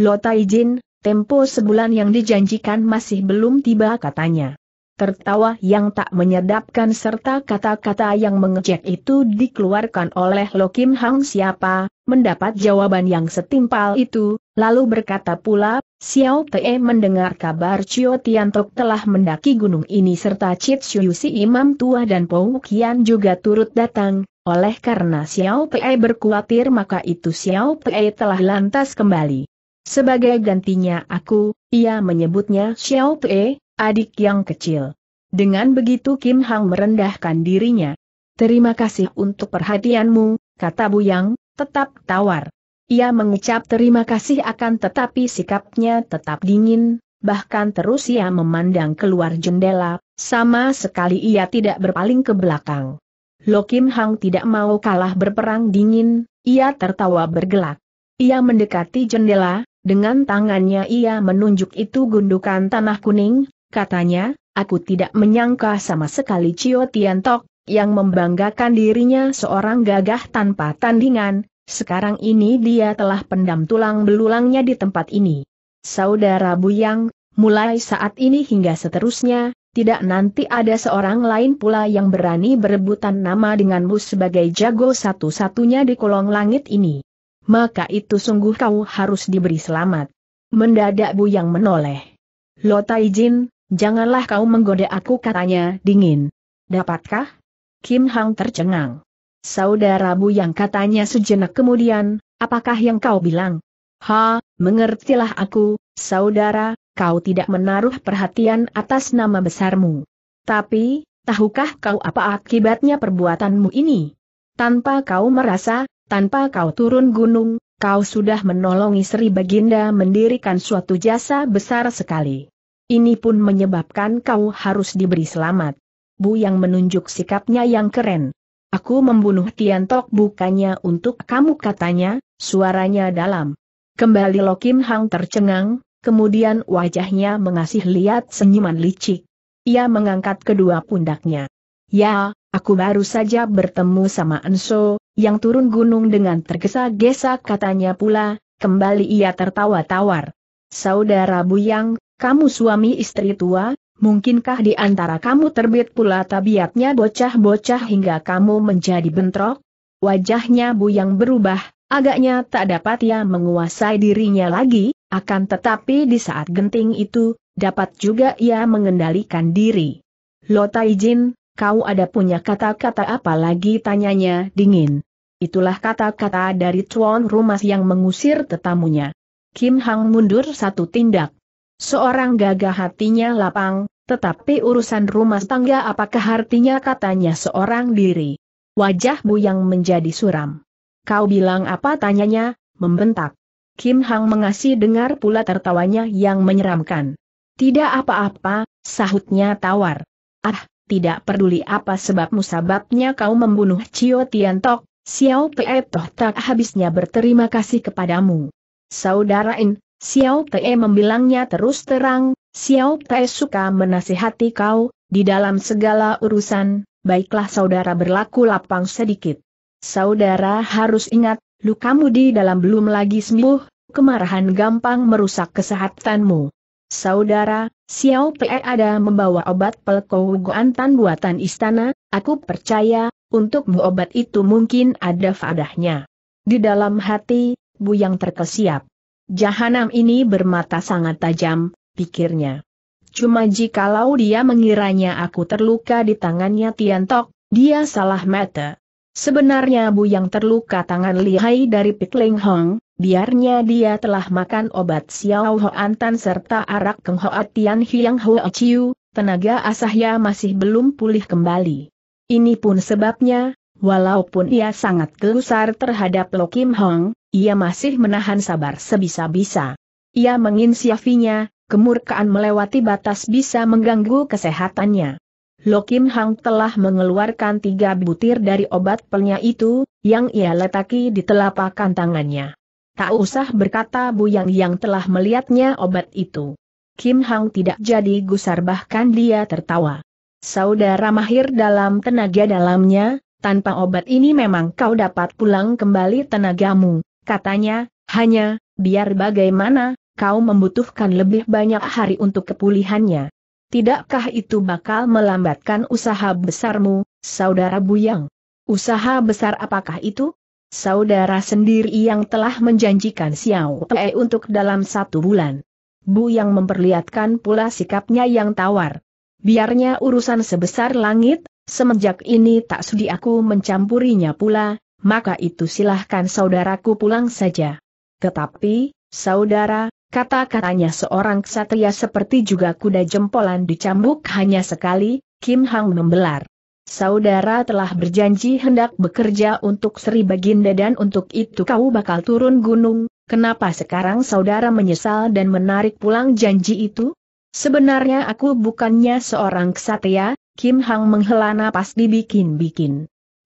Lo Taijin, tempo sebulan yang dijanjikan masih belum tiba katanya tertawa yang tak menyedapkan serta kata-kata yang mengejek itu dikeluarkan oleh Lokim Hang siapa, mendapat jawaban yang setimpal itu, lalu berkata pula, Xiao Te mendengar kabar Tian Tiantok telah mendaki gunung ini serta Chit Shuyu si Imam Tua dan Pou Kian juga turut datang, oleh karena Xiao Te berkuatir maka itu Xiao Te telah lantas kembali. Sebagai gantinya aku, ia menyebutnya Xiao Te, adik yang kecil. Dengan begitu Kim Hang merendahkan dirinya. Terima kasih untuk perhatianmu, kata Bu Yang, tetap tawar. Ia mengucap terima kasih akan tetapi sikapnya tetap dingin, bahkan terus ia memandang keluar jendela, sama sekali ia tidak berpaling ke belakang. Lo Kim Hang tidak mau kalah berperang dingin, ia tertawa bergelak. Ia mendekati jendela, dengan tangannya ia menunjuk itu gundukan tanah kuning, Katanya, aku tidak menyangka sama sekali Cio Tian Tok, yang membanggakan dirinya seorang gagah tanpa tandingan, sekarang ini dia telah pendam tulang belulangnya di tempat ini. Saudara Buyang, mulai saat ini hingga seterusnya, tidak nanti ada seorang lain pula yang berani berebutan nama denganmu sebagai jago satu-satunya di kolong langit ini. Maka itu sungguh kau harus diberi selamat. Mendadak Buyang menoleh. Lo Taijin, Janganlah kau menggoda aku katanya dingin. Dapatkah? Kim Hang tercengang. Saudara Bu yang katanya sejenak kemudian, apakah yang kau bilang? Ha, mengertilah aku, saudara, kau tidak menaruh perhatian atas nama besarmu. Tapi, tahukah kau apa akibatnya perbuatanmu ini? Tanpa kau merasa, tanpa kau turun gunung, kau sudah menolongi Sri Baginda mendirikan suatu jasa besar sekali. Ini pun menyebabkan kau harus diberi selamat. Bu yang menunjuk sikapnya yang keren. Aku membunuh Tian Tiantok bukannya untuk kamu katanya, suaranya dalam. Kembali Lokim Hang tercengang, kemudian wajahnya mengasih lihat senyuman licik. Ia mengangkat kedua pundaknya. Ya, aku baru saja bertemu sama Enso, yang turun gunung dengan tergesa-gesa katanya pula, kembali ia tertawa tawar. Saudara Bu Yang kamu suami istri tua, mungkinkah di antara kamu terbit pula tabiatnya bocah-bocah hingga kamu menjadi bentrok? Wajahnya bu yang berubah, agaknya tak dapat ia menguasai dirinya lagi, akan tetapi di saat genting itu, dapat juga ia mengendalikan diri. Lo izin, kau ada punya kata-kata apa lagi tanyanya dingin. Itulah kata-kata dari tuan rumah yang mengusir tetamunya. Kim Hang mundur satu tindak. Seorang gagah hatinya lapang, tetapi urusan rumah tangga apakah artinya katanya seorang diri. Wajah Bu yang menjadi suram. Kau bilang apa tanyanya, membentak. Kim Hang mengasih dengar pula tertawanya yang menyeramkan. Tidak apa-apa, sahutnya tawar. Ah, tidak peduli apa sebabmu musababnya kau membunuh Cio Tian Tok, Xiao Pei Toh tak habisnya berterima kasih kepadamu. Saudara In, Xiao Te membilangnya terus terang, Xiao Te suka menasihati kau, di dalam segala urusan, baiklah saudara berlaku lapang sedikit. Saudara harus ingat, lukamu di dalam belum lagi sembuh, kemarahan gampang merusak kesehatanmu. Saudara, Xiao Te ada membawa obat tan buatan istana, aku percaya, untukmu obat itu mungkin ada fadahnya. Di dalam hati, Bu yang terkesiap. Jahanam ini bermata sangat tajam, pikirnya. Cuma jikalau dia mengiranya aku terluka di tangannya Tiantok, dia salah mata. Sebenarnya Bu yang terluka tangan lihai dari Pikling Hong, biarnya dia telah makan obat Xiao Ho Antan serta arak Keng ho Tian Hiang Ho Chiu, tenaga asahnya masih belum pulih kembali. Ini pun sebabnya, walaupun ia sangat gelusar terhadap Lo Kim Hong, ia masih menahan sabar sebisa-bisa. Ia menginsyafinya, kemurkaan melewati batas bisa mengganggu kesehatannya. Lokim Hang telah mengeluarkan tiga butir dari obat pelnya itu, yang ia letaki di telapak tangannya. Tak usah berkata Bu Yang yang telah melihatnya obat itu. Kim Hang tidak jadi gusar bahkan dia tertawa. Saudara mahir dalam tenaga dalamnya, tanpa obat ini memang kau dapat pulang kembali tenagamu katanya, hanya, biar bagaimana, kau membutuhkan lebih banyak hari untuk kepulihannya. Tidakkah itu bakal melambatkan usaha besarmu, saudara Buyang? Usaha besar apakah itu? Saudara sendiri yang telah menjanjikan Xiao Pei untuk dalam satu bulan. Bu Yang memperlihatkan pula sikapnya yang tawar. Biarnya urusan sebesar langit, semenjak ini tak sudi aku mencampurinya pula, maka itu silahkan saudaraku pulang saja. Tetapi, saudara, kata-katanya seorang ksatria seperti juga kuda jempolan dicambuk hanya sekali, Kim Hang membelar. Saudara telah berjanji hendak bekerja untuk Sri Baginda dan untuk itu kau bakal turun gunung, kenapa sekarang saudara menyesal dan menarik pulang janji itu? Sebenarnya aku bukannya seorang ksatria, Kim Hang menghela napas dibikin-bikin.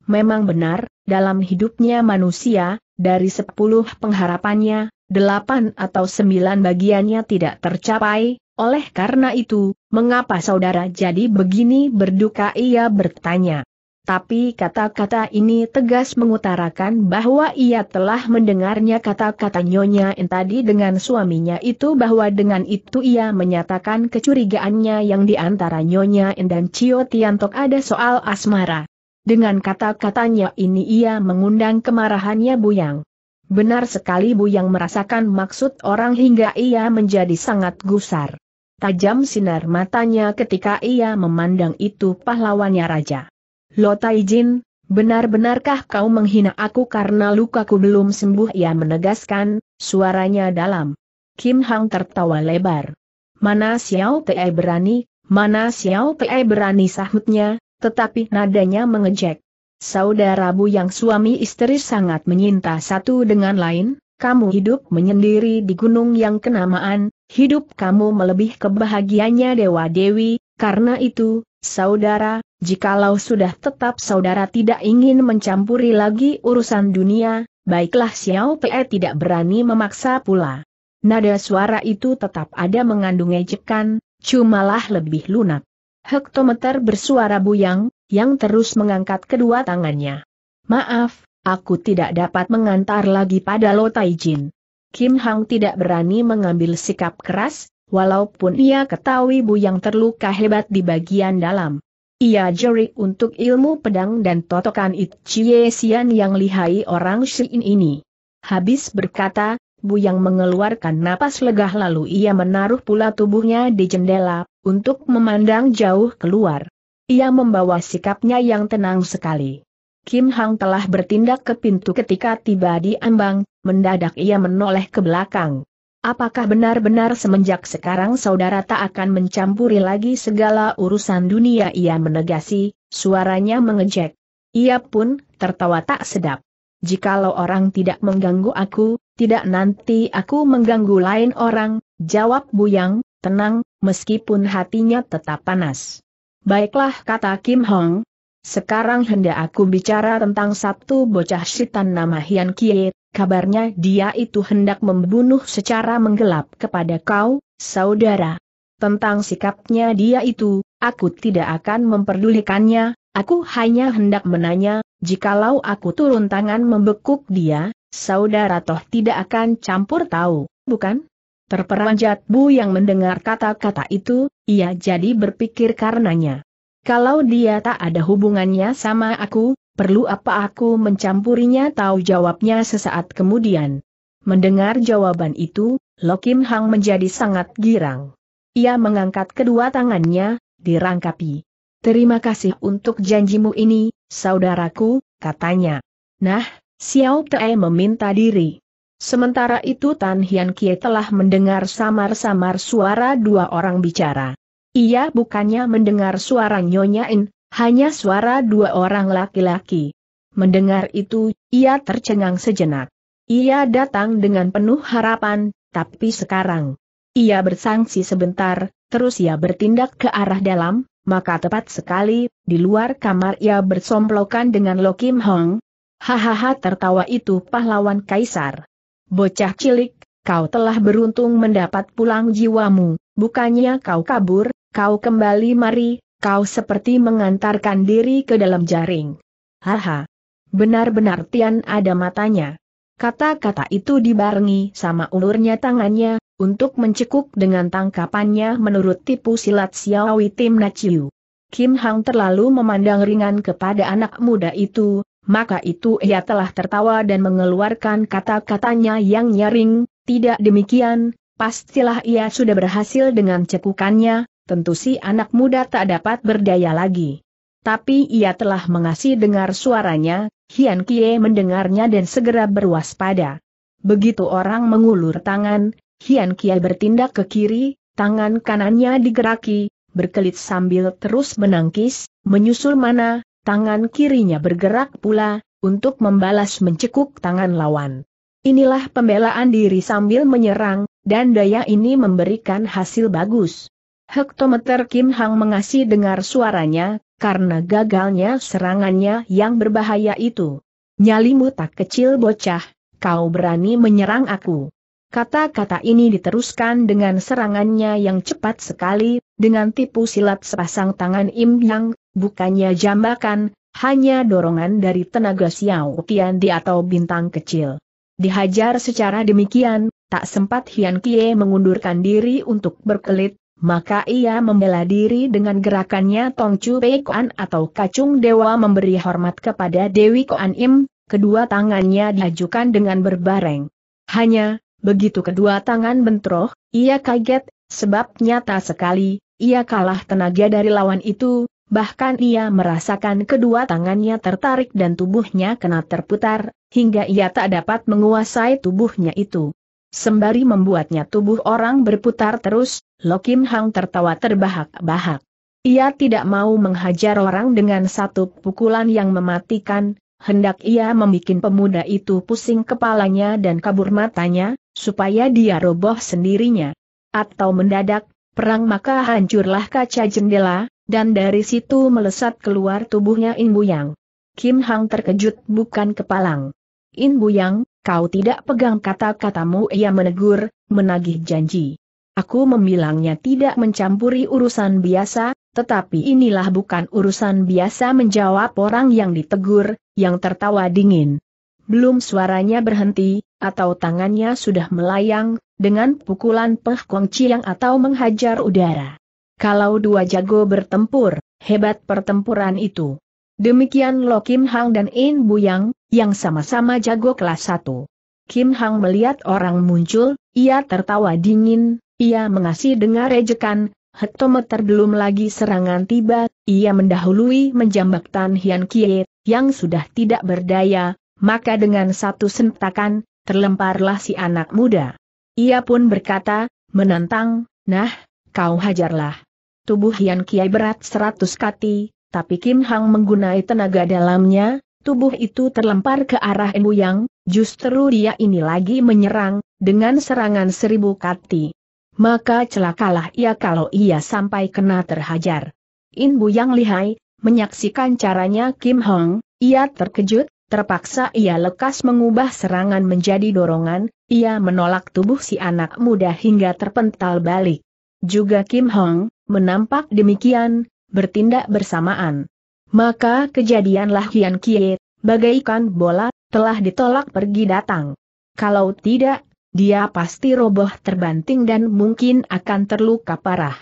Memang benar, dalam hidupnya manusia, dari sepuluh pengharapannya, delapan atau sembilan bagiannya tidak tercapai, oleh karena itu, mengapa saudara jadi begini berduka ia bertanya. Tapi kata-kata ini tegas mengutarakan bahwa ia telah mendengarnya kata-kata Nyonya tadi dengan suaminya itu bahwa dengan itu ia menyatakan kecurigaannya yang diantara Nyonya In dan Cio Tiantok ada soal asmara. Dengan kata-katanya ini ia mengundang kemarahannya Buyang. Benar sekali Buyang merasakan maksud orang hingga ia menjadi sangat gusar. Tajam sinar matanya ketika ia memandang itu pahlawannya raja. Lo Taijin, benar-benarkah kau menghina aku karena lukaku belum sembuh? Ia menegaskan, suaranya dalam. Kim Hang tertawa lebar. Mana Xiao Te berani, mana Xiao Te berani sahutnya, tetapi nadanya mengejek. Saudara Bu yang suami istri sangat menyinta satu dengan lain, kamu hidup menyendiri di gunung yang kenamaan, hidup kamu melebih kebahagiaannya Dewa Dewi, karena itu, saudara, jikalau sudah tetap saudara tidak ingin mencampuri lagi urusan dunia, baiklah Xiao Pe tidak berani memaksa pula. Nada suara itu tetap ada mengandung ejekan, cumalah lebih lunak. Hektometer bersuara buyang, yang terus mengangkat kedua tangannya. Maaf, aku tidak dapat mengantar lagi pada Lo Taijin. Kim Hang tidak berani mengambil sikap keras, walaupun ia ketahui buyang terluka hebat di bagian dalam. Ia jerik untuk ilmu pedang dan totokan It Chie Sian yang lihai orang Shin ini. Habis berkata, Bu yang mengeluarkan napas lega lalu ia menaruh pula tubuhnya di jendela, untuk memandang jauh keluar. Ia membawa sikapnya yang tenang sekali. Kim Hang telah bertindak ke pintu ketika tiba di ambang, mendadak ia menoleh ke belakang. Apakah benar-benar semenjak sekarang saudara tak akan mencampuri lagi segala urusan dunia ia menegasi, suaranya mengejek. Ia pun tertawa tak sedap. Jikalau orang tidak mengganggu aku, tidak nanti aku mengganggu lain orang, jawab Buyang, tenang, meskipun hatinya tetap panas. Baiklah kata Kim Hong, sekarang hendak aku bicara tentang satu bocah sitan nama Hian Kie, kabarnya dia itu hendak membunuh secara menggelap kepada kau, saudara. Tentang sikapnya dia itu, aku tidak akan memperdulikannya, aku hanya hendak menanya, jikalau aku turun tangan membekuk dia, Saudara Toh tidak akan campur tahu, bukan? Terperanjat Bu yang mendengar kata-kata itu, ia jadi berpikir karenanya. Kalau dia tak ada hubungannya sama aku, perlu apa aku mencampurinya tahu jawabnya sesaat kemudian. Mendengar jawaban itu, Lokim Hang menjadi sangat girang. Ia mengangkat kedua tangannya, dirangkapi. Terima kasih untuk janjimu ini, saudaraku, katanya. Nah, Xiao Te meminta diri. Sementara itu Tan Hian Kie telah mendengar samar-samar suara dua orang bicara. Ia bukannya mendengar suara Nyonya In, hanya suara dua orang laki-laki. Mendengar itu, ia tercengang sejenak. Ia datang dengan penuh harapan, tapi sekarang. Ia bersangsi sebentar, terus ia bertindak ke arah dalam, maka tepat sekali, di luar kamar ia bersomplokan dengan Lokim Hong, Hahaha tertawa itu pahlawan kaisar. Bocah cilik, kau telah beruntung mendapat pulang jiwamu, bukannya kau kabur, kau kembali mari, kau seperti mengantarkan diri ke dalam jaring. Haha. Benar-benar Tian ada matanya. Kata-kata itu dibarengi sama ulurnya tangannya, untuk mencekuk dengan tangkapannya menurut tipu silat Xiaowi Tim Naciu. Kim Hang terlalu memandang ringan kepada anak muda itu, maka itu ia telah tertawa dan mengeluarkan kata-katanya yang nyaring, tidak demikian, pastilah ia sudah berhasil dengan cekukannya, tentu si anak muda tak dapat berdaya lagi. Tapi ia telah mengasih dengar suaranya, Hian Kie mendengarnya dan segera berwaspada. Begitu orang mengulur tangan, Hian Kie bertindak ke kiri, tangan kanannya digeraki, berkelit sambil terus menangkis, menyusul mana, tangan kirinya bergerak pula, untuk membalas mencekuk tangan lawan. Inilah pembelaan diri sambil menyerang, dan daya ini memberikan hasil bagus. Hektometer Kim Hang mengasih dengar suaranya, karena gagalnya serangannya yang berbahaya itu. Nyalimu tak kecil bocah, kau berani menyerang aku. Kata-kata ini diteruskan dengan serangannya yang cepat sekali, dengan tipu silat sepasang tangan Im Yang, bukannya jambakan, hanya dorongan dari tenaga Xiao di atau bintang kecil. Dihajar secara demikian, tak sempat Hian Kie mengundurkan diri untuk berkelit, maka ia membela diri dengan gerakannya Tong Chu Pei Kuan atau Kacung Dewa memberi hormat kepada Dewi Kuan Im, kedua tangannya diajukan dengan berbareng. Hanya, Begitu kedua tangan bentroh, ia kaget, sebab nyata sekali, ia kalah tenaga dari lawan itu, bahkan ia merasakan kedua tangannya tertarik dan tubuhnya kena terputar, hingga ia tak dapat menguasai tubuhnya itu. Sembari membuatnya tubuh orang berputar terus, Lokim Hang tertawa terbahak-bahak. Ia tidak mau menghajar orang dengan satu pukulan yang mematikan, hendak ia membuat pemuda itu pusing kepalanya dan kabur matanya, supaya dia roboh sendirinya. Atau mendadak, perang maka hancurlah kaca jendela, dan dari situ melesat keluar tubuhnya In Yang. Kim Hang terkejut bukan kepalang. In Yang, kau tidak pegang kata-katamu ia menegur, menagih janji. Aku membilangnya tidak mencampuri urusan biasa, tetapi inilah bukan urusan biasa menjawab orang yang ditegur, yang tertawa dingin. Belum suaranya berhenti, atau tangannya sudah melayang, dengan pukulan peh kongciang atau menghajar udara. Kalau dua jago bertempur, hebat pertempuran itu. Demikian Lo Kim Hang dan In Buyang, yang sama-sama jago kelas satu. Kim Hang melihat orang muncul, ia tertawa dingin, ia mengasih dengar ejekan, hektometer belum lagi serangan tiba, ia mendahului menjambak Tan Hian Kie, yang sudah tidak berdaya, maka dengan satu sentakan, terlemparlah si anak muda. Ia pun berkata, menantang, nah, kau hajarlah. Tubuh Hian Kiai berat seratus kati, tapi Kim Hang menggunai tenaga dalamnya, tubuh itu terlempar ke arah Embu Yang, justru dia ini lagi menyerang, dengan serangan seribu kati maka celakalah ia kalau ia sampai kena terhajar. Bu yang lihai, menyaksikan caranya Kim Hong, ia terkejut, terpaksa ia lekas mengubah serangan menjadi dorongan, ia menolak tubuh si anak muda hingga terpental balik. Juga Kim Hong, menampak demikian, bertindak bersamaan. Maka kejadianlah Hian Kie, bagaikan bola, telah ditolak pergi datang. Kalau tidak, dia pasti roboh terbanting dan mungkin akan terluka parah.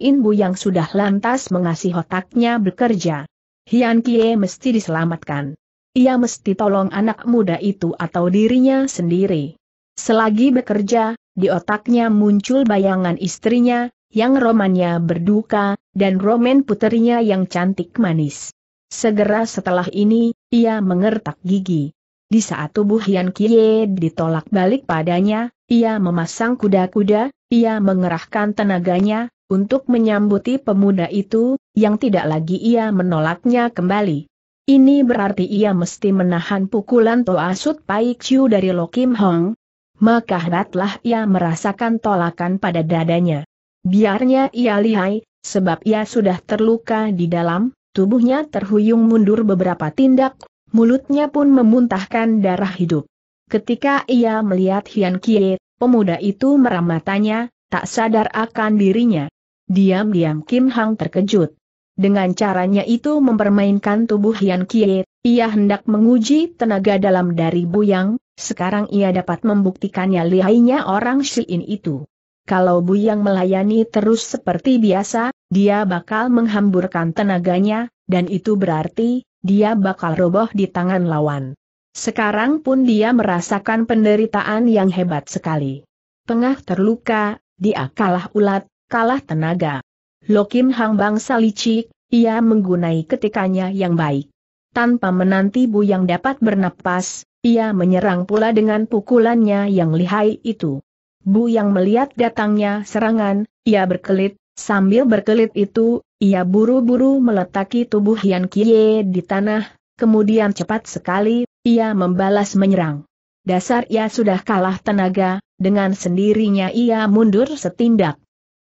Inbu yang sudah lantas mengasihi otaknya bekerja. Hian Kie mesti diselamatkan. Ia mesti tolong anak muda itu atau dirinya sendiri. Selagi bekerja, di otaknya muncul bayangan istrinya, yang romannya berduka, dan roman puterinya yang cantik manis. Segera setelah ini, ia mengertak gigi. Di saat tubuh Yan Kie ditolak balik padanya, ia memasang kuda-kuda, ia mengerahkan tenaganya, untuk menyambuti pemuda itu, yang tidak lagi ia menolaknya kembali. Ini berarti ia mesti menahan pukulan Toasut Pai Chiu dari Lokim Hong. Maka hebatlah ia merasakan tolakan pada dadanya. Biarnya ia lihai, sebab ia sudah terluka di dalam, tubuhnya terhuyung mundur beberapa tindak, mulutnya pun memuntahkan darah hidup. Ketika ia melihat Hian Kie, pemuda itu meram matanya, tak sadar akan dirinya. Diam-diam Kim Hang terkejut. Dengan caranya itu mempermainkan tubuh Hian Kie, ia hendak menguji tenaga dalam dari Buyang, sekarang ia dapat membuktikannya lihainya orang Shin itu. Kalau Buyang melayani terus seperti biasa, dia bakal menghamburkan tenaganya, dan itu berarti, dia bakal roboh di tangan lawan. Sekarang pun dia merasakan penderitaan yang hebat sekali. Tengah terluka, dia kalah ulat, kalah tenaga. Lokim Hang bangsa licik, ia menggunai ketikanya yang baik. Tanpa menanti Bu yang dapat bernapas, ia menyerang pula dengan pukulannya yang lihai itu. Bu yang melihat datangnya serangan, ia berkelit, Sambil berkelit itu, ia buru-buru meletaki tubuh Yan Kie di tanah, kemudian cepat sekali, ia membalas menyerang. Dasar ia sudah kalah tenaga, dengan sendirinya ia mundur setindak.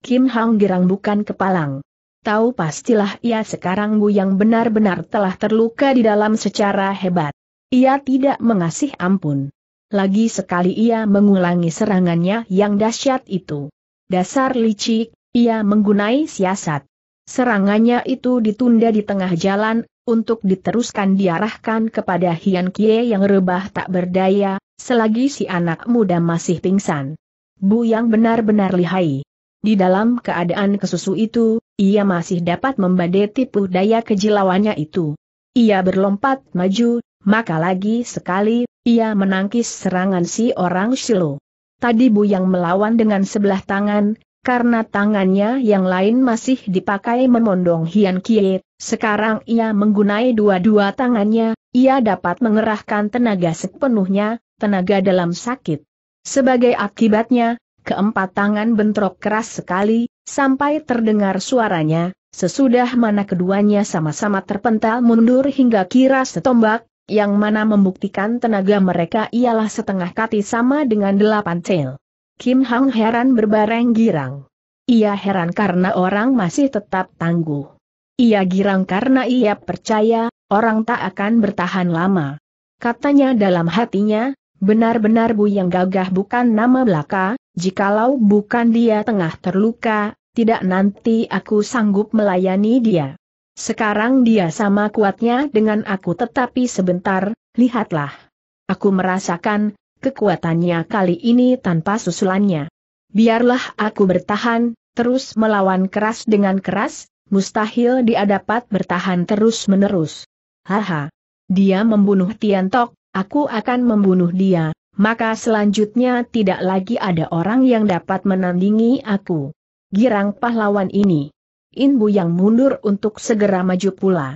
Kim Hang girang bukan kepalang. Tahu pastilah ia sekarang Bu yang benar-benar telah terluka di dalam secara hebat. Ia tidak mengasih ampun. Lagi sekali ia mengulangi serangannya yang dahsyat itu. Dasar licik, ia menggunai siasat. Serangannya itu ditunda di tengah jalan, untuk diteruskan diarahkan kepada Hian Kie yang rebah tak berdaya, selagi si anak muda masih pingsan. Bu yang benar-benar lihai. Di dalam keadaan kesusu itu, ia masih dapat membadai tipu daya kejelawannya itu. Ia berlompat maju, maka lagi sekali, ia menangkis serangan si orang silu. Tadi Bu yang melawan dengan sebelah tangan, karena tangannya yang lain masih dipakai memondong Hian Kie, sekarang ia menggunai dua-dua tangannya, ia dapat mengerahkan tenaga sepenuhnya, tenaga dalam sakit. Sebagai akibatnya, keempat tangan bentrok keras sekali, sampai terdengar suaranya, sesudah mana keduanya sama-sama terpental mundur hingga kira setombak, yang mana membuktikan tenaga mereka ialah setengah kati sama dengan delapan cel. Kim Hang heran berbareng girang. Ia heran karena orang masih tetap tangguh. Ia girang karena ia percaya, orang tak akan bertahan lama. Katanya dalam hatinya, benar-benar Bu yang gagah bukan nama belaka, jikalau bukan dia tengah terluka, tidak nanti aku sanggup melayani dia. Sekarang dia sama kuatnya dengan aku tetapi sebentar, lihatlah. Aku merasakan, kekuatannya kali ini tanpa susulannya. Biarlah aku bertahan, terus melawan keras dengan keras, mustahil dia dapat bertahan terus-menerus. Haha. Dia membunuh Tiantok, aku akan membunuh dia, maka selanjutnya tidak lagi ada orang yang dapat menandingi aku. Girang pahlawan ini. Inbu yang mundur untuk segera maju pula.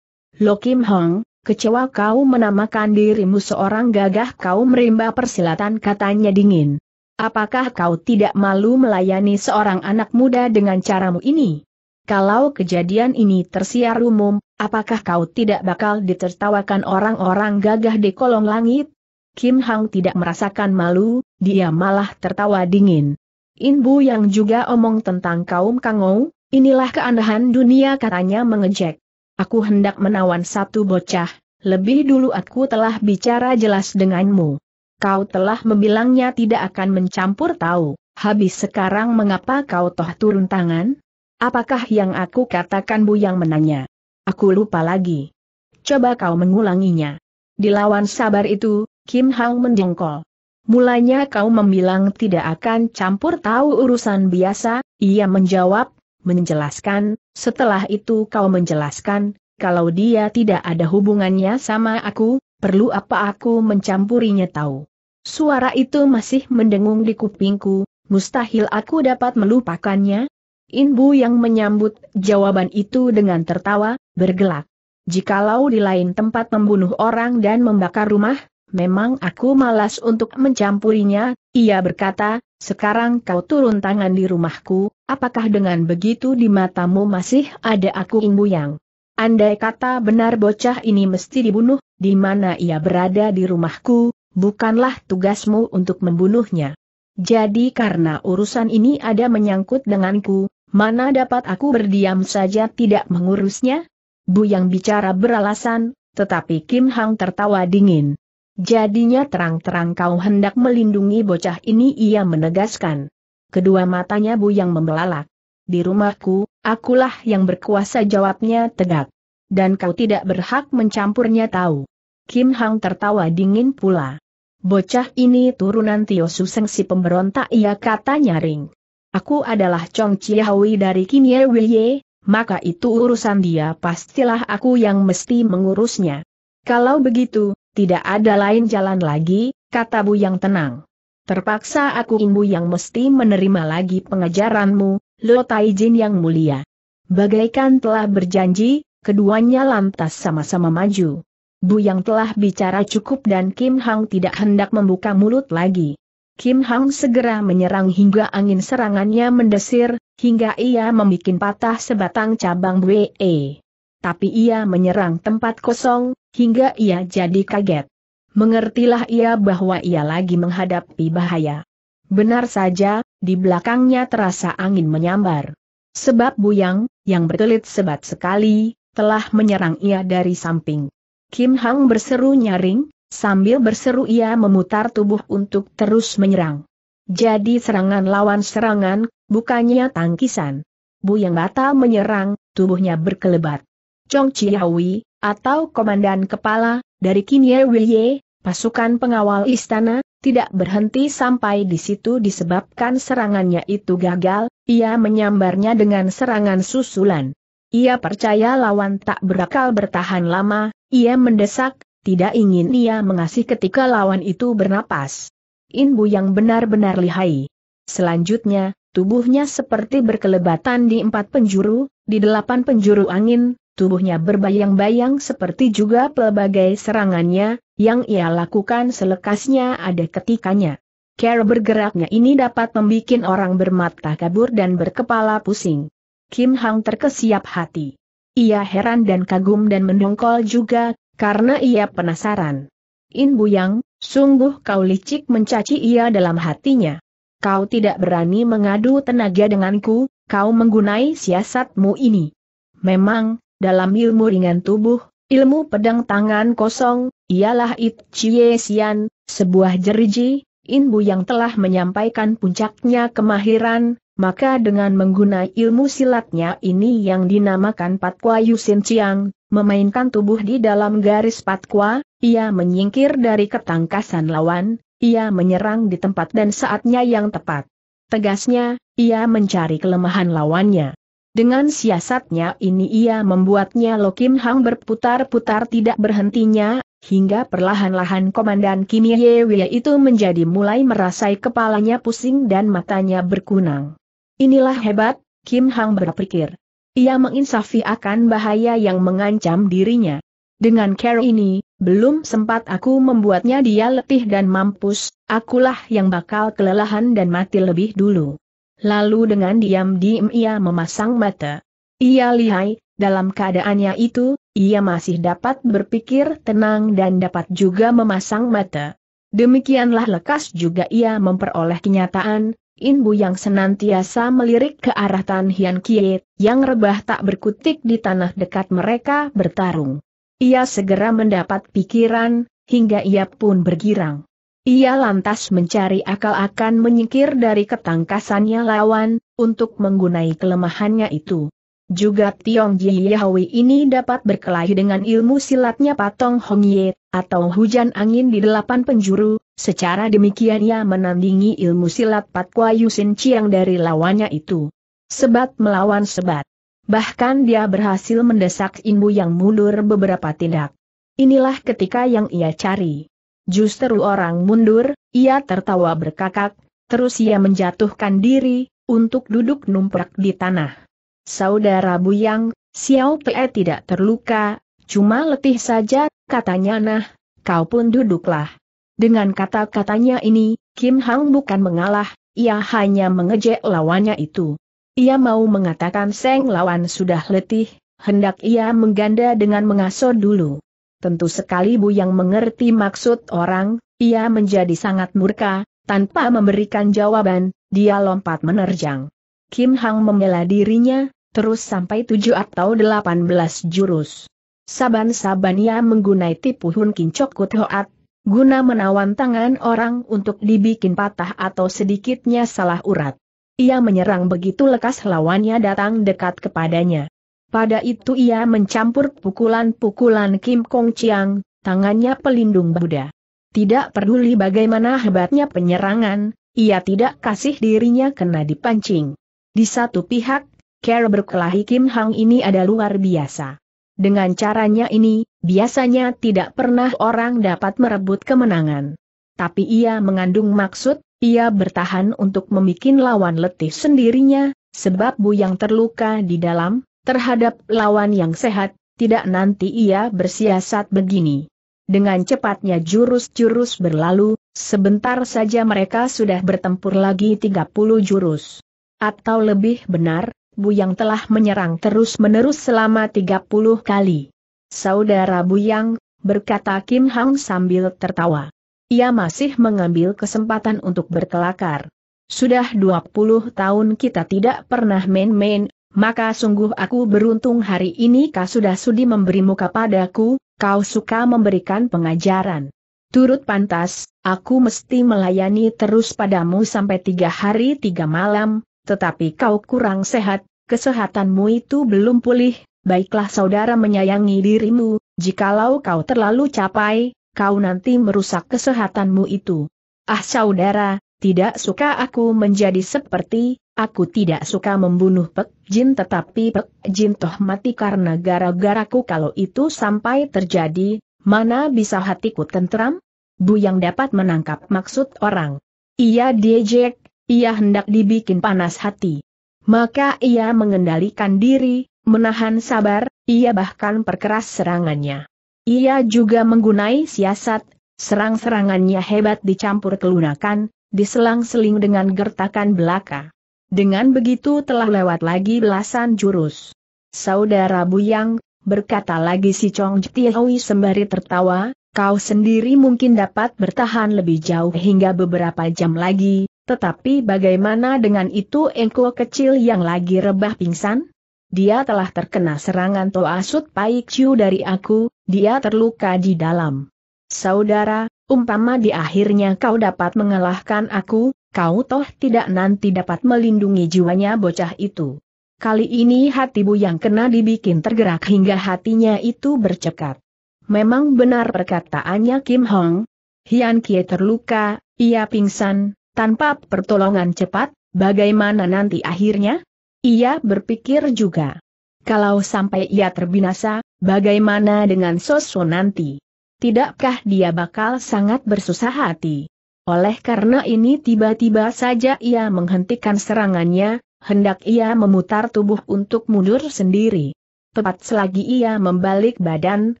Lo Kim Hong, Kecewa kau menamakan dirimu seorang gagah kau merimba persilatan katanya dingin. Apakah kau tidak malu melayani seorang anak muda dengan caramu ini? Kalau kejadian ini tersiar umum, apakah kau tidak bakal ditertawakan orang-orang gagah di kolong langit? Kim Hang tidak merasakan malu, dia malah tertawa dingin. Inbu yang juga omong tentang kaum Kangou, inilah keanehan dunia katanya mengejek. Aku hendak menawan satu bocah, lebih dulu aku telah bicara jelas denganmu. Kau telah membilangnya tidak akan mencampur tahu, habis sekarang mengapa kau toh turun tangan? Apakah yang aku katakan Bu yang menanya? Aku lupa lagi. Coba kau mengulanginya. Dilawan sabar itu, Kim Hang mendengkol. Mulanya kau membilang tidak akan campur tahu urusan biasa, ia menjawab, menjelaskan, setelah itu kau menjelaskan, kalau dia tidak ada hubungannya sama aku, perlu apa aku mencampurinya tahu. Suara itu masih mendengung di kupingku, mustahil aku dapat melupakannya. Inbu yang menyambut jawaban itu dengan tertawa, bergelak. Jikalau di lain tempat membunuh orang dan membakar rumah, memang aku malas untuk mencampurinya, ia berkata, sekarang kau turun tangan di rumahku, apakah dengan begitu di matamu masih ada aku Yang? Andai kata benar bocah ini mesti dibunuh, di mana ia berada di rumahku, bukanlah tugasmu untuk membunuhnya. Jadi karena urusan ini ada menyangkut denganku, mana dapat aku berdiam saja tidak mengurusnya? Bu yang bicara beralasan, tetapi Kim Hang tertawa dingin. Jadinya terang-terang kau hendak melindungi bocah ini ia menegaskan. Kedua matanya bu yang membelalak. Di rumahku, akulah yang berkuasa jawabnya tegak. Dan kau tidak berhak mencampurnya tahu. Kim Hang tertawa dingin pula. Bocah ini turunan Tio Suseng si pemberontak ia kata nyaring. Aku adalah Chong Chiawi dari Kim Ye Wei maka itu urusan dia pastilah aku yang mesti mengurusnya. Kalau begitu, tidak ada lain jalan lagi, kata Bu yang tenang. Terpaksa aku Bu yang mesti menerima lagi pengajaranmu, Lo Taijin yang mulia. Bagaikan telah berjanji, keduanya lantas sama-sama maju. Bu yang telah bicara cukup dan Kim Hang tidak hendak membuka mulut lagi. Kim Hang segera menyerang hingga angin serangannya mendesir, hingga ia membuat patah sebatang cabang WE tapi ia menyerang tempat kosong, hingga ia jadi kaget. Mengertilah ia bahwa ia lagi menghadapi bahaya. Benar saja, di belakangnya terasa angin menyambar. Sebab Buyang, yang berkelit sebat sekali, telah menyerang ia dari samping. Kim Hang berseru nyaring, sambil berseru ia memutar tubuh untuk terus menyerang. Jadi serangan lawan serangan, bukannya tangkisan. Yang batal menyerang, tubuhnya berkelebat. Chong Chiawi, atau Komandan Kepala, dari Kinye Wilye, pasukan pengawal istana, tidak berhenti sampai di situ disebabkan serangannya itu gagal, ia menyambarnya dengan serangan susulan. Ia percaya lawan tak berakal bertahan lama, ia mendesak, tidak ingin ia mengasih ketika lawan itu bernapas. Inbu yang benar-benar lihai. Selanjutnya, tubuhnya seperti berkelebatan di empat penjuru, di delapan penjuru angin, tubuhnya berbayang-bayang seperti juga pelbagai serangannya, yang ia lakukan selekasnya ada ketikanya. Cara bergeraknya ini dapat membuat orang bermata kabur dan berkepala pusing. Kim Hang terkesiap hati. Ia heran dan kagum dan mendongkol juga, karena ia penasaran. In Yang, sungguh kau licik mencaci ia dalam hatinya. Kau tidak berani mengadu tenaga denganku, kau menggunai siasatmu ini. Memang, dalam ilmu ringan tubuh, ilmu pedang tangan kosong, ialah It Chie Sian, sebuah jeriji, Inbu yang telah menyampaikan puncaknya kemahiran, maka dengan menggunakan ilmu silatnya ini yang dinamakan Patkwa Yusin Chiang, memainkan tubuh di dalam garis Patkwa, ia menyingkir dari ketangkasan lawan, ia menyerang di tempat dan saatnya yang tepat. Tegasnya, ia mencari kelemahan lawannya. Dengan siasatnya ini ia membuatnya Lokim Hang berputar-putar tidak berhentinya, hingga perlahan-lahan Komandan Kim Ye Wei itu menjadi mulai merasai kepalanya pusing dan matanya berkunang. Inilah hebat, Kim Hang berpikir. Ia menginsafi akan bahaya yang mengancam dirinya. Dengan care ini, belum sempat aku membuatnya dia letih dan mampus, akulah yang bakal kelelahan dan mati lebih dulu. Lalu dengan diam-diam ia memasang mata. Ia lihai, dalam keadaannya itu, ia masih dapat berpikir tenang dan dapat juga memasang mata. Demikianlah lekas juga ia memperoleh kenyataan, Inbu yang senantiasa melirik ke arah Tan Hian Kiet, yang rebah tak berkutik di tanah dekat mereka bertarung. Ia segera mendapat pikiran, hingga ia pun bergirang. Ia lantas mencari akal akan menyingkir dari ketangkasannya lawan, untuk menggunai kelemahannya itu. Juga Tiong Jiyahui ini dapat berkelahi dengan ilmu silatnya Patong Hongye, atau hujan angin di delapan penjuru, secara demikian ia menandingi ilmu silat Pat Kwa Yusin Chiang dari lawannya itu. Sebat melawan sebat. Bahkan dia berhasil mendesak Inbu yang mundur beberapa tindak. Inilah ketika yang ia cari. Justru orang mundur, ia tertawa berkakak, terus ia menjatuhkan diri, untuk duduk numprak di tanah. Saudara Buyang, Xiao Pe tidak terluka, cuma letih saja, katanya nah, kau pun duduklah. Dengan kata-katanya ini, Kim Hang bukan mengalah, ia hanya mengejek lawannya itu. Ia mau mengatakan Seng lawan sudah letih, hendak ia mengganda dengan mengasuh dulu. Tentu sekali Bu yang mengerti maksud orang, ia menjadi sangat murka, tanpa memberikan jawaban, dia lompat menerjang. Kim Hang membela dirinya, terus sampai tujuh atau delapan belas jurus. Saban-saban ia menggunai tipu hun kincok kuthoat, guna menawan tangan orang untuk dibikin patah atau sedikitnya salah urat. Ia menyerang begitu lekas lawannya datang dekat kepadanya. Pada itu ia mencampur pukulan-pukulan Kim Kong Chiang, tangannya pelindung Buddha. Tidak peduli bagaimana hebatnya penyerangan, ia tidak kasih dirinya kena dipancing. Di satu pihak, cara berkelahi Kim Hang ini ada luar biasa. Dengan caranya ini, biasanya tidak pernah orang dapat merebut kemenangan. Tapi ia mengandung maksud, ia bertahan untuk membuat lawan letih sendirinya, sebab Bu yang terluka di dalam, Terhadap lawan yang sehat, tidak nanti ia bersiasat begini. Dengan cepatnya jurus-jurus berlalu, sebentar saja mereka sudah bertempur lagi 30 jurus. Atau lebih benar, Buyang telah menyerang terus-menerus selama 30 kali. Saudara Buyang, berkata Kim Hang sambil tertawa. Ia masih mengambil kesempatan untuk berkelakar. Sudah 20 tahun kita tidak pernah main-main, maka sungguh aku beruntung hari ini kau sudah sudi memberi muka padaku, kau suka memberikan pengajaran. Turut pantas, aku mesti melayani terus padamu sampai tiga hari tiga malam, tetapi kau kurang sehat, kesehatanmu itu belum pulih, baiklah saudara menyayangi dirimu, jikalau kau terlalu capai, kau nanti merusak kesehatanmu itu. Ah saudara, tidak suka aku menjadi seperti, Aku tidak suka membunuh Pek Jin tetapi Pek Jin toh mati karena gara-garaku kalau itu sampai terjadi, mana bisa hatiku tentram? Bu yang dapat menangkap maksud orang. Ia diejek, ia hendak dibikin panas hati. Maka ia mengendalikan diri, menahan sabar, ia bahkan perkeras serangannya. Ia juga menggunai siasat, serang-serangannya hebat dicampur kelunakan, diselang-seling dengan gertakan belaka. Dengan begitu telah lewat lagi belasan jurus. Saudara Buyang, berkata lagi si Chong Jtiahui sembari tertawa, kau sendiri mungkin dapat bertahan lebih jauh hingga beberapa jam lagi, tetapi bagaimana dengan itu engko kecil yang lagi rebah pingsan? Dia telah terkena serangan Toasut Pai Chiu dari aku, dia terluka di dalam. Saudara, umpama di akhirnya kau dapat mengalahkan aku, kau toh tidak nanti dapat melindungi jiwanya bocah itu. Kali ini hati bu yang kena dibikin tergerak hingga hatinya itu bercekat. Memang benar perkataannya Kim Hong. Hian Kie terluka, ia pingsan, tanpa pertolongan cepat, bagaimana nanti akhirnya? Ia berpikir juga. Kalau sampai ia terbinasa, bagaimana dengan Soso nanti? Tidakkah dia bakal sangat bersusah hati? Oleh karena ini tiba-tiba saja ia menghentikan serangannya, hendak ia memutar tubuh untuk mundur sendiri. Tepat selagi ia membalik badan,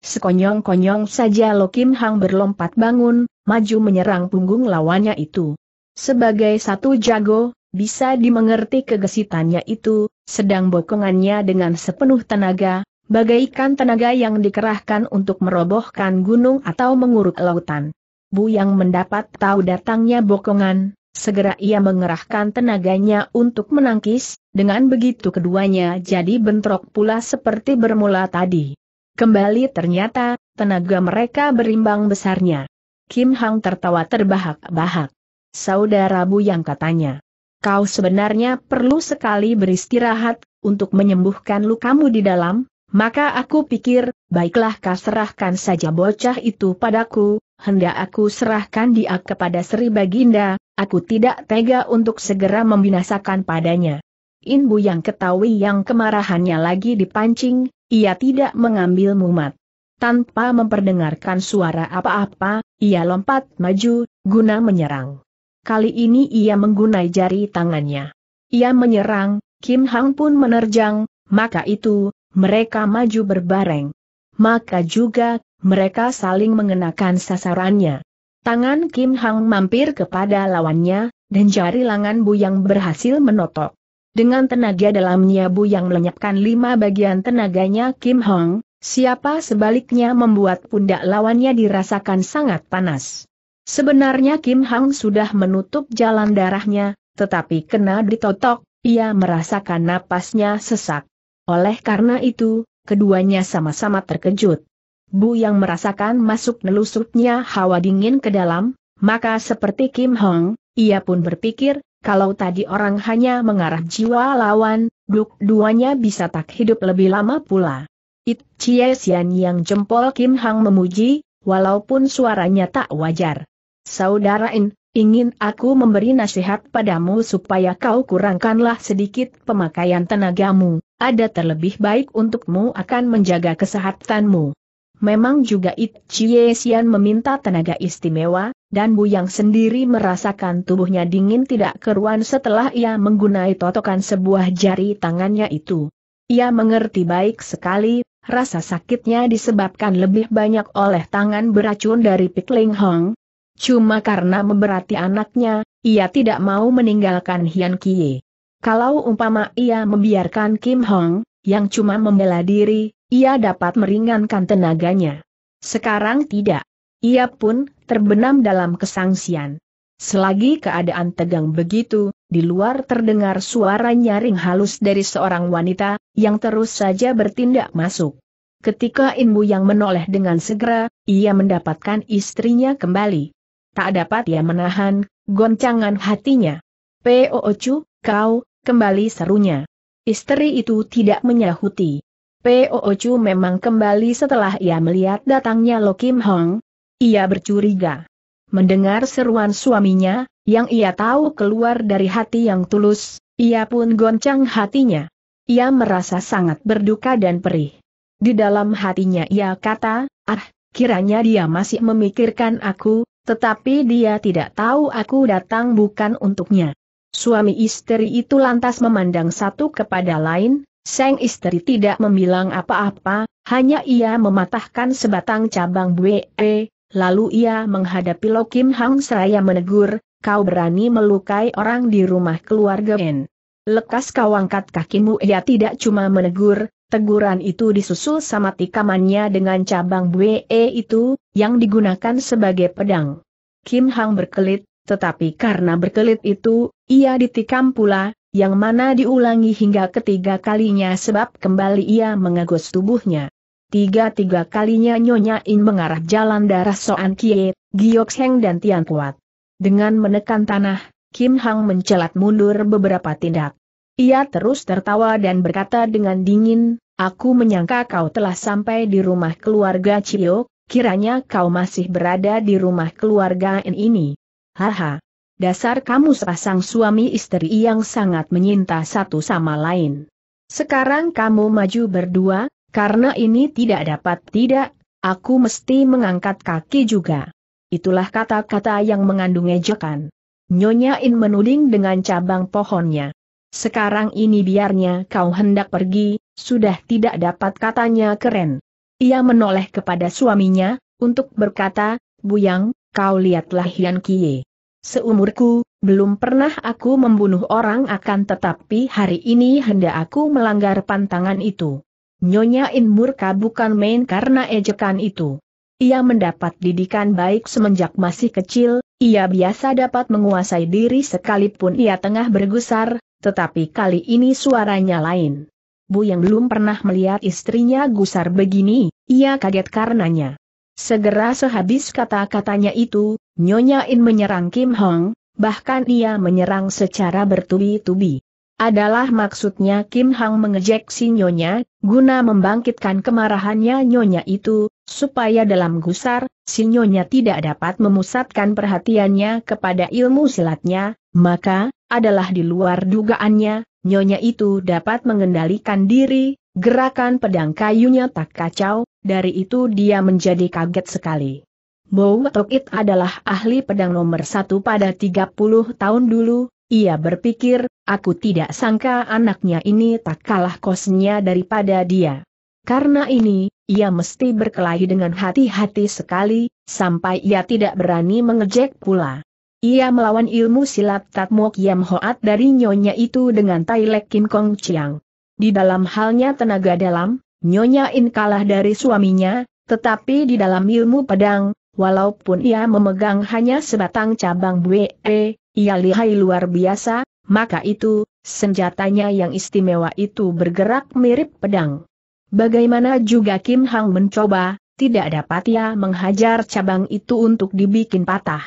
sekonyong-konyong saja Lokim Hang berlompat bangun, maju menyerang punggung lawannya itu. Sebagai satu jago, bisa dimengerti kegesitannya itu, sedang bokongannya dengan sepenuh tenaga, bagaikan tenaga yang dikerahkan untuk merobohkan gunung atau menguruk lautan. Bu yang mendapat tahu datangnya bokongan, segera ia mengerahkan tenaganya untuk menangkis, dengan begitu keduanya jadi bentrok pula seperti bermula tadi. Kembali ternyata, tenaga mereka berimbang besarnya. Kim Hang tertawa terbahak-bahak. Saudara Bu yang katanya. Kau sebenarnya perlu sekali beristirahat, untuk menyembuhkan lukamu di dalam, maka aku pikir, baiklah kau serahkan saja bocah itu padaku, hendak aku serahkan dia kepada Sri Baginda, aku tidak tega untuk segera membinasakan padanya. Inbu yang ketahui yang kemarahannya lagi dipancing, ia tidak mengambil mumat. Tanpa memperdengarkan suara apa-apa, ia lompat maju, guna menyerang. Kali ini ia menggunai jari tangannya. Ia menyerang, Kim Hang pun menerjang, maka itu, mereka maju berbareng. Maka juga mereka saling mengenakan sasarannya. Tangan Kim Hang mampir kepada lawannya, dan jari lengan Bu Yang berhasil menotok. Dengan tenaga dalamnya Bu Yang melenyapkan lima bagian tenaganya Kim Hang, siapa sebaliknya membuat pundak lawannya dirasakan sangat panas. Sebenarnya Kim Hang sudah menutup jalan darahnya, tetapi kena ditotok, ia merasakan napasnya sesak. Oleh karena itu, keduanya sama-sama terkejut. Bu yang merasakan masuk nelusupnya hawa dingin ke dalam, maka seperti Kim Hong, ia pun berpikir, kalau tadi orang hanya mengarah jiwa lawan, duk duanya bisa tak hidup lebih lama pula. It Chie Sian yang jempol Kim Hong memuji, walaupun suaranya tak wajar. Saudara In, ingin aku memberi nasihat padamu supaya kau kurangkanlah sedikit pemakaian tenagamu, ada terlebih baik untukmu akan menjaga kesehatanmu. Memang juga It Chie Xian meminta tenaga istimewa, dan Bu yang sendiri merasakan tubuhnya dingin tidak keruan setelah ia menggunai totokan sebuah jari tangannya itu. Ia mengerti baik sekali, rasa sakitnya disebabkan lebih banyak oleh tangan beracun dari Ling Hong. Cuma karena memberati anaknya, ia tidak mau meninggalkan Hian Kie. Kalau umpama ia membiarkan Kim Hong, yang cuma membela diri, ia dapat meringankan tenaganya. Sekarang tidak. Ia pun terbenam dalam kesangsian. Selagi keadaan tegang begitu, di luar terdengar suara nyaring halus dari seorang wanita, yang terus saja bertindak masuk. Ketika Inbu yang menoleh dengan segera, ia mendapatkan istrinya kembali. Tak dapat ia menahan goncangan hatinya. P.O.O. kau, kembali serunya. Istri itu tidak menyahuti. P.O. Chu memang kembali setelah ia melihat datangnya Lo Kim Hong. Ia bercuriga. Mendengar seruan suaminya, yang ia tahu keluar dari hati yang tulus, ia pun goncang hatinya. Ia merasa sangat berduka dan perih. Di dalam hatinya ia kata, ah, kiranya dia masih memikirkan aku, tetapi dia tidak tahu aku datang bukan untuknya. Suami istri itu lantas memandang satu kepada lain, sang istri tidak membilang apa-apa, hanya ia mematahkan sebatang cabang bue, lalu ia menghadapi Lo Kim Hang seraya menegur, kau berani melukai orang di rumah keluarga N. Lekas kau angkat kakimu ia tidak cuma menegur, Teguran itu disusul sama tikamannya dengan cabang bue itu, yang digunakan sebagai pedang. Kim Hang berkelit, tetapi karena berkelit itu, ia ditikam pula, yang mana diulangi hingga ketiga kalinya sebab kembali ia mengagus tubuhnya. Tiga-tiga kalinya Nyonya In mengarah jalan darah Soan Kie, Giok Heng dan Tian Kuat. Dengan menekan tanah, Kim Hang mencelat mundur beberapa tindak. Ia terus tertawa dan berkata dengan dingin, Aku menyangka kau telah sampai di rumah keluarga Chiyo, kiranya kau masih berada di rumah keluarga N ini. Haha. Dasar kamu sepasang suami istri yang sangat menyinta satu sama lain. Sekarang kamu maju berdua, karena ini tidak dapat tidak, aku mesti mengangkat kaki juga. Itulah kata-kata yang mengandung ejekan. Nyonya In menuding dengan cabang pohonnya. Sekarang ini biarnya kau hendak pergi, sudah tidak dapat katanya keren. Ia menoleh kepada suaminya, untuk berkata, Buyang, kau lihatlah Hian Kie. Seumurku, belum pernah aku membunuh orang akan tetapi hari ini hendak aku melanggar pantangan itu. Nyonya In murka bukan main karena ejekan itu. Ia mendapat didikan baik semenjak masih kecil, ia biasa dapat menguasai diri sekalipun ia tengah bergusar, tetapi kali ini suaranya lain. Bu yang belum pernah melihat istrinya gusar begini, ia kaget karenanya. Segera sehabis kata-katanya itu, Nyonya In menyerang Kim Hong, bahkan ia menyerang secara bertubi-tubi. Adalah maksudnya Kim Hong mengejek si Nyonya, guna membangkitkan kemarahannya Nyonya itu, supaya dalam gusar, si Nyonya tidak dapat memusatkan perhatiannya kepada ilmu silatnya, maka, adalah di luar dugaannya, Nyonya itu dapat mengendalikan diri, gerakan pedang kayunya tak kacau, dari itu dia menjadi kaget sekali. Mo Tokit adalah ahli pedang nomor satu pada 30 tahun dulu, ia berpikir, aku tidak sangka anaknya ini tak kalah kosnya daripada dia. Karena ini, ia mesti berkelahi dengan hati-hati sekali, sampai ia tidak berani mengejek pula. Ia melawan ilmu silat Tatmo Kiam Hoat dari nyonya itu dengan Tailek Kim Kong Chiang. Di dalam halnya tenaga dalam, nyonya In kalah dari suaminya, tetapi di dalam ilmu pedang, Walaupun ia memegang hanya sebatang cabang bue, ia lihai luar biasa, maka itu, senjatanya yang istimewa itu bergerak mirip pedang. Bagaimana juga Kim Hang mencoba, tidak dapat ia menghajar cabang itu untuk dibikin patah.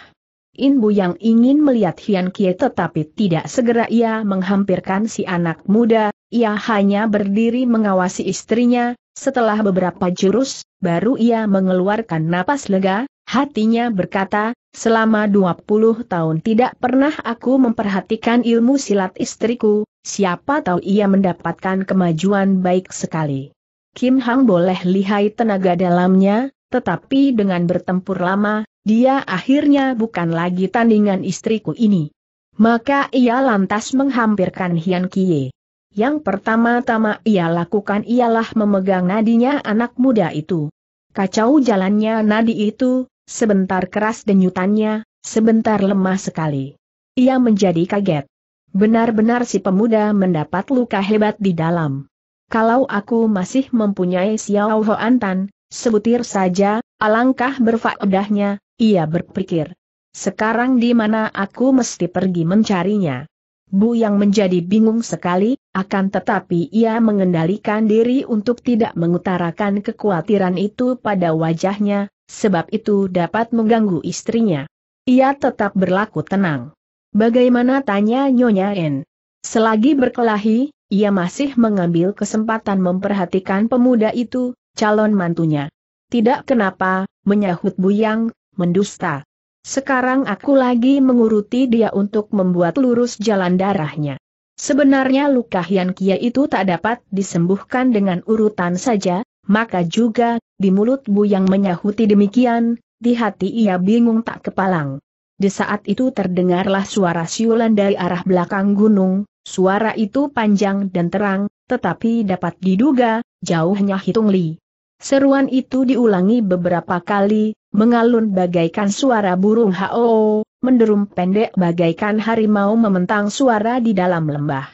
Inbu yang ingin melihat Hian Kie tetapi tidak segera ia menghampirkan si anak muda, ia hanya berdiri mengawasi istrinya, setelah beberapa jurus, baru ia mengeluarkan napas lega, Hatinya berkata, selama 20 tahun tidak pernah aku memperhatikan ilmu silat istriku, siapa tahu ia mendapatkan kemajuan baik sekali. Kim Hang boleh lihai tenaga dalamnya, tetapi dengan bertempur lama, dia akhirnya bukan lagi tandingan istriku ini. Maka ia lantas menghampirkan Hian Kie. Yang pertama-tama ia lakukan ialah memegang nadinya anak muda itu. Kacau jalannya nadi itu, Sebentar keras denyutannya, sebentar lemah sekali. Ia menjadi kaget. Benar-benar si pemuda mendapat luka hebat di dalam. Kalau aku masih mempunyai Xiao Ho Antan, sebutir saja, alangkah berfaedahnya, ia berpikir. Sekarang di mana aku mesti pergi mencarinya? Bu yang menjadi bingung sekali, akan tetapi ia mengendalikan diri untuk tidak mengutarakan kekhawatiran itu pada wajahnya, sebab itu dapat mengganggu istrinya. Ia tetap berlaku tenang. Bagaimana tanya Nyonya En? Selagi berkelahi, ia masih mengambil kesempatan memperhatikan pemuda itu, calon mantunya. Tidak kenapa, menyahut Buyang, mendusta. Sekarang aku lagi menguruti dia untuk membuat lurus jalan darahnya. Sebenarnya luka Hian Kia itu tak dapat disembuhkan dengan urutan saja, maka juga di mulut Bu yang menyahuti demikian, di hati ia bingung tak kepalang. Di saat itu terdengarlah suara siulan dari arah belakang gunung, suara itu panjang dan terang, tetapi dapat diduga, jauhnya hitung li. Seruan itu diulangi beberapa kali, mengalun bagaikan suara burung hao, menderum pendek bagaikan harimau mementang suara di dalam lembah.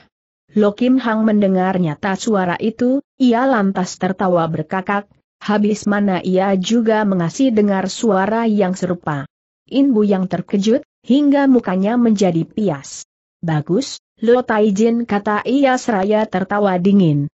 Lokim Hang mendengar nyata suara itu, ia lantas tertawa berkakak, Habis mana ia juga mengasih dengar suara yang serupa. Inbu yang terkejut, hingga mukanya menjadi pias. Bagus, Lo Taijin kata ia seraya tertawa dingin.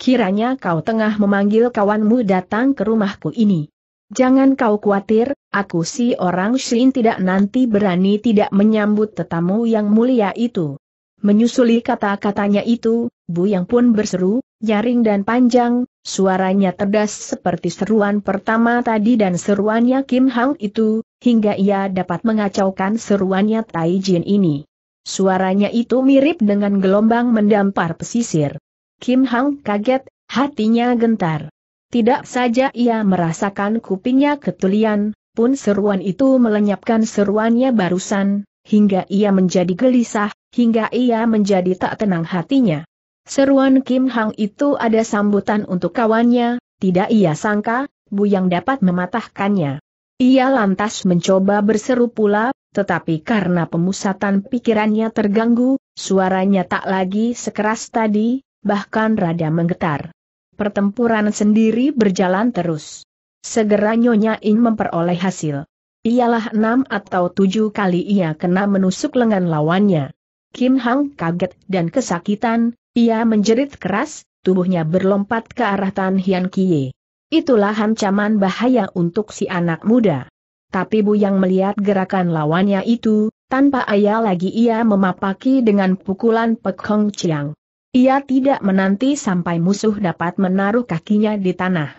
Kiranya kau tengah memanggil kawanmu datang ke rumahku ini. Jangan kau khawatir, aku si orang Shin tidak nanti berani tidak menyambut tetamu yang mulia itu. Menyusuli kata-katanya itu, Bu yang pun berseru, nyaring dan panjang, suaranya terdas seperti seruan pertama tadi dan seruannya Kim Hang itu, hingga ia dapat mengacaukan seruannya Tai Jin ini. Suaranya itu mirip dengan gelombang mendampar pesisir. Kim Hang kaget, hatinya gentar. Tidak saja ia merasakan kupingnya ketulian, pun seruan itu melenyapkan seruannya barusan, hingga ia menjadi gelisah, hingga ia menjadi tak tenang hatinya. Seruan Kim Hang itu ada sambutan untuk kawannya, tidak ia sangka, bu yang dapat mematahkannya. Ia lantas mencoba berseru pula, tetapi karena pemusatan pikirannya terganggu, suaranya tak lagi sekeras tadi, bahkan rada menggetar. Pertempuran sendiri berjalan terus. Segera Nyonya In memperoleh hasil. Ialah enam atau tujuh kali ia kena menusuk lengan lawannya. Kim Hang kaget dan kesakitan, ia menjerit keras, tubuhnya berlompat ke arah Tan Hian Kie. Itulah ancaman bahaya untuk si anak muda. Tapi Bu Yang melihat gerakan lawannya itu, tanpa ayah lagi ia memapaki dengan pukulan Pek Hong Chiang. Ia tidak menanti sampai musuh dapat menaruh kakinya di tanah.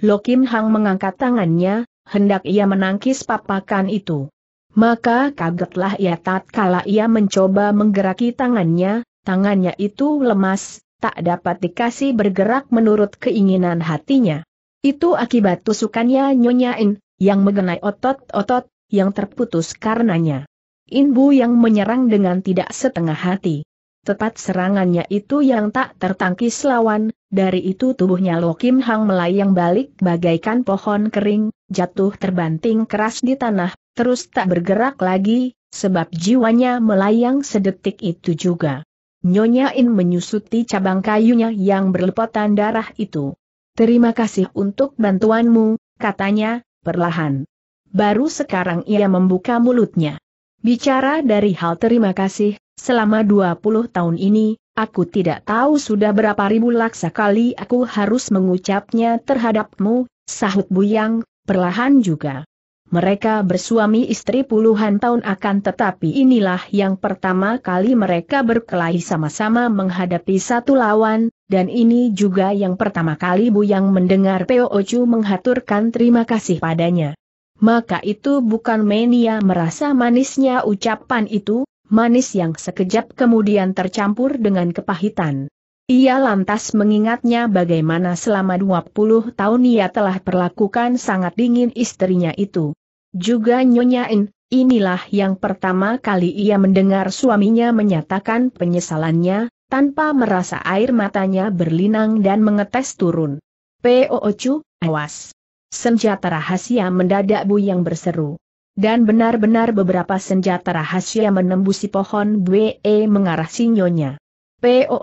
Lo Kim Hang mengangkat tangannya, hendak ia menangkis papakan itu. Maka kagetlah ia tatkala ia mencoba menggeraki tangannya, tangannya itu lemas, tak dapat dikasih bergerak menurut keinginan hatinya. Itu akibat tusukannya nyonyain, yang mengenai otot-otot, yang terputus karenanya. Inbu yang menyerang dengan tidak setengah hati. Tepat serangannya itu yang tak tertangkis lawan, dari itu tubuhnya Lo Kim Hang melayang balik bagaikan pohon kering, jatuh terbanting keras di tanah, terus tak bergerak lagi, sebab jiwanya melayang sedetik itu juga. Nyonya In menyusuti cabang kayunya yang berlepotan darah itu. Terima kasih untuk bantuanmu, katanya, perlahan. Baru sekarang ia membuka mulutnya. Bicara dari hal terima kasih, Selama 20 tahun ini, aku tidak tahu sudah berapa ribu laksa kali aku harus mengucapnya terhadapmu, sahut Buyang, perlahan juga. Mereka bersuami istri puluhan tahun akan tetapi inilah yang pertama kali mereka berkelahi sama-sama menghadapi satu lawan, dan ini juga yang pertama kali Bu mendengar Peo Ocu menghaturkan terima kasih padanya. Maka itu bukan mania merasa manisnya ucapan itu, manis yang sekejap kemudian tercampur dengan kepahitan. Ia lantas mengingatnya bagaimana selama 20 tahun ia telah perlakukan sangat dingin istrinya itu. Juga nyonyain, Inilah yang pertama kali ia mendengar suaminya menyatakan penyesalannya, tanpa merasa air matanya berlinang dan mengetes turun. P.O.O.C.U., awas! Senjata rahasia mendadak Bu yang berseru. Dan benar-benar beberapa senjata rahasia menembusi pohon Bue e mengarah sinyonya.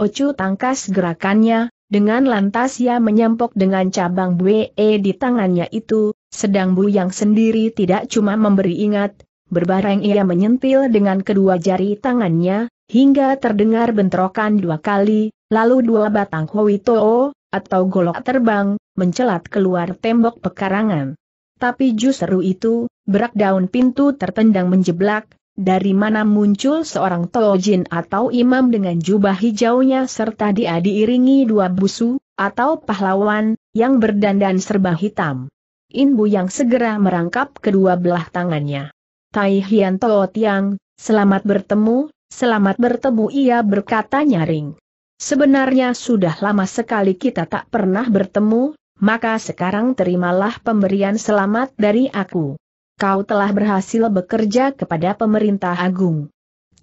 chu tangkas gerakannya, dengan lantas ia menyempok dengan cabang Bue e di tangannya itu, sedang bu yang sendiri tidak cuma memberi ingat, berbareng ia menyentil dengan kedua jari tangannya, hingga terdengar bentrokan dua kali, lalu dua batang Hoitoo, atau golok terbang, mencelat keluar tembok pekarangan. Tapi justru itu, berak daun pintu tertendang menjeblak, dari mana muncul seorang Tojin atau imam dengan jubah hijaunya serta dia diiringi dua busu, atau pahlawan, yang berdandan serba hitam. Inbu yang segera merangkap kedua belah tangannya. Tai Hian To Tiang, selamat bertemu, selamat bertemu ia berkata nyaring. Sebenarnya sudah lama sekali kita tak pernah bertemu, maka sekarang terimalah pemberian selamat dari aku. Kau telah berhasil bekerja kepada pemerintah agung.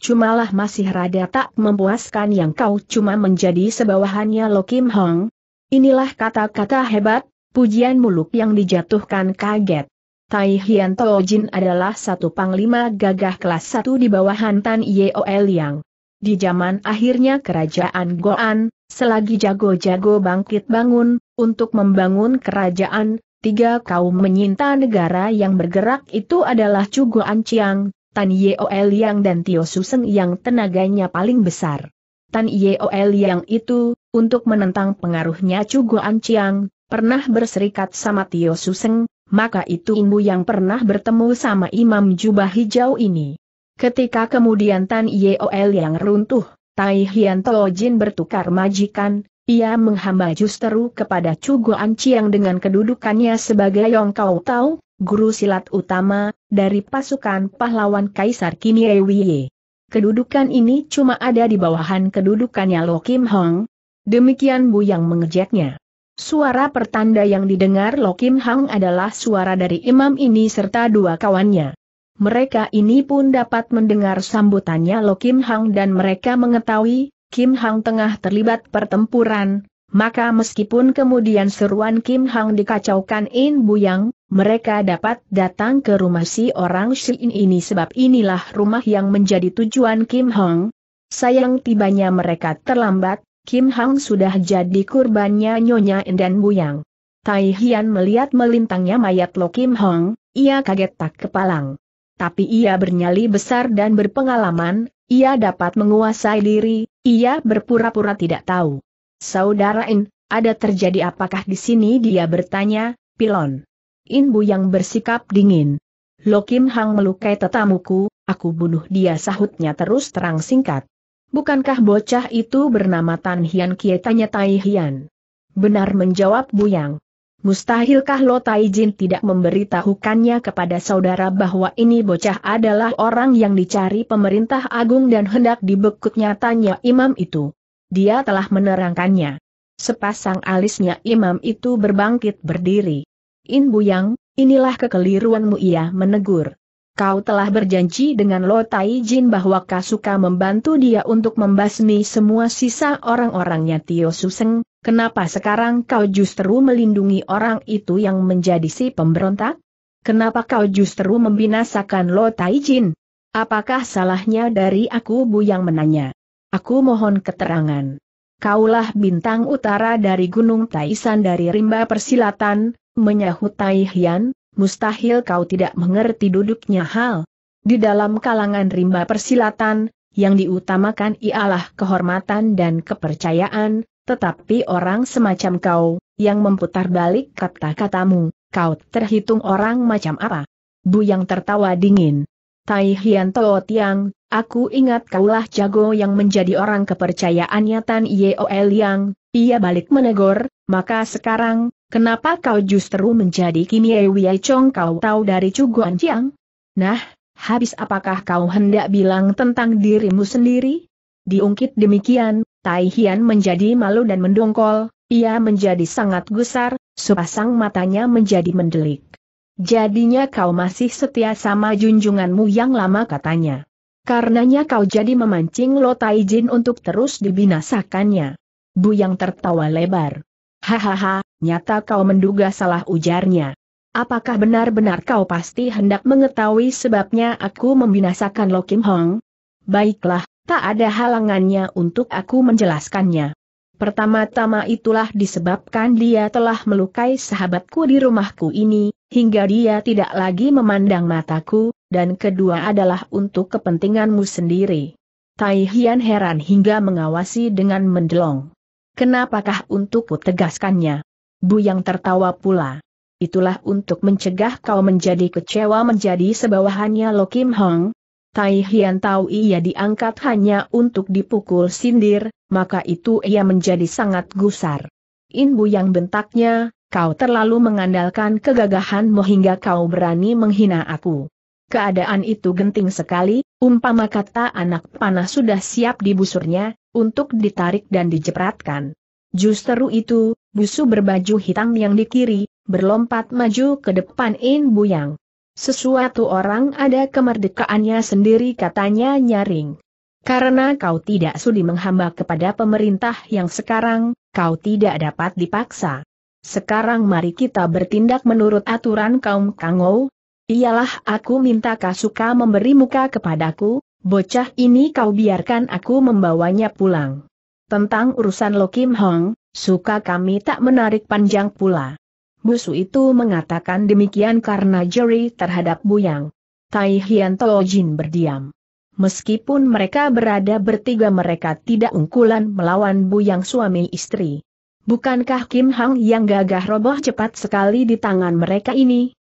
Cumalah masih rada tak memuaskan yang kau cuma menjadi sebawahannya Kim Hong. Inilah kata-kata hebat, pujian muluk yang dijatuhkan kaget. Tai Hian Tojin adalah satu panglima gagah kelas satu di bawahan Tan Yeo Liang. Di zaman akhirnya kerajaan Goan, Selagi jago-jago bangkit bangun, untuk membangun kerajaan, tiga kaum menyinta negara yang bergerak itu adalah Cugo Anciang, Tan Yeo Yang dan Tio Suseng yang tenaganya paling besar. Tan Yeo Yang itu, untuk menentang pengaruhnya Cugo Anciang, pernah berserikat sama Tio Suseng, maka itu imbu yang pernah bertemu sama Imam Jubah Hijau ini. Ketika kemudian Tan Yeol yang runtuh, Tai Hian Jin bertukar majikan, ia menghamba justru kepada Chu Guan Chiang dengan kedudukannya sebagai Yong Kau Tau, guru silat utama, dari pasukan pahlawan Kaisar Kini Ewiye. Kedudukan ini cuma ada di bawahan kedudukannya Lo Kim Hong. Demikian Bu yang mengejeknya. Suara pertanda yang didengar Lo Kim Hong adalah suara dari imam ini serta dua kawannya. Mereka ini pun dapat mendengar sambutannya Lo Kim Hang dan mereka mengetahui, Kim Hang tengah terlibat pertempuran, maka meskipun kemudian seruan Kim Hang dikacaukan In Bu Yang, mereka dapat datang ke rumah si orang Shin ini sebab inilah rumah yang menjadi tujuan Kim Hang. Sayang tibanya mereka terlambat, Kim Hang sudah jadi kurbannya Nyonya In dan Buyang. Tai Hian melihat melintangnya mayat Lo Kim Hong, ia kaget tak kepalang. Tapi ia bernyali besar dan berpengalaman, ia dapat menguasai diri, ia berpura-pura tidak tahu. Saudara In, ada terjadi apakah di sini dia bertanya, Pilon. Inbu yang bersikap dingin. Lokim Hang melukai tetamuku, aku bunuh dia sahutnya terus terang singkat. Bukankah bocah itu bernama Tan Hian Kie tanya Tai Hian? Benar menjawab Bu Yang. Mustahilkah lo Taijin tidak memberitahukannya kepada saudara bahwa ini bocah adalah orang yang dicari pemerintah agung dan hendak dibekutnya nyatanya imam itu? Dia telah menerangkannya. Sepasang alisnya imam itu berbangkit berdiri. In yang, inilah kekeliruanmu ia menegur. Kau telah berjanji dengan Lo Taijin bahwa kau suka membantu dia untuk membasmi semua sisa orang-orangnya Tio Suseng, Kenapa sekarang kau justru melindungi orang itu yang menjadi si pemberontak? Kenapa kau justru membinasakan Lo Taijin? Apakah salahnya dari aku Bu yang menanya? Aku mohon keterangan. Kaulah bintang utara dari Gunung Taisan dari rimba persilatan, menyahut Taihian, mustahil kau tidak mengerti duduknya hal. Di dalam kalangan rimba persilatan, yang diutamakan ialah kehormatan dan kepercayaan, tetapi orang semacam kau, yang memputar balik kata-katamu, kau terhitung orang macam apa? Bu yang tertawa dingin. Tai Hian Tao Tiang, aku ingat kaulah jago yang menjadi orang kepercayaannya Tan Yeol Yang, ia balik menegur, maka sekarang, kenapa kau justru menjadi Kim Ye Chong kau tahu dari Cuguan Jiang? Nah, habis apakah kau hendak bilang tentang dirimu sendiri? Diungkit demikian, Tai Hian menjadi malu dan mendongkol, ia menjadi sangat gusar, sepasang matanya menjadi mendelik. Jadinya kau masih setia sama junjunganmu yang lama katanya. Karenanya kau jadi memancing Lo Tai Jin untuk terus dibinasakannya. Bu yang tertawa lebar. Hahaha, nyata kau menduga salah ujarnya. Apakah benar-benar kau pasti hendak mengetahui sebabnya aku membinasakan Lo Kim Hong? Baiklah, tak ada halangannya untuk aku menjelaskannya. Pertama-tama itulah disebabkan dia telah melukai sahabatku di rumahku ini, hingga dia tidak lagi memandang mataku, dan kedua adalah untuk kepentinganmu sendiri. Tai Hian heran hingga mengawasi dengan mendelong. Kenapakah untuk tegaskannya? Bu yang tertawa pula. Itulah untuk mencegah kau menjadi kecewa menjadi sebawahannya Lo Kim Hong, Tai Hian tahu ia diangkat hanya untuk dipukul sindir, maka itu ia menjadi sangat gusar. Inbu yang bentaknya, kau terlalu mengandalkan kegagahanmu hingga kau berani menghina aku. Keadaan itu genting sekali, umpama kata anak panah sudah siap dibusurnya, untuk ditarik dan dijepratkan. Justru itu, busu berbaju hitam yang di kiri, berlompat maju ke depan In yang. Sesuatu orang ada kemerdekaannya sendiri katanya nyaring. Karena kau tidak sudi menghamba kepada pemerintah yang sekarang, kau tidak dapat dipaksa. Sekarang mari kita bertindak menurut aturan kaum Kangou. Iyalah aku minta Kasuka memberi muka kepadaku, bocah ini kau biarkan aku membawanya pulang. Tentang urusan Kim Hong, suka kami tak menarik panjang pula. Busu itu mengatakan demikian karena juri terhadap Buyang. Tai Hian Jin berdiam. Meskipun mereka berada bertiga mereka tidak unggulan melawan Buyang suami istri. Bukankah Kim Hang yang gagah roboh cepat sekali di tangan mereka ini?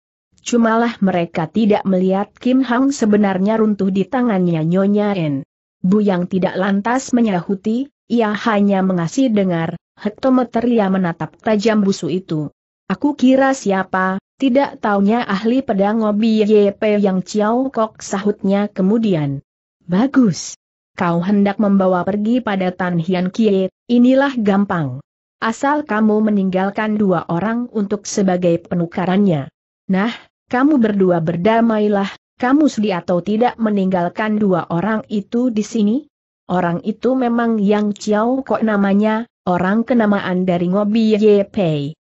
Cumalah mereka tidak melihat Kim Hang sebenarnya runtuh di tangannya Nyonya En. Buyang tidak lantas menyahuti, ia hanya mengasih dengar, hektometer ia menatap tajam busu itu. Aku kira siapa, tidak taunya ahli pedang Obi YP yang Ciao Kok sahutnya kemudian. Bagus. Kau hendak membawa pergi pada Tan Hian Kie, inilah gampang. Asal kamu meninggalkan dua orang untuk sebagai penukarannya. Nah, kamu berdua berdamailah, kamu sedih atau tidak meninggalkan dua orang itu di sini? Orang itu memang yang Ciao Kok namanya, orang kenamaan dari Ngobi YP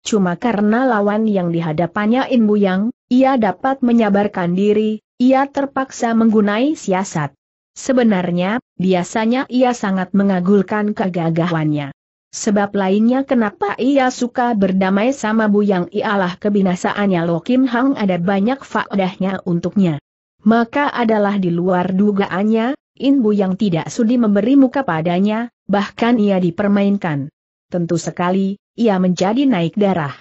cuma karena lawan yang dihadapannya Inbu Yang, ia dapat menyabarkan diri, ia terpaksa menggunai siasat. Sebenarnya, biasanya ia sangat mengagulkan kegagahannya. Sebab lainnya kenapa ia suka berdamai sama Bu Yang ialah kebinasaannya Lo Kim Hang ada banyak faedahnya untuknya. Maka adalah di luar dugaannya, In Bu Yang tidak sudi memberi muka padanya, bahkan ia dipermainkan tentu sekali, ia menjadi naik darah.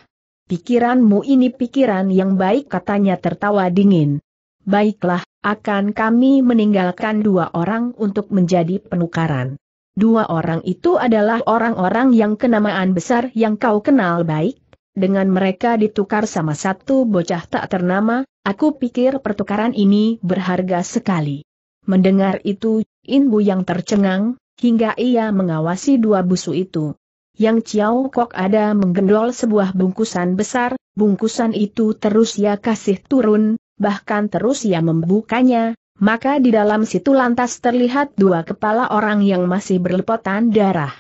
Pikiranmu ini pikiran yang baik katanya tertawa dingin. Baiklah, akan kami meninggalkan dua orang untuk menjadi penukaran. Dua orang itu adalah orang-orang yang kenamaan besar yang kau kenal baik, dengan mereka ditukar sama satu bocah tak ternama, aku pikir pertukaran ini berharga sekali. Mendengar itu, Inbu yang tercengang, hingga ia mengawasi dua busu itu. Yang Chiao Kok ada menggendol sebuah bungkusan besar, bungkusan itu terus ia kasih turun, bahkan terus ia membukanya, maka di dalam situ lantas terlihat dua kepala orang yang masih berlepotan darah.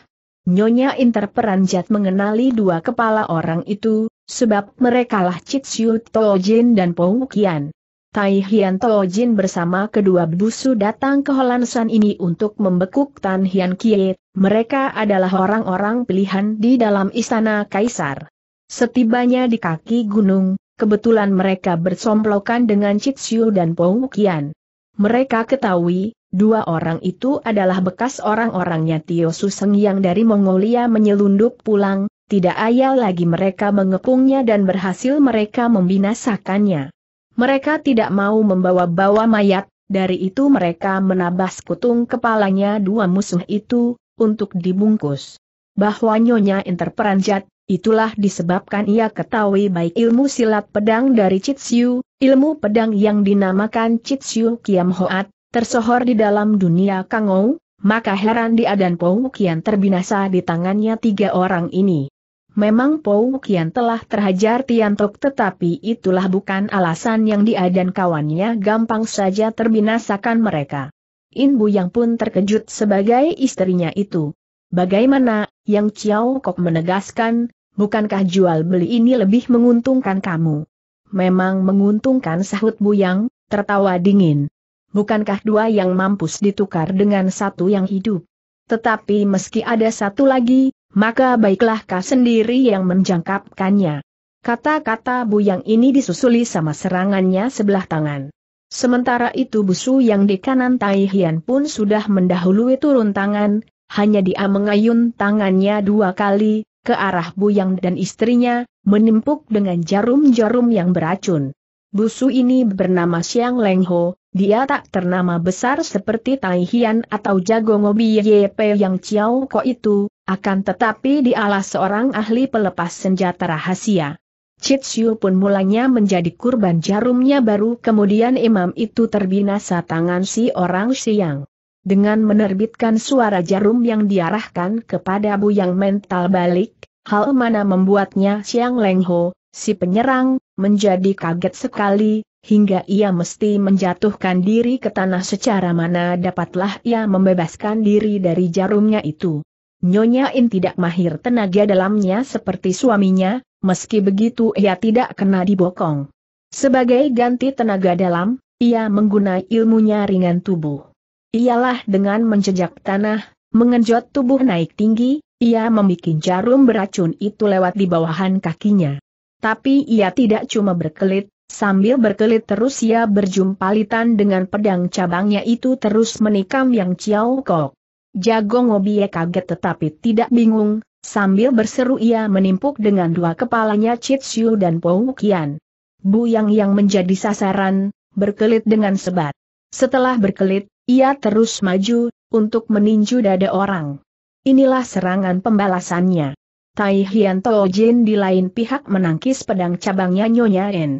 Nyonya Interperanjat mengenali dua kepala orang itu, sebab merekalah Chitsiu Tojin dan Pou Kian. Tai Hian Jin bersama kedua busu datang ke Holansan ini untuk membekuk Tan Hian Kie, mereka adalah orang-orang pilihan di dalam istana Kaisar. Setibanya di kaki gunung, kebetulan mereka bersomplokan dengan Cixiu dan Pou Kian. Mereka ketahui, dua orang itu adalah bekas orang-orangnya Tio Suseng yang dari Mongolia menyelundup pulang, tidak ayal lagi mereka mengepungnya dan berhasil mereka membinasakannya. Mereka tidak mau membawa-bawa mayat, dari itu mereka menabas kutung kepalanya dua musuh itu, untuk dibungkus. Bahwa Nyonya Interperanjat, itulah disebabkan ia ketahui baik ilmu silat pedang dari Chitsiu, ilmu pedang yang dinamakan Chitsiu Kiam Hoat, tersohor di dalam dunia Kangou, maka heran dia dan Pou Kian terbinasa di tangannya tiga orang ini. Memang Pou Kian telah terhajar Tiantok tetapi itulah bukan alasan yang dia dan kawannya gampang saja terbinasakan mereka. In Bu yang pun terkejut sebagai istrinya itu. Bagaimana, Yang Chiao Kok menegaskan, bukankah jual beli ini lebih menguntungkan kamu? Memang menguntungkan sahut Bu Yang, tertawa dingin. Bukankah dua yang mampus ditukar dengan satu yang hidup? Tetapi meski ada satu lagi, maka baiklah kau sendiri yang menjangkapkannya. Kata-kata Bu Yang ini disusuli sama serangannya sebelah tangan. Sementara itu busu yang di kanan Tai Hian pun sudah mendahului turun tangan, hanya dia mengayun tangannya dua kali, ke arah Bu Yang dan istrinya, menimpuk dengan jarum-jarum yang beracun. Busu ini bernama Xiang Leng Ho, dia tak ternama besar seperti Tai Hian atau Jago Ngobi YP yang Chiao Ko itu, akan tetapi dialah seorang ahli pelepas senjata rahasia. Xiu pun mulanya menjadi kurban jarumnya baru kemudian imam itu terbinasa tangan si orang siang. Dengan menerbitkan suara jarum yang diarahkan kepada bu yang mental balik, hal mana membuatnya Siang lengho, si penyerang, menjadi kaget sekali, hingga ia mesti menjatuhkan diri ke tanah secara mana dapatlah ia membebaskan diri dari jarumnya itu. Nyonya In tidak mahir tenaga dalamnya seperti suaminya, meski begitu ia tidak kena dibokong. Sebagai ganti tenaga dalam, ia menggunai ilmunya ringan tubuh. Ialah dengan menjejak tanah, mengenjot tubuh naik tinggi, ia membuat jarum beracun itu lewat di bawahan kakinya. Tapi ia tidak cuma berkelit, Sambil berkelit terus ia berjumpa litan dengan pedang cabangnya itu terus menikam yang Ciao Kok. Jago Ngobie kaget tetapi tidak bingung, sambil berseru ia menimpuk dengan dua kepalanya Chitsiu dan Pou Kian. Bu Yang yang menjadi sasaran, berkelit dengan sebat. Setelah berkelit, ia terus maju, untuk meninju dada orang. Inilah serangan pembalasannya. Tai Hian Tojin di lain pihak menangkis pedang cabangnya Nyonya En.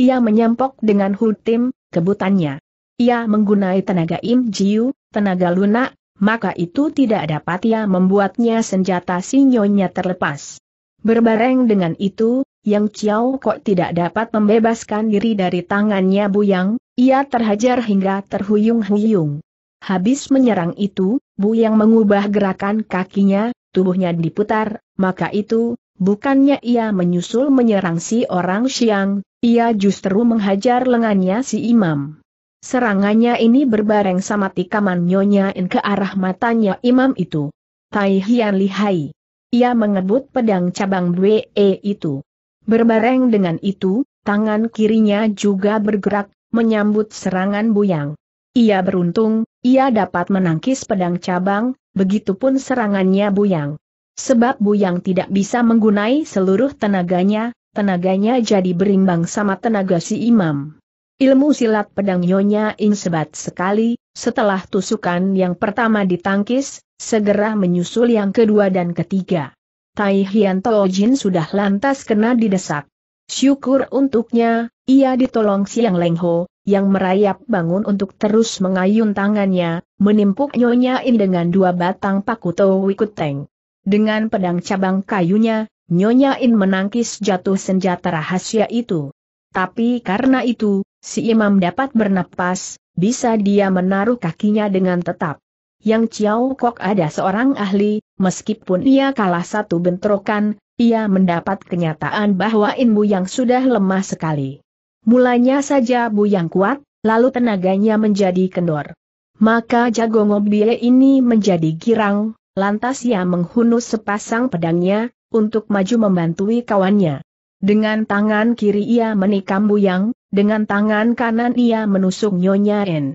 Ia menyampok dengan hutim, kebutannya. Ia menggunai tenaga Im Jiu, tenaga lunak, maka itu tidak dapat ia membuatnya senjata sinyonya terlepas. Berbareng dengan itu, Yang Chiao kok tidak dapat membebaskan diri dari tangannya Buyang, ia terhajar hingga terhuyung-huyung. Habis menyerang itu, Buyang mengubah gerakan kakinya, tubuhnya diputar, maka itu, bukannya ia menyusul menyerang si orang Siang, ia justru menghajar lengannya si imam. Serangannya ini berbareng sama tikaman nyonya ke arah matanya imam itu. Tai Hian Lihai. Ia mengebut pedang cabang e itu. Berbareng dengan itu, tangan kirinya juga bergerak, menyambut serangan Buyang. Ia beruntung, ia dapat menangkis pedang cabang, begitupun serangannya Buyang. Sebab Buyang tidak bisa menggunai seluruh tenaganya, tenaganya jadi berimbang sama tenaga si imam. Ilmu silat pedang Nyonya In sebat sekali, setelah tusukan yang pertama ditangkis, segera menyusul yang kedua dan ketiga. Tai Hian Jin sudah lantas kena didesak. Syukur untuknya, ia ditolong Siang Leng Ho, yang merayap bangun untuk terus mengayun tangannya, menimpuk Nyonya In dengan dua batang paku Tau wikuteng. Dengan pedang cabang kayunya, Nyonya In menangkis jatuh senjata rahasia itu. Tapi karena itu, si imam dapat bernapas, bisa dia menaruh kakinya dengan tetap. Yang Chiao Kok ada seorang ahli, meskipun ia kalah satu bentrokan, ia mendapat kenyataan bahwa Inmu yang sudah lemah sekali. Mulanya saja Bu yang kuat, lalu tenaganya menjadi kendor. Maka jago ngobie ini menjadi girang, lantas ia menghunus sepasang pedangnya, untuk maju membantui kawannya. Dengan tangan kiri ia menikam Buyang, dengan tangan kanan ia menusuk Nyonya En.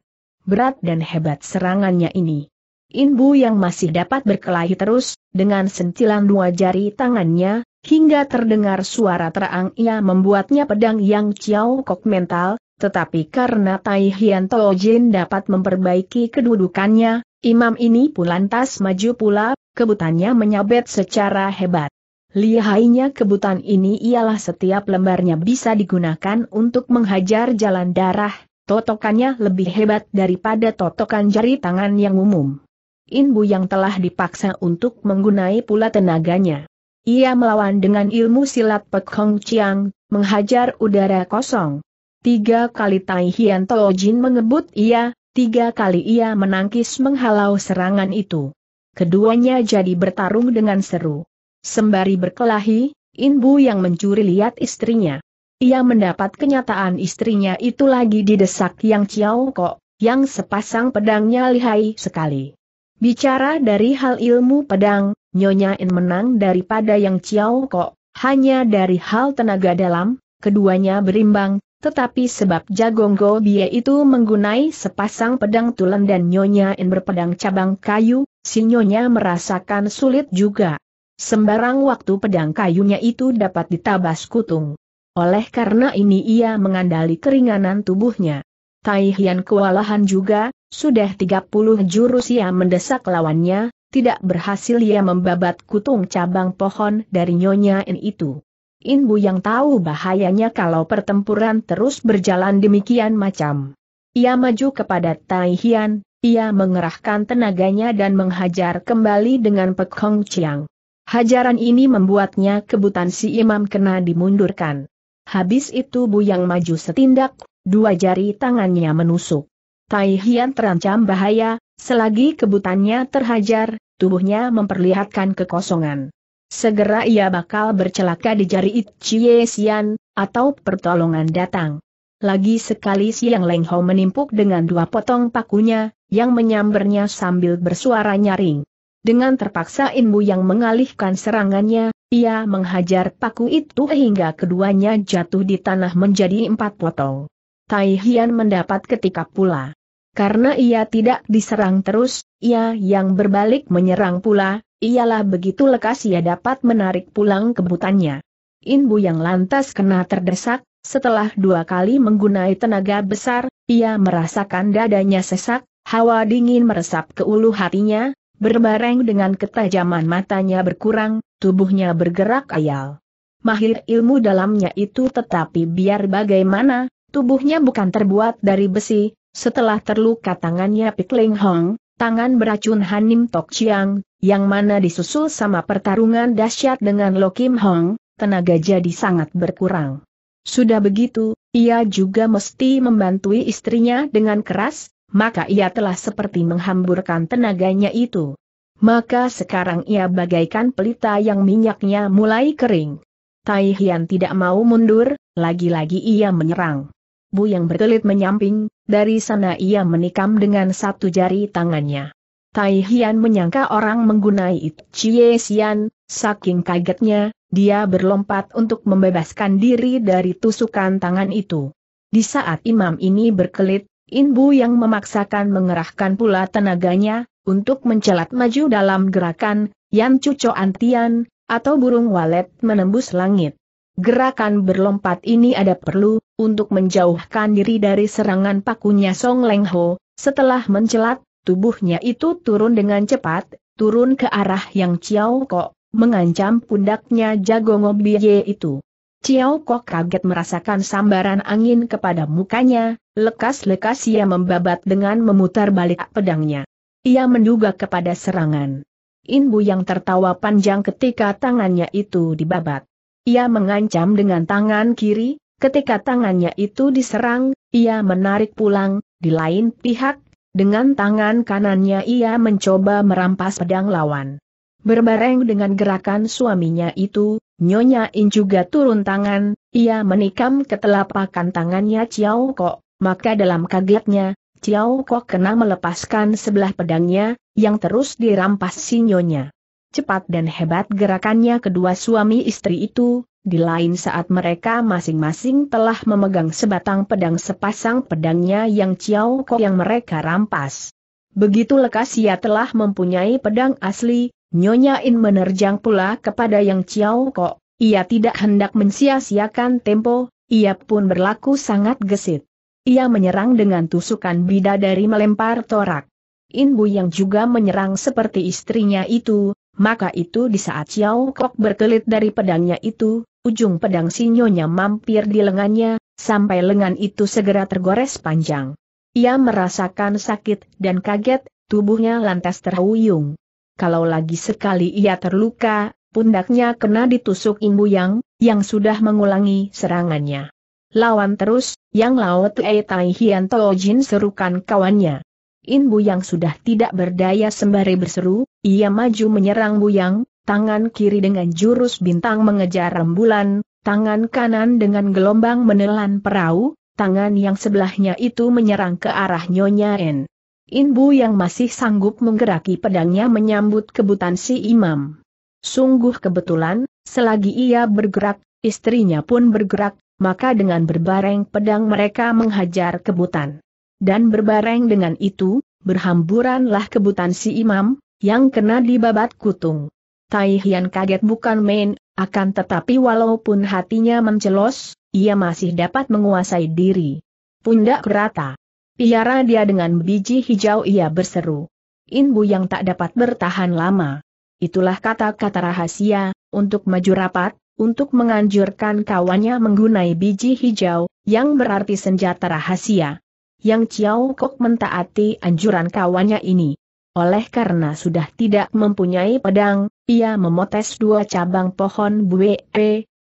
Berat dan hebat serangannya ini. Bu yang masih dapat berkelahi terus, dengan sentilan dua jari tangannya, hingga terdengar suara terang ia membuatnya pedang yang Ciao Kok mental, tetapi karena Tai Hian Jin dapat memperbaiki kedudukannya, imam ini pun lantas maju pula, kebutannya menyabet secara hebat. Lihainya kebutan ini ialah setiap lembarnya bisa digunakan untuk menghajar jalan darah, totokannya lebih hebat daripada totokan jari tangan yang umum. Inbu yang telah dipaksa untuk menggunai pula tenaganya. Ia melawan dengan ilmu silat Pek Hong Chiang, menghajar udara kosong. Tiga kali Tai Hian Tao Jin mengebut ia, tiga kali ia menangkis menghalau serangan itu. Keduanya jadi bertarung dengan seru. Sembari berkelahi, Inbu yang mencuri lihat istrinya. Ia mendapat kenyataan istrinya itu lagi didesak Yang Ciao Kok, yang sepasang pedangnya lihai sekali. Bicara dari hal ilmu pedang, Nyonya In menang daripada Yang Ciao Kok, hanya dari hal tenaga dalam, keduanya berimbang, tetapi sebab Jagonggo dia itu menggunai sepasang pedang tulen dan Nyonya In berpedang cabang kayu, si Nyonya merasakan sulit juga. Sembarang waktu pedang kayunya itu dapat ditabas kutung. Oleh karena ini ia mengandali keringanan tubuhnya. Tai Hian kewalahan juga, sudah 30 jurus ia mendesak lawannya, tidak berhasil ia membabat kutung cabang pohon dari Nyonya In itu. In Bu yang tahu bahayanya kalau pertempuran terus berjalan demikian macam. Ia maju kepada Tai Hian, ia mengerahkan tenaganya dan menghajar kembali dengan Pek Hong Chiang. Hajaran ini membuatnya kebutan si imam kena dimundurkan. Habis itu bu yang maju setindak, dua jari tangannya menusuk. Tai Hian terancam bahaya, selagi kebutannya terhajar, tubuhnya memperlihatkan kekosongan. Segera ia bakal bercelaka di jari It Chie Sian, atau pertolongan datang. Lagi sekali si Siang Leng Ho menimpuk dengan dua potong pakunya, yang menyambernya sambil bersuara nyaring. Dengan terpaksa Inbu yang mengalihkan serangannya, ia menghajar paku itu hingga keduanya jatuh di tanah menjadi empat potong. Tai Hian mendapat ketika pula. Karena ia tidak diserang terus, ia yang berbalik menyerang pula, ialah begitu lekas ia dapat menarik pulang kebutannya. Inbu yang lantas kena terdesak, setelah dua kali menggunai tenaga besar, ia merasakan dadanya sesak, hawa dingin meresap ke ulu hatinya, Berbareng dengan ketajaman matanya berkurang, tubuhnya bergerak ayal. Mahir ilmu dalamnya itu tetapi biar bagaimana, tubuhnya bukan terbuat dari besi, setelah terluka tangannya Pikling Hong, tangan beracun Hanim Tok Chiang, yang mana disusul sama pertarungan dahsyat dengan Lokim Hong, tenaga jadi sangat berkurang. Sudah begitu, ia juga mesti membantui istrinya dengan keras, maka ia telah seperti menghamburkan tenaganya itu. Maka sekarang ia bagaikan pelita yang minyaknya mulai kering. Tai Hian tidak mau mundur, lagi-lagi ia menyerang. Bu yang berkelit menyamping, dari sana ia menikam dengan satu jari tangannya. Tai Hian menyangka orang menggunai It Chie Xian, saking kagetnya, dia berlompat untuk membebaskan diri dari tusukan tangan itu. Di saat imam ini berkelit, Inbu yang memaksakan mengerahkan pula tenaganya, untuk mencelat maju dalam gerakan, Yan Cuco Antian, atau burung walet menembus langit. Gerakan berlompat ini ada perlu, untuk menjauhkan diri dari serangan pakunya Song Leng Ho, setelah mencelat, tubuhnya itu turun dengan cepat, turun ke arah yang Chiao Kok, mengancam pundaknya Jago Ngobie itu. Ciao Kok kaget merasakan sambaran angin kepada mukanya, lekas-lekas ia membabat dengan memutar balik pedangnya. Ia menduga kepada serangan. Inbu yang tertawa panjang ketika tangannya itu dibabat. Ia mengancam dengan tangan kiri, ketika tangannya itu diserang, ia menarik pulang, di lain pihak, dengan tangan kanannya ia mencoba merampas pedang lawan. Berbareng dengan gerakan suaminya itu, Nyonya In juga turun tangan, ia menikam ke telapakan tangannya Ciao Kok, maka dalam kagetnya, Ciao Kok kena melepaskan sebelah pedangnya, yang terus dirampas si Nyonya. Cepat dan hebat gerakannya kedua suami istri itu, di lain saat mereka masing-masing telah memegang sebatang pedang sepasang pedangnya yang Ciao Kok yang mereka rampas. Begitu lekas ia telah mempunyai pedang asli, Nyonya In menerjang pula kepada Yang Chiao Kok, ia tidak hendak mensia-siakan tempo, ia pun berlaku sangat gesit. Ia menyerang dengan tusukan bida dari melempar torak. In Bu yang juga menyerang seperti istrinya itu, maka itu di saat Chiao Kok berkelit dari pedangnya itu, ujung pedang si Nyonya mampir di lengannya, sampai lengan itu segera tergores panjang. Ia merasakan sakit dan kaget, tubuhnya lantas terhuyung kalau lagi sekali ia terluka, pundaknya kena ditusuk imbu yang yang sudah mengulangi serangannya. Lawan terus, yang laut e Tai Hian Tojin serukan kawannya. In yang sudah tidak berdaya sembari berseru, ia maju menyerang Buyang, tangan kiri dengan jurus bintang mengejar rembulan, tangan kanan dengan gelombang menelan perahu, tangan yang sebelahnya itu menyerang ke arah Nyonya En. Inbu yang masih sanggup menggeraki pedangnya menyambut kebutan si imam. Sungguh kebetulan, selagi ia bergerak, istrinya pun bergerak, maka dengan berbareng pedang mereka menghajar kebutan. Dan berbareng dengan itu, berhamburanlah kebutan si imam, yang kena dibabat kutung. Tai kaget bukan main, akan tetapi walaupun hatinya mencelos, ia masih dapat menguasai diri. Pundak rata. Piara dia dengan biji hijau ia berseru. Inbu yang tak dapat bertahan lama. Itulah kata-kata rahasia, untuk maju rapat, untuk menganjurkan kawannya menggunai biji hijau, yang berarti senjata rahasia. Yang Chiao Kok mentaati anjuran kawannya ini. Oleh karena sudah tidak mempunyai pedang, ia memotes dua cabang pohon bue,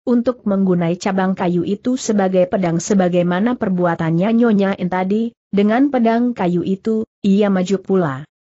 untuk menggunai cabang kayu itu sebagai pedang sebagaimana perbuatannya Nyonya In tadi, dengan pedang kayu itu, ia maju pula.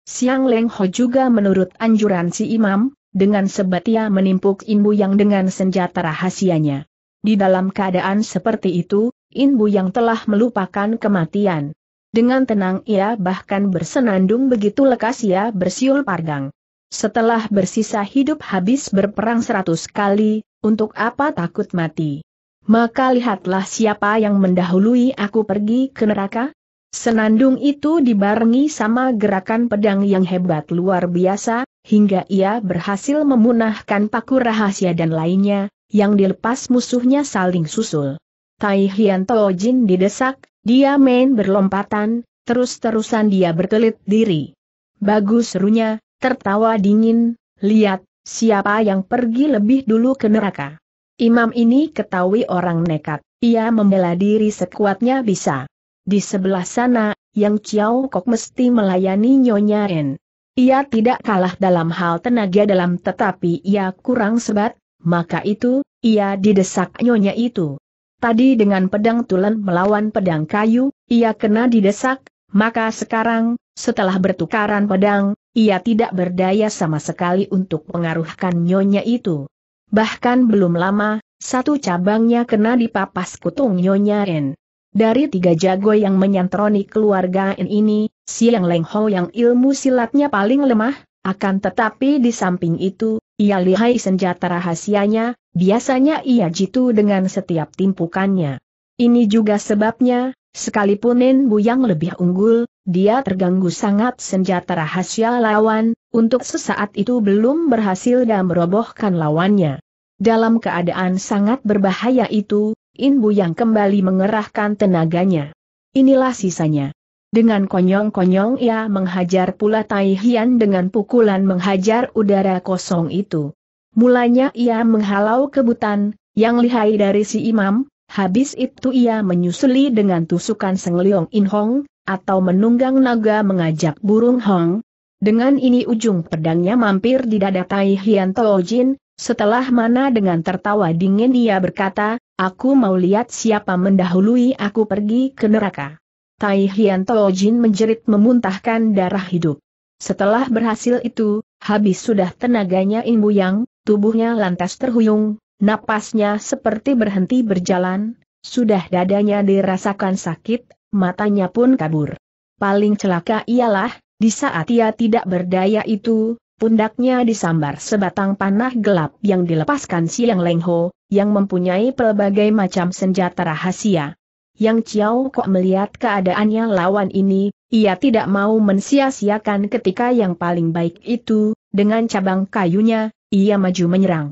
Siang Leng Ho juga menurut anjuran si imam, dengan sebatia menimpuk Inbu yang dengan senjata rahasianya. Di dalam keadaan seperti itu, Inbu yang telah melupakan kematian. Dengan tenang ia bahkan bersenandung begitu lekas ia bersiul pargang. Setelah bersisa hidup habis berperang seratus kali, untuk apa takut mati? Maka lihatlah siapa yang mendahului aku pergi ke neraka, Senandung itu dibarengi sama gerakan pedang yang hebat luar biasa, hingga ia berhasil memunahkan paku rahasia dan lainnya, yang dilepas musuhnya saling susul. Tai Hian Tojin didesak, dia main berlompatan, terus-terusan dia berkelit diri. Bagus serunya, tertawa dingin, lihat, siapa yang pergi lebih dulu ke neraka. Imam ini ketahui orang nekat, ia membela diri sekuatnya bisa. Di sebelah sana, Yang Chiao Kok mesti melayani Nyonya En. Ia tidak kalah dalam hal tenaga dalam tetapi ia kurang sebat, maka itu, ia didesak Nyonya itu. Tadi dengan pedang tulen melawan pedang kayu, ia kena didesak, maka sekarang, setelah bertukaran pedang, ia tidak berdaya sama sekali untuk mengaruhkan Nyonya itu. Bahkan belum lama, satu cabangnya kena dipapas kutung Nyonya En. Dari tiga jago yang menyantroni keluarga ini, si Siang Leng Ho yang ilmu silatnya paling lemah, akan tetapi di samping itu, ia lihai senjata rahasianya, biasanya ia jitu dengan setiap timpukannya. Ini juga sebabnya, sekalipun Nen Bu yang lebih unggul, dia terganggu sangat senjata rahasia lawan, untuk sesaat itu belum berhasil dan merobohkan lawannya. Dalam keadaan sangat berbahaya itu, Inbu yang kembali mengerahkan tenaganya. Inilah sisanya. Dengan konyong-konyong ia menghajar pula Tai Hian dengan pukulan menghajar udara kosong itu. Mulanya ia menghalau kebutan, yang lihai dari si imam, habis itu ia menyusuli dengan tusukan sengliong hong, atau menunggang naga mengajak burung hong, dengan ini ujung pedangnya mampir di dada Tai Hian Toojin, setelah mana dengan tertawa dingin ia berkata, aku mau lihat siapa mendahului aku pergi ke neraka. Tai Hian Jin menjerit memuntahkan darah hidup. Setelah berhasil itu, habis sudah tenaganya Imbu Yang, tubuhnya lantas terhuyung, napasnya seperti berhenti berjalan, sudah dadanya dirasakan sakit, matanya pun kabur. Paling celaka ialah, di saat ia tidak berdaya itu, Pundaknya disambar sebatang panah gelap yang dilepaskan Siang lengho, yang mempunyai pelbagai macam senjata rahasia. Yang Ciao kok melihat keadaannya lawan ini, ia tidak mau mensia-siakan ketika yang paling baik itu, dengan cabang kayunya, ia maju menyerang.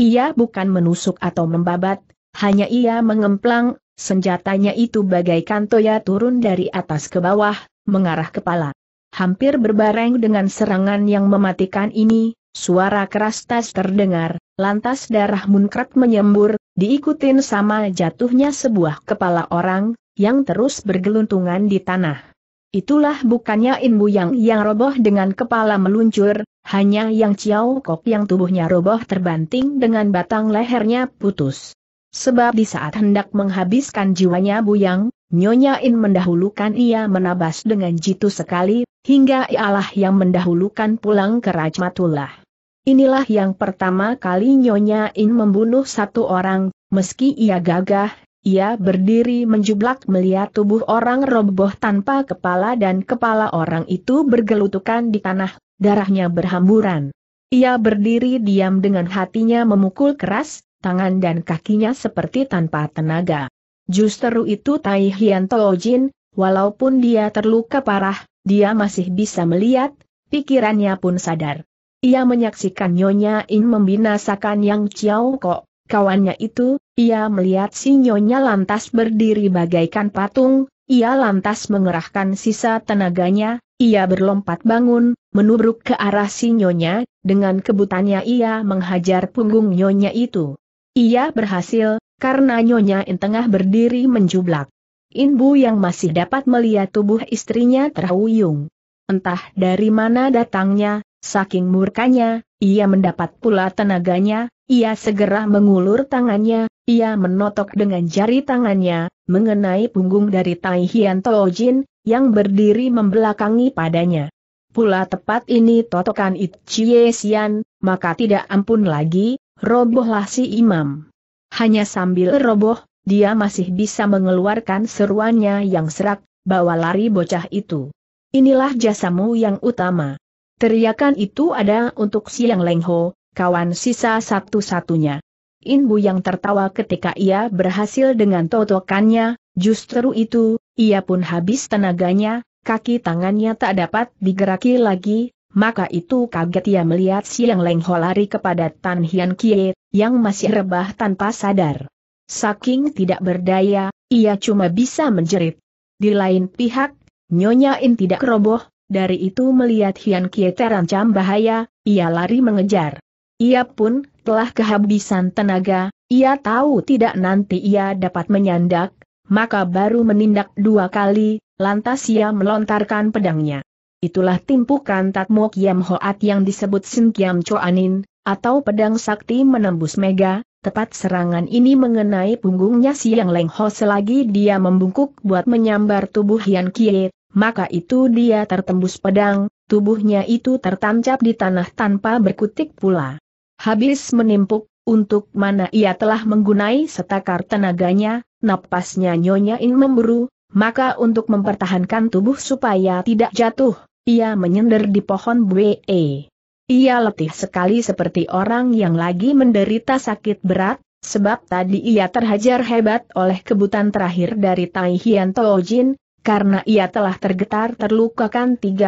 Ia bukan menusuk atau membabat, hanya ia mengemplang, senjatanya itu bagaikan toya turun dari atas ke bawah, mengarah kepala hampir berbareng dengan serangan yang mematikan ini, suara keras tas terdengar, lantas darah munkrat menyembur, diikutin sama jatuhnya sebuah kepala orang, yang terus bergeluntungan di tanah. Itulah bukannya imbu yang yang roboh dengan kepala meluncur, hanya yang Ciao Kok yang tubuhnya roboh terbanting dengan batang lehernya putus. Sebab di saat hendak menghabiskan jiwanya Buyang, Nyonya In mendahulukan ia menabas dengan jitu sekali, hingga ialah yang mendahulukan pulang ke Rajmatullah. Inilah yang pertama kali Nyonya In membunuh satu orang, meski ia gagah, ia berdiri menjublak melihat tubuh orang roboh tanpa kepala dan kepala orang itu bergelutukan di tanah, darahnya berhamburan. Ia berdiri diam dengan hatinya memukul keras, tangan dan kakinya seperti tanpa tenaga. Justru itu Tai Hian Tojin, walaupun dia terluka parah, dia masih bisa melihat, pikirannya pun sadar. Ia menyaksikan Nyonya In membinasakan Yang Chiao Kok, kawannya itu, ia melihat si Nyonya lantas berdiri bagaikan patung, ia lantas mengerahkan sisa tenaganya, ia berlompat bangun, menubruk ke arah si Nyonya, dengan kebutannya ia menghajar punggung Nyonya itu. Ia berhasil, karena Nyonya In tengah berdiri menjublak. Inbu yang masih dapat melihat tubuh istrinya terhuyung. Entah dari mana datangnya, saking murkanya, ia mendapat pula tenaganya, ia segera mengulur tangannya, ia menotok dengan jari tangannya, mengenai punggung dari Tai Hian Toojin, yang berdiri membelakangi padanya. Pula tepat ini totokan It Chie Sian, maka tidak ampun lagi, robohlah si imam. Hanya sambil roboh, dia masih bisa mengeluarkan seruannya yang serak, bawa lari bocah itu. Inilah jasamu yang utama. Teriakan itu ada untuk Siang Lengho, kawan sisa satu-satunya. Inbu yang tertawa ketika ia berhasil dengan totokannya, justru itu, ia pun habis tenaganya, kaki tangannya tak dapat digeraki lagi, maka itu kaget ia melihat Siang Lengho lari kepada Tan Hian Kie, yang masih rebah tanpa sadar. Saking tidak berdaya, ia cuma bisa menjerit. Di lain pihak, Nyonya In tidak roboh, dari itu melihat Hian Kie terancam bahaya, ia lari mengejar. Ia pun telah kehabisan tenaga, ia tahu tidak nanti ia dapat menyandak, maka baru menindak dua kali, lantas ia melontarkan pedangnya. Itulah timpukan Tatmo Kiam Hoat yang disebut Sin Kiam anin, atau pedang sakti menembus mega, Tepat serangan ini mengenai punggungnya Siang Leng Ho selagi dia membungkuk buat menyambar tubuh Yan Kie, maka itu dia tertembus pedang, tubuhnya itu tertancap di tanah tanpa berkutik pula. Habis menimpuk, untuk mana ia telah menggunai setakar tenaganya, napasnya Nyonya In memburu maka untuk mempertahankan tubuh supaya tidak jatuh, ia menyender di pohon BE. Ia letih sekali seperti orang yang lagi menderita sakit berat, sebab tadi ia terhajar hebat oleh kebutan terakhir dari Tai Hian Jin, karena ia telah tergetar terlukakan 13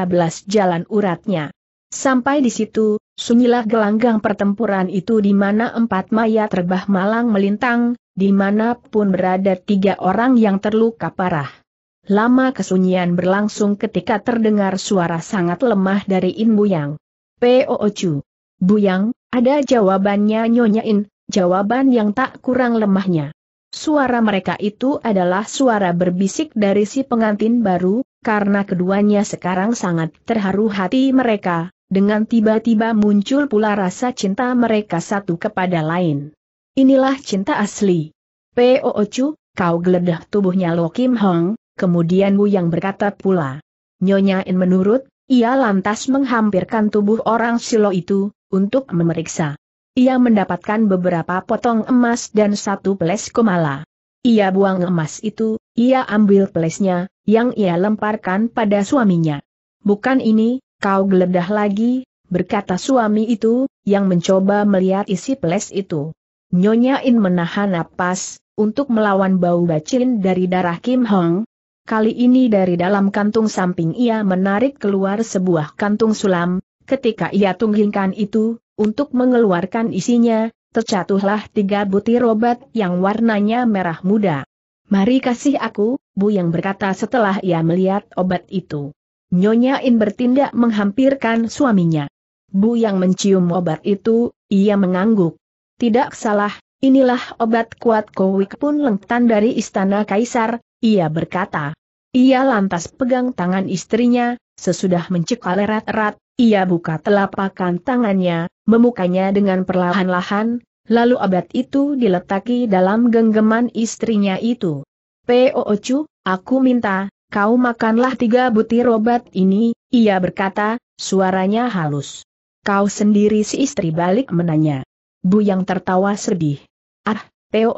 jalan uratnya. Sampai di situ, sunyilah gelanggang pertempuran itu di mana empat mayat rebah malang melintang, di mana pun berada tiga orang yang terluka parah. Lama kesunyian berlangsung ketika terdengar suara sangat lemah dari Inbu Yang. Poocu. Buyang, ada jawabannya Nyonya In, jawaban yang tak kurang lemahnya. Suara mereka itu adalah suara berbisik dari si pengantin baru, karena keduanya sekarang sangat terharu hati mereka, dengan tiba-tiba muncul pula rasa cinta mereka satu kepada lain. Inilah cinta asli. Poocu, kau geledah tubuhnya Lo Kim Hong, kemudian Wu yang berkata pula. Nyonya In menurut ia lantas menghampirkan tubuh orang silo itu, untuk memeriksa. Ia mendapatkan beberapa potong emas dan satu peles komala. Ia buang emas itu, ia ambil pelesnya, yang ia lemparkan pada suaminya. Bukan ini, kau geledah lagi, berkata suami itu, yang mencoba melihat isi peles itu. Nyonya In menahan napas, untuk melawan bau bacin dari darah Kim Hong, Kali ini dari dalam kantung samping ia menarik keluar sebuah kantung sulam, ketika ia tunggingkan itu, untuk mengeluarkan isinya, terjatuhlah tiga butir obat yang warnanya merah muda. Mari kasih aku, Bu yang berkata setelah ia melihat obat itu. Nyonya In bertindak menghampirkan suaminya. Bu yang mencium obat itu, ia mengangguk. Tidak salah, inilah obat kuat kowik pun lengtan dari istana kaisar, ia berkata. Ia lantas pegang tangan istrinya, sesudah mencekal erat-erat, ia buka telapakan tangannya, memukanya dengan perlahan-lahan, lalu abad itu diletaki dalam genggaman istrinya itu. P.O.O.Chu, aku minta, kau makanlah tiga butir obat ini, ia berkata, suaranya halus. Kau sendiri si istri balik menanya. Bu yang tertawa sedih. Ah, Teo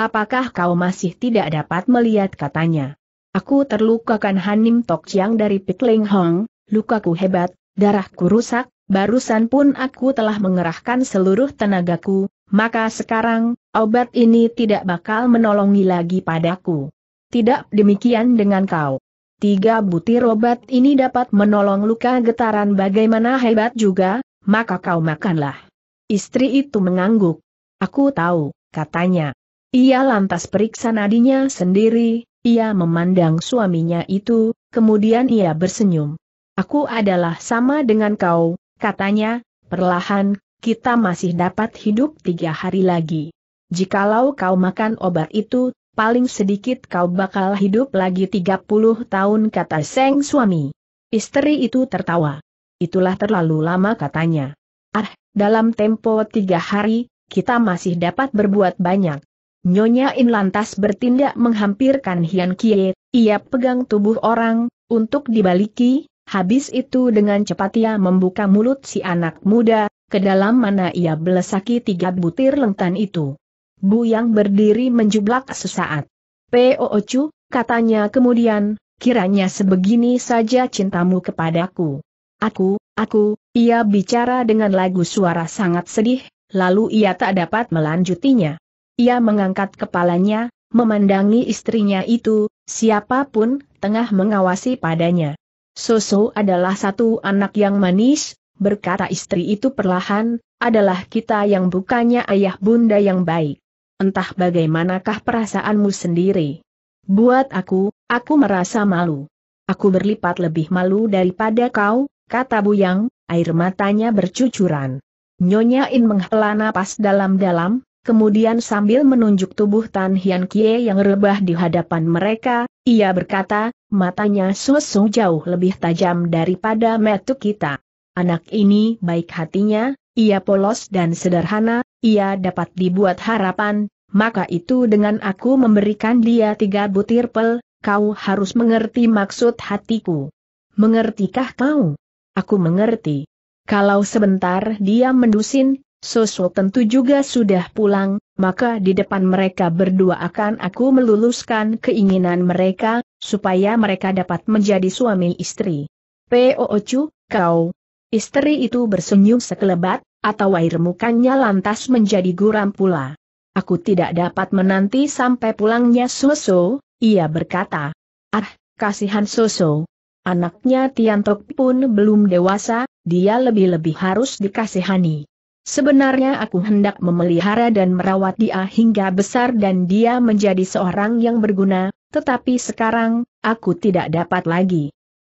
Apakah kau masih tidak dapat melihat katanya? Aku terluka kan Hanim Tok Chiang dari Pikling Hong, lukaku hebat, darahku rusak, barusan pun aku telah mengerahkan seluruh tenagaku, maka sekarang, obat ini tidak bakal menolongi lagi padaku. Tidak demikian dengan kau. Tiga butir obat ini dapat menolong luka getaran bagaimana hebat juga, maka kau makanlah. Istri itu mengangguk. Aku tahu, katanya. Ia lantas periksa nadinya sendiri, ia memandang suaminya itu, kemudian ia bersenyum. Aku adalah sama dengan kau, katanya, perlahan, kita masih dapat hidup tiga hari lagi. Jikalau kau makan obat itu, paling sedikit kau bakal hidup lagi 30 tahun kata Seng suami. Istri itu tertawa. Itulah terlalu lama katanya. Ah, dalam tempo tiga hari, kita masih dapat berbuat banyak. Nyonya In lantas bertindak menghampirkan Hian Kie, ia pegang tubuh orang, untuk dibaliki, habis itu dengan cepat ia membuka mulut si anak muda, ke dalam mana ia belesaki tiga butir lengtan itu. Bu yang berdiri menjublak sesaat. Poocu, katanya kemudian, kiranya sebegini saja cintamu kepadaku. Aku, aku, ia bicara dengan lagu suara sangat sedih, lalu ia tak dapat melanjutinya. Ia mengangkat kepalanya, memandangi istrinya itu, siapapun, tengah mengawasi padanya. Soso adalah satu anak yang manis, berkata istri itu perlahan, adalah kita yang bukannya ayah bunda yang baik. Entah bagaimanakah perasaanmu sendiri. Buat aku, aku merasa malu. Aku berlipat lebih malu daripada kau, kata Buyang, air matanya bercucuran. Nyonya In menghela napas dalam-dalam, Kemudian sambil menunjuk tubuh Tan Hian Kie yang rebah di hadapan mereka, ia berkata, matanya susu jauh lebih tajam daripada metu kita. Anak ini baik hatinya, ia polos dan sederhana, ia dapat dibuat harapan, maka itu dengan aku memberikan dia tiga butir pel, kau harus mengerti maksud hatiku. Mengertikah kau? Aku mengerti. Kalau sebentar dia mendusin, Soso tentu juga sudah pulang, maka di depan mereka berdua akan aku meluluskan keinginan mereka, supaya mereka dapat menjadi suami istri. Poocu, kau. Istri itu bersenyum sekelebat, atau air mukanya lantas menjadi guram pula. Aku tidak dapat menanti sampai pulangnya Soso, ia berkata. Ah, kasihan Soso. Anaknya Tiantok pun belum dewasa, dia lebih-lebih harus dikasihani. Sebenarnya aku hendak memelihara dan merawat dia hingga besar dan dia menjadi seorang yang berguna, tetapi sekarang, aku tidak dapat lagi.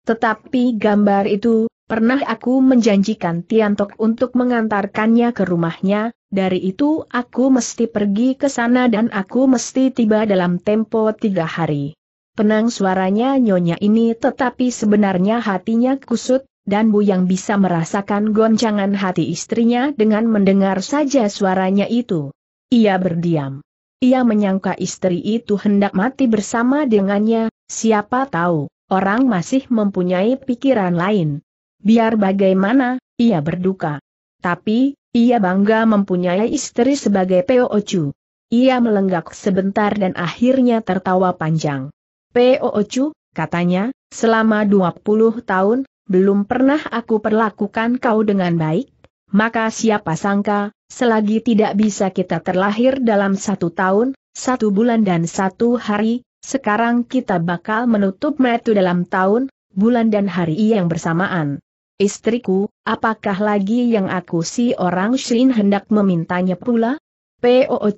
Tetapi gambar itu, pernah aku menjanjikan Tiantok untuk mengantarkannya ke rumahnya, dari itu aku mesti pergi ke sana dan aku mesti tiba dalam tempo tiga hari. Penang suaranya nyonya ini tetapi sebenarnya hatinya kusut, dan Bu yang bisa merasakan goncangan hati istrinya dengan mendengar saja suaranya itu. Ia berdiam. Ia menyangka istri itu hendak mati bersama dengannya, siapa tahu, orang masih mempunyai pikiran lain. Biar bagaimana, ia berduka. Tapi, ia bangga mempunyai istri sebagai Ocu. Ia melenggak sebentar dan akhirnya tertawa panjang. Ocu, katanya, selama 20 tahun, belum pernah aku perlakukan kau dengan baik, maka siapa sangka, selagi tidak bisa kita terlahir dalam satu tahun, satu bulan dan satu hari, sekarang kita bakal menutup metu dalam tahun, bulan dan hari yang bersamaan. Istriku, apakah lagi yang aku si orang Shin hendak memintanya pula? P.O.O.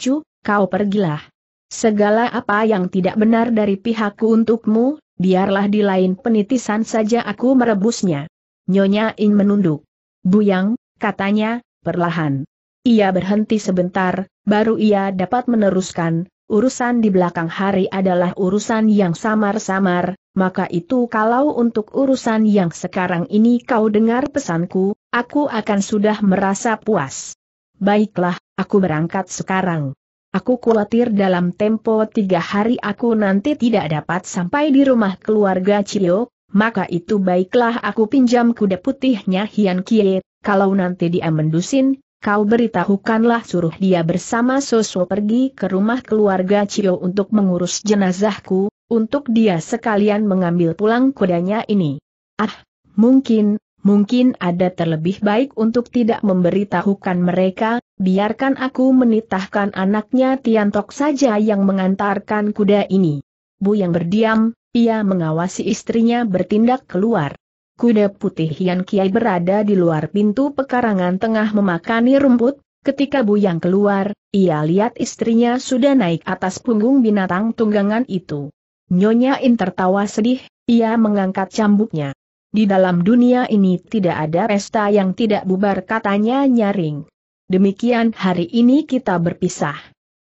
kau pergilah. Segala apa yang tidak benar dari pihakku untukmu, biarlah di lain penitisan saja aku merebusnya. Nyonya In menunduk. Buyang, katanya, perlahan. Ia berhenti sebentar, baru ia dapat meneruskan, urusan di belakang hari adalah urusan yang samar-samar, maka itu kalau untuk urusan yang sekarang ini kau dengar pesanku, aku akan sudah merasa puas. Baiklah, aku berangkat sekarang. Aku khawatir dalam tempo tiga hari aku nanti tidak dapat sampai di rumah keluarga Cio, maka itu baiklah aku pinjam kuda putihnya Hian Kie, kalau nanti dia mendusin, kau beritahukanlah suruh dia bersama Soso pergi ke rumah keluarga Cio untuk mengurus jenazahku, untuk dia sekalian mengambil pulang kudanya ini. Ah, mungkin, Mungkin ada terlebih baik untuk tidak memberitahukan mereka, biarkan aku menitahkan anaknya Tiantok saja yang mengantarkan kuda ini. Bu yang berdiam, ia mengawasi istrinya bertindak keluar. Kuda putih Hian Kiai berada di luar pintu pekarangan tengah memakani rumput, ketika Bu yang keluar, ia lihat istrinya sudah naik atas punggung binatang tunggangan itu. Nyonya In tertawa sedih, ia mengangkat cambuknya. Di dalam dunia ini tidak ada pesta yang tidak bubar katanya nyaring. Demikian hari ini kita berpisah.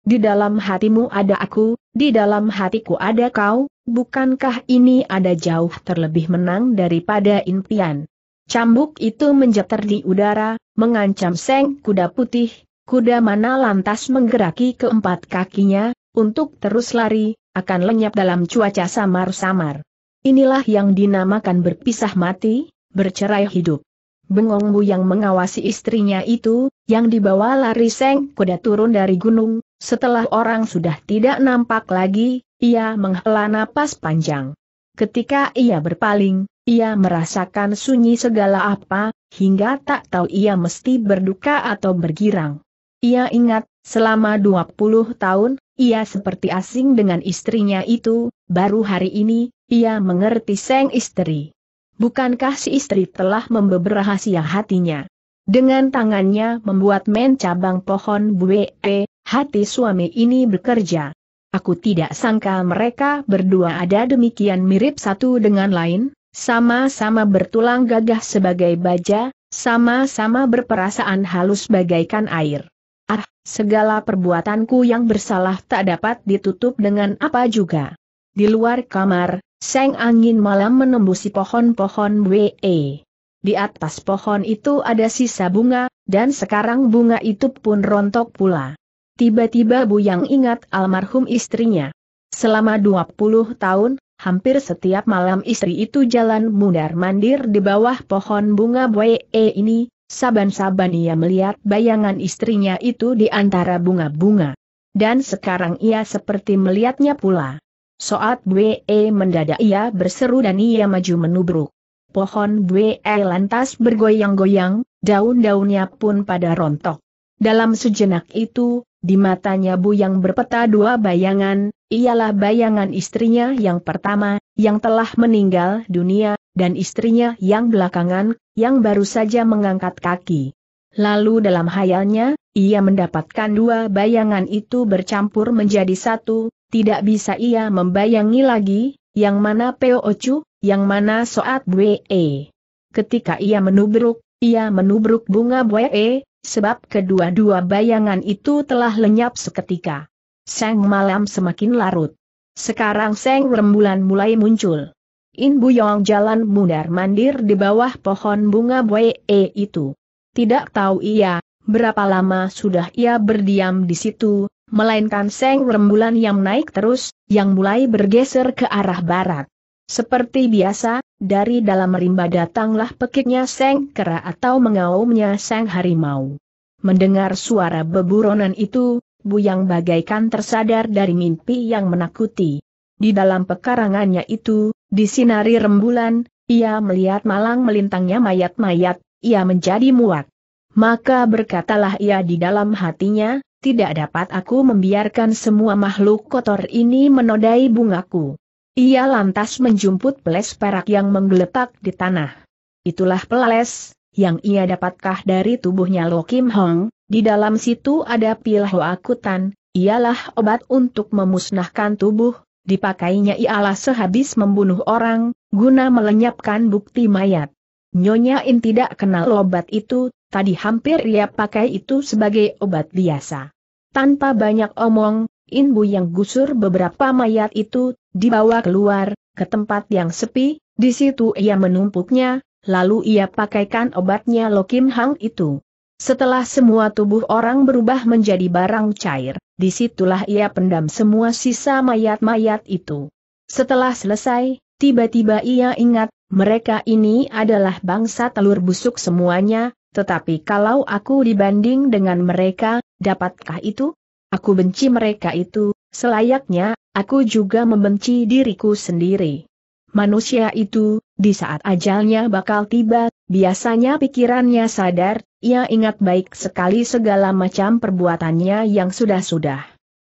Di dalam hatimu ada aku, di dalam hatiku ada kau, bukankah ini ada jauh terlebih menang daripada impian? Cambuk itu menjeter di udara, mengancam seng kuda putih, kuda mana lantas menggeraki keempat kakinya, untuk terus lari, akan lenyap dalam cuaca samar-samar. Inilah yang dinamakan berpisah mati, bercerai hidup. Bengongmu yang mengawasi istrinya itu, yang dibawa lari seng kuda turun dari gunung, setelah orang sudah tidak nampak lagi, ia menghela napas panjang. Ketika ia berpaling, ia merasakan sunyi segala apa, hingga tak tahu ia mesti berduka atau bergirang. Ia ingat, selama 20 tahun, ia seperti asing dengan istrinya itu, baru hari ini, ia mengerti seng istri. Bukankah si istri telah membeber hatinya? Dengan tangannya membuat men cabang pohon bue, eh, hati suami ini bekerja. Aku tidak sangka mereka berdua ada demikian mirip satu dengan lain, sama-sama bertulang gagah sebagai baja, sama-sama berperasaan halus bagaikan air. Ah, segala perbuatanku yang bersalah tak dapat ditutup dengan apa juga. Di luar kamar, Seng angin malam menembusi pohon-pohon WE. Di atas pohon itu ada sisa bunga, dan sekarang bunga itu pun rontok pula. Tiba-tiba bu yang ingat almarhum istrinya. Selama 20 tahun, hampir setiap malam istri itu jalan mundar-mandir di bawah pohon bunga WE ini, saban-saban ia melihat bayangan istrinya itu di antara bunga-bunga. Dan sekarang ia seperti melihatnya pula. Soat Bwe mendadak ia berseru dan ia maju menubruk. Pohon Bwe lantas bergoyang-goyang, daun-daunnya pun pada rontok. Dalam sejenak itu, di matanya Bu yang berpeta dua bayangan, ialah bayangan istrinya yang pertama, yang telah meninggal dunia, dan istrinya yang belakangan, yang baru saja mengangkat kaki. Lalu dalam hayalnya, ia mendapatkan dua bayangan itu bercampur menjadi satu, tidak bisa ia membayangi lagi, yang mana Peo Ocu, yang mana Soat Bwe. Ketika ia menubruk, ia menubruk bunga Bwe, sebab kedua-dua bayangan itu telah lenyap seketika. Sang malam semakin larut. Sekarang Sang rembulan mulai muncul. In Yong jalan mundar-mandir di bawah pohon bunga Bwe itu. Tidak tahu ia, berapa lama sudah ia berdiam di situ, melainkan seng rembulan yang naik terus, yang mulai bergeser ke arah barat. Seperti biasa, dari dalam rimba datanglah pekiknya seng kera atau mengaumnya seng harimau. Mendengar suara beburonan itu, Buyang bagaikan tersadar dari mimpi yang menakuti. Di dalam pekarangannya itu, di sinari rembulan, ia melihat malang melintangnya mayat-mayat, ia menjadi muak. Maka berkatalah ia di dalam hatinya, tidak dapat aku membiarkan semua makhluk kotor ini menodai bungaku. Ia lantas menjumput peles perak yang menggeletak di tanah. Itulah peles, yang ia dapatkah dari tubuhnya Lo Kim Hong, di dalam situ ada pil akutan, ialah obat untuk memusnahkan tubuh, dipakainya ialah sehabis membunuh orang, guna melenyapkan bukti mayat. Nyonya In tidak kenal obat itu, tadi hampir ia pakai itu sebagai obat biasa. Tanpa banyak omong, Inbu yang gusur beberapa mayat itu, dibawa keluar, ke tempat yang sepi, di situ ia menumpuknya, lalu ia pakaikan obatnya Lokim Hang itu. Setelah semua tubuh orang berubah menjadi barang cair, disitulah ia pendam semua sisa mayat-mayat itu. Setelah selesai, tiba-tiba ia ingat, mereka ini adalah bangsa telur busuk semuanya, tetapi kalau aku dibanding dengan mereka, dapatkah itu? Aku benci mereka itu, selayaknya, aku juga membenci diriku sendiri. Manusia itu, di saat ajalnya bakal tiba, biasanya pikirannya sadar, ia ingat baik sekali segala macam perbuatannya yang sudah-sudah.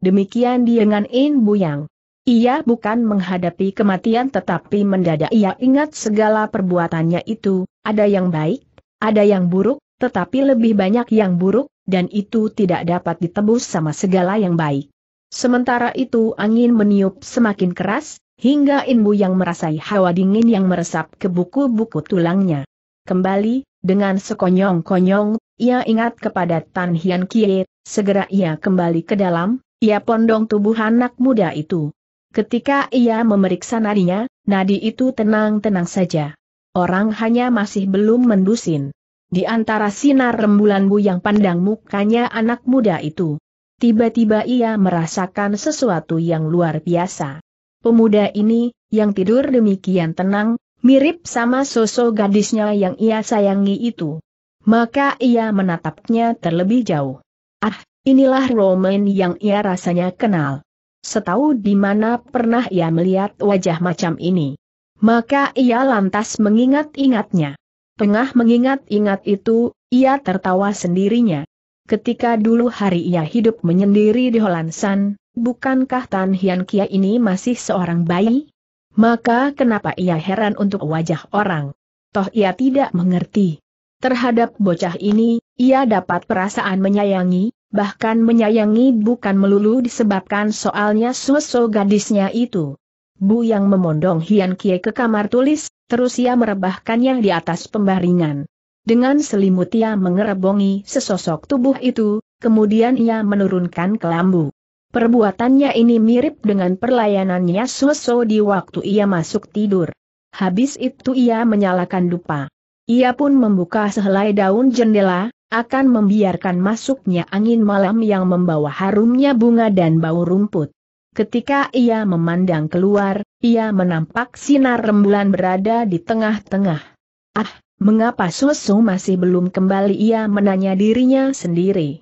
Demikian dengan In Buyang. Ia bukan menghadapi kematian tetapi mendadak ia ingat segala perbuatannya itu, ada yang baik, ada yang buruk, tetapi lebih banyak yang buruk, dan itu tidak dapat ditebus sama segala yang baik. Sementara itu angin meniup semakin keras, hingga Inbu yang merasai hawa dingin yang meresap ke buku-buku tulangnya. Kembali, dengan sekonyong-konyong, ia ingat kepada Tan Hian Kie, segera ia kembali ke dalam, ia pondong tubuh anak muda itu. Ketika ia memeriksa nadinya, nadi itu tenang-tenang saja orang hanya masih belum mendusin. Di antara sinar rembulan yang pandang mukanya anak muda itu, tiba-tiba ia merasakan sesuatu yang luar biasa. Pemuda ini, yang tidur demikian tenang, mirip sama sosok gadisnya yang ia sayangi itu. Maka ia menatapnya terlebih jauh. Ah, inilah Roman yang ia rasanya kenal. Setahu di mana pernah ia melihat wajah macam ini. Maka ia lantas mengingat-ingatnya. Tengah mengingat-ingat itu, ia tertawa sendirinya. Ketika dulu hari ia hidup menyendiri di Holansan, bukankah Tan Hian Kia ini masih seorang bayi? Maka kenapa ia heran untuk wajah orang? Toh ia tidak mengerti. Terhadap bocah ini, ia dapat perasaan menyayangi, bahkan menyayangi bukan melulu disebabkan soalnya sosok gadisnya itu. Bu yang memondong Hian Kie ke kamar tulis, terus ia merebahkannya di atas pembaringan. Dengan selimut ia mengerebongi sesosok tubuh itu, kemudian ia menurunkan kelambu. Perbuatannya ini mirip dengan perlayanannya Suso di waktu ia masuk tidur. Habis itu ia menyalakan dupa. Ia pun membuka sehelai daun jendela, akan membiarkan masuknya angin malam yang membawa harumnya bunga dan bau rumput. Ketika ia memandang keluar, ia menampak sinar rembulan berada di tengah-tengah. Ah, mengapa Susu masih belum kembali ia menanya dirinya sendiri.